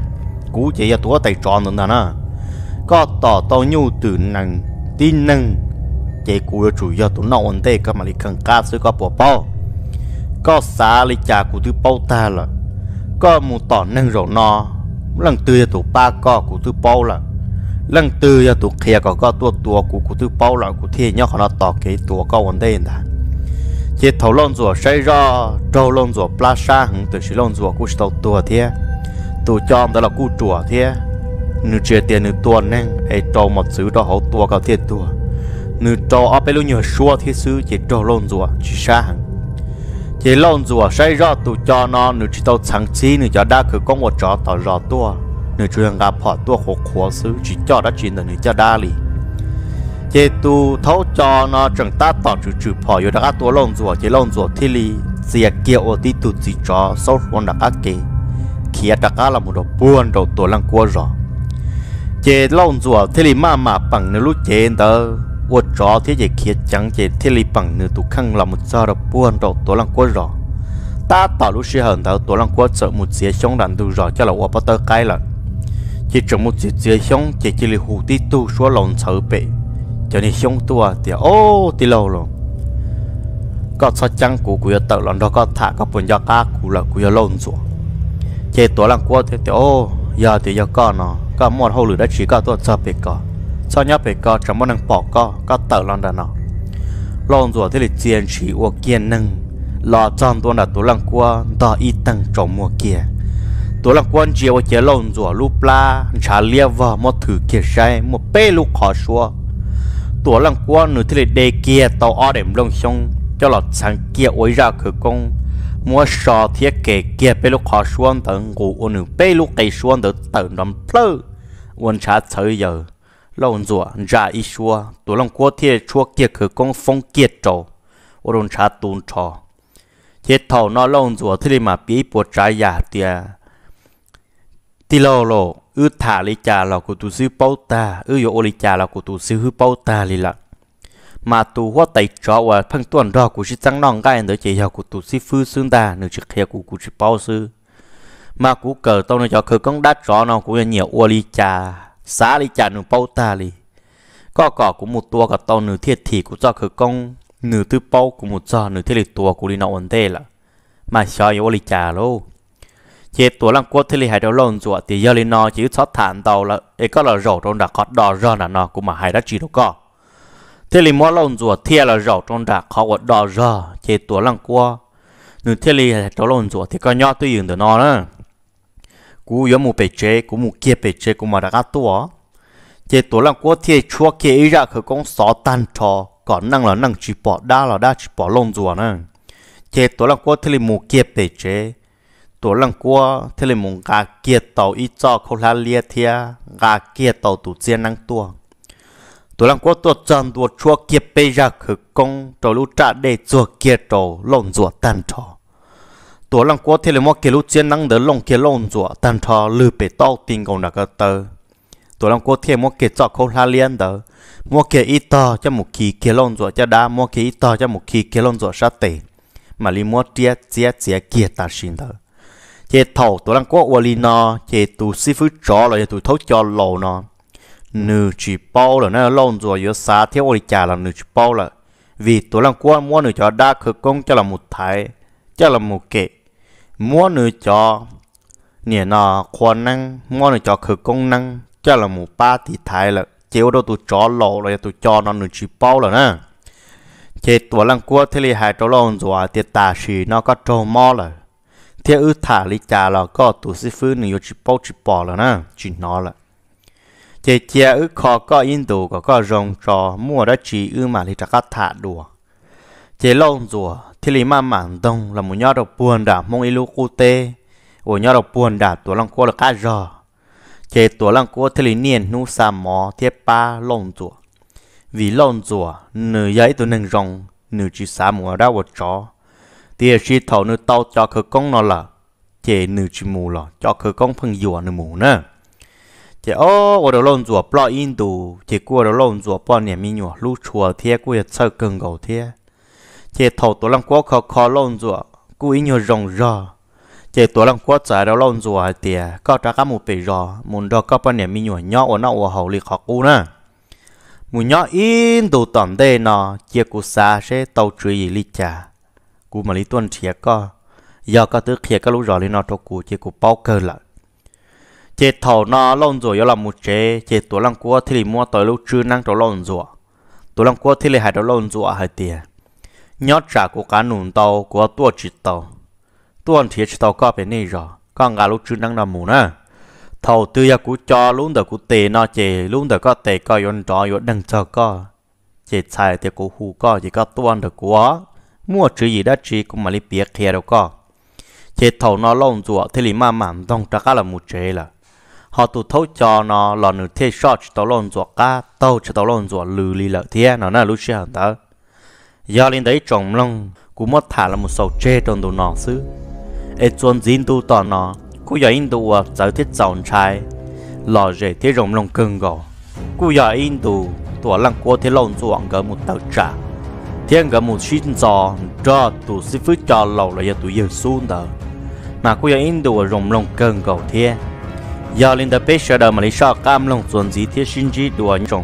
cụ chế giờ tụ có tay cho nữa nè có tỏ tao nhu từ năng tin năng chế cụ chủ giờ tụ nọ ổn tê các mà lịch khẩn ca sư có bùa bó ก็สาลิจากูที่เป้าตาละก็มูต่อนั่งรอนอลังตือตัวป้าก็กูที่เป้าละลังตือตัวเขียก็ก็ตัวตัวกูกูที่เป้าละกูเที่ยงขนาดต่อเกตัวก็วันได้นะเจ็ดถล่นจัวใช้รอโจล่นจัวปลาช่างตัวชิล่นจัวกูตัวตัวเที่ยตัวจอมแต่ละกูจัวเที่ยนึเจเตียนึตัวนั่งไอโจหมดซื้อดอกเขาตัวก็เที่ยตัวนึโจเอาไปลุยเหนือชัวที่ซื้อเจ็ดโจล่นจัวชิช่าง chỉ lon rùa say rõ tụ cho nó nửa chỉ tàu sáng chi nửa cho đa cứ có một chó tàu rõ tua nửa chuyện gặp họ tua khổ khổ xứ chỉ cho đã chỉ nửa cho đa lì chỉ tu thấu cho nó chẳng ta tỏ trừ trừ bỏ yêu đã tua lon rùa chỉ lon rùa thì lì gì kia ô tí tụ gì chó sau còn đã kì kia đã là một đồ buồn đầu tua lăng cua rõ chỉ lon rùa thì lì mà mà bằng nửa lúc chế tờ วัวจอที่จะเขียดจังเจที่ลีปังเนื้อตุขังลำมุดจอระป้วนดอกตัวลังกัวรอตาต่อลูกเสียหันเท้าตัวลังกัวเจอมุดเสียช่องดันดูรอจะละวัวปะเตอร์ไกลละ chỉ trong một chiếc dưới xong chỉ chỉ là hủ tí tu số lòng sợ bể cho nên xong tua thì ô thì lâu rồi có sao chăng của của tự lòng đó có thả có phần do cá của là của lồn rồi chế tổ lăng qua thì thì ô giờ thì do nó có một hậu lửa đã chỉ có tôi sợ bể có sau nhớ phải co trong một năng bỏ co, có tờ lon đàn nọ lon rùa thế là chiến sĩ của kiên năng lo tròn tuôn là tủ lăng qua đo y tăng trong mùa kia tủ lăng quan chiều chia lon rùa lu la, trả lia vào một thứ kia sai một bê lúc khó xua tủ lăng quan nửa thế là đề kia tàu ở đệm lông sông, cho lọt sáng kia ối ra khử công mua sò thiết kế kia bê lúc khó xuân tận ngủ ôn bê lúc kia xuân tận tận đầm plơ ôn trả chơi giờ lông rùa ra ý xua tôi làm quốc thiê chua kia khử công phong kiệt trầu ô đồn trà tùn trò chết thầu nó lông rùa thế mà bí bộ trái giả tìa tì lô lô ư thả lý trà là của tù sư bao ta ư yếu ô lý trà là của tù sư hư bao ta lý lạ mà tôi hoa tay trò và phân tuần đó của sư trăng nòng gai nữa chỉ hiểu của tù sư phư xương ta nữa chỉ hiểu của của sư bao sư mà cú cờ tao nói cho khử công đá rõ nó của nhiều ô lý trà xá li chả nụ bao ta li có cỏ của một tua cả tàu nửa thiệt thì của cho khử công nửa tư bao của một do nửa thiệt lịch tua của li nọ ổn thế là mà sao yếu li chả lô chế tua lăng quốc thiệt li hai đầu lon ruột thì giờ li nọ chỉ xót thản tàu là ấy có là rổ trong đã có đỏ ra là nọ của mà hai đã chỉ đâu có thế li mỗi lon ruột thiệt là rổ trong đã có quật đỏ ra chế tua lăng quốc nửa thiệt li đầu lon ruột thì có nhọ tôi dừng từ nọ nữa cú yếu một bể chế cú một kia bể chế cú mà đã gắt tua chế tổ là cú thiê chua kia ý ra khởi công xó tan trò còn năng là năng chỉ bỏ đa là đa chỉ bỏ lông rùa nè chế tổ là cú thiê một kia bể chế tổ là cú thiê một gà kia tàu ít cho khâu la lia thia gà kia tàu tụ chiên năng tua tổ là cú tổ chân tua chua kia bể ra khởi công tổ lũ trả để chua kia trầu lông rùa tan trò ตัวลังกัวเทเลมอเกลุเจนนังเดลงเกลงจัวตันทอลือไปตอกติงกงนักเตอตัวลังกัวเทมอเกจอกเขาลาเลียนเดอมอเกอีตอจะมุขีเกลงจัวจะดามอเกอีตอจะมุขีเกลงจัวชาเตมาลีมอเตียเจียเจียเกียตาชินเดอเจเท่าตัวลังกัววลีนอเจตูซีฟูจอเลยตูเท่าจอโลนอนูจีเป้าเลยนะลงจัวเยอะสาเที่ยวอริจาละนูจีเป้าเลย vì ตัว lăng quan mua nữ cho đa khởi công cho là một thái cho là một kệ mua nữ cho nè nó khóa năng mua nữ cho khử công năng cho là một ba thì thái là chiếu đâu tôi cho lộ rồi tôi cho nó nữ chỉ bao rồi nè chế tuổi lăng cua thế li hai trâu lon rồi thì tà xì nó có trâu mò rồi thế ư thả li trà là có tụi sư phư nữ chỉ bao chỉ bỏ rồi nè chỉ nó là chế chia ư khó có in đồ có có rồng cho mua đó chỉ ư mà li trà có thả đùa chế lon rồi thì lý mà mảng tông là một nhọ độc buồn đã mong ilu cụ tê ổ nhọ độc buồn đã tổ lăng cua là cá rò chế tổ lăng cua thì lý niên nu sa mò thiết ba lông chùa vì lông chùa nửa giấy tổ nâng rồng nửa chỉ sa mùa ra một chó thì chỉ thầu nửa tàu cho cơ công nó là chế nửa chỉ mù là cho cơ công phân dùa nửa mù nè, chế ô ổ đồ lông chùa bỏ in đồ, chế cua đồ lông chùa bỏ niệm mi nhùa lú chùa thiết cua chơi cưng gầu thiết chế thầu tổ lăng quá khó khó lôn rùa cú ý nhiều rồng rò chế tổ lăng quá trả đâu lôn rùa thì có trả cả một bể rò muốn đó có bao nhiêu mi nhỏ nhỏ ở nó hậu lì khó cú nữa muốn nhỏ in đủ tầm đây nó chế cú xa sẽ tàu truy gì lì chả cú mà lý tuân thiệt co do có tứ thiệt các lũ rò lên nó cho cú chế cú bao cơ lại chế thầu nó lôn rùa yếu là một chế chế tổ lăng quá thì mua tới lũ trư năng cho lôn rùa tổ lăng quá thì lại hai đó lôn rùa hai tiền nhớ trả của cá nụn tàu của tua chỉ tàu tuần thì chỉ tàu có bên này rồi con gà lúc chưa năng nằm mù nữa thầu tư ya cú cho luôn đợt cú tề nó chè luôn đợt có tề coi yon trò yon đằng chờ co chè xài thì cú hù co chỉ có tuần được quá mua chữ gì đó chỉ cũng mà lấy biết kia đâu co chè thầu nó lông rùa thì lì mà mảm dòng trả cá là một chè là họ tụ thấu cho nó là nửa thế short chỉ tàu lông rùa cá tàu chỉ tàu lông rùa lừ lì lợ thế nó là lúc xưa hả giờ lên đấy trồng lông cú mất thả là một sầu chê trong đồ nọ xứ ê chuẩn dính tu tỏ nọ cú giờ in tu à giải thích giòn trai lò rể thế rồng lông cưng gò cú giờ in tu tỏ lăng cua thế lông ruộng gỡ một tàu trả thiên gỡ một xin giò cho tu sư phứ cho lâu là giờ tu giờ xuống đó mà cú giờ in tu rồng lông cưng gò thế giờ lên tới bây giờ mà lấy sao cam lông chuẩn gì thiết xin chỉ đồ trồng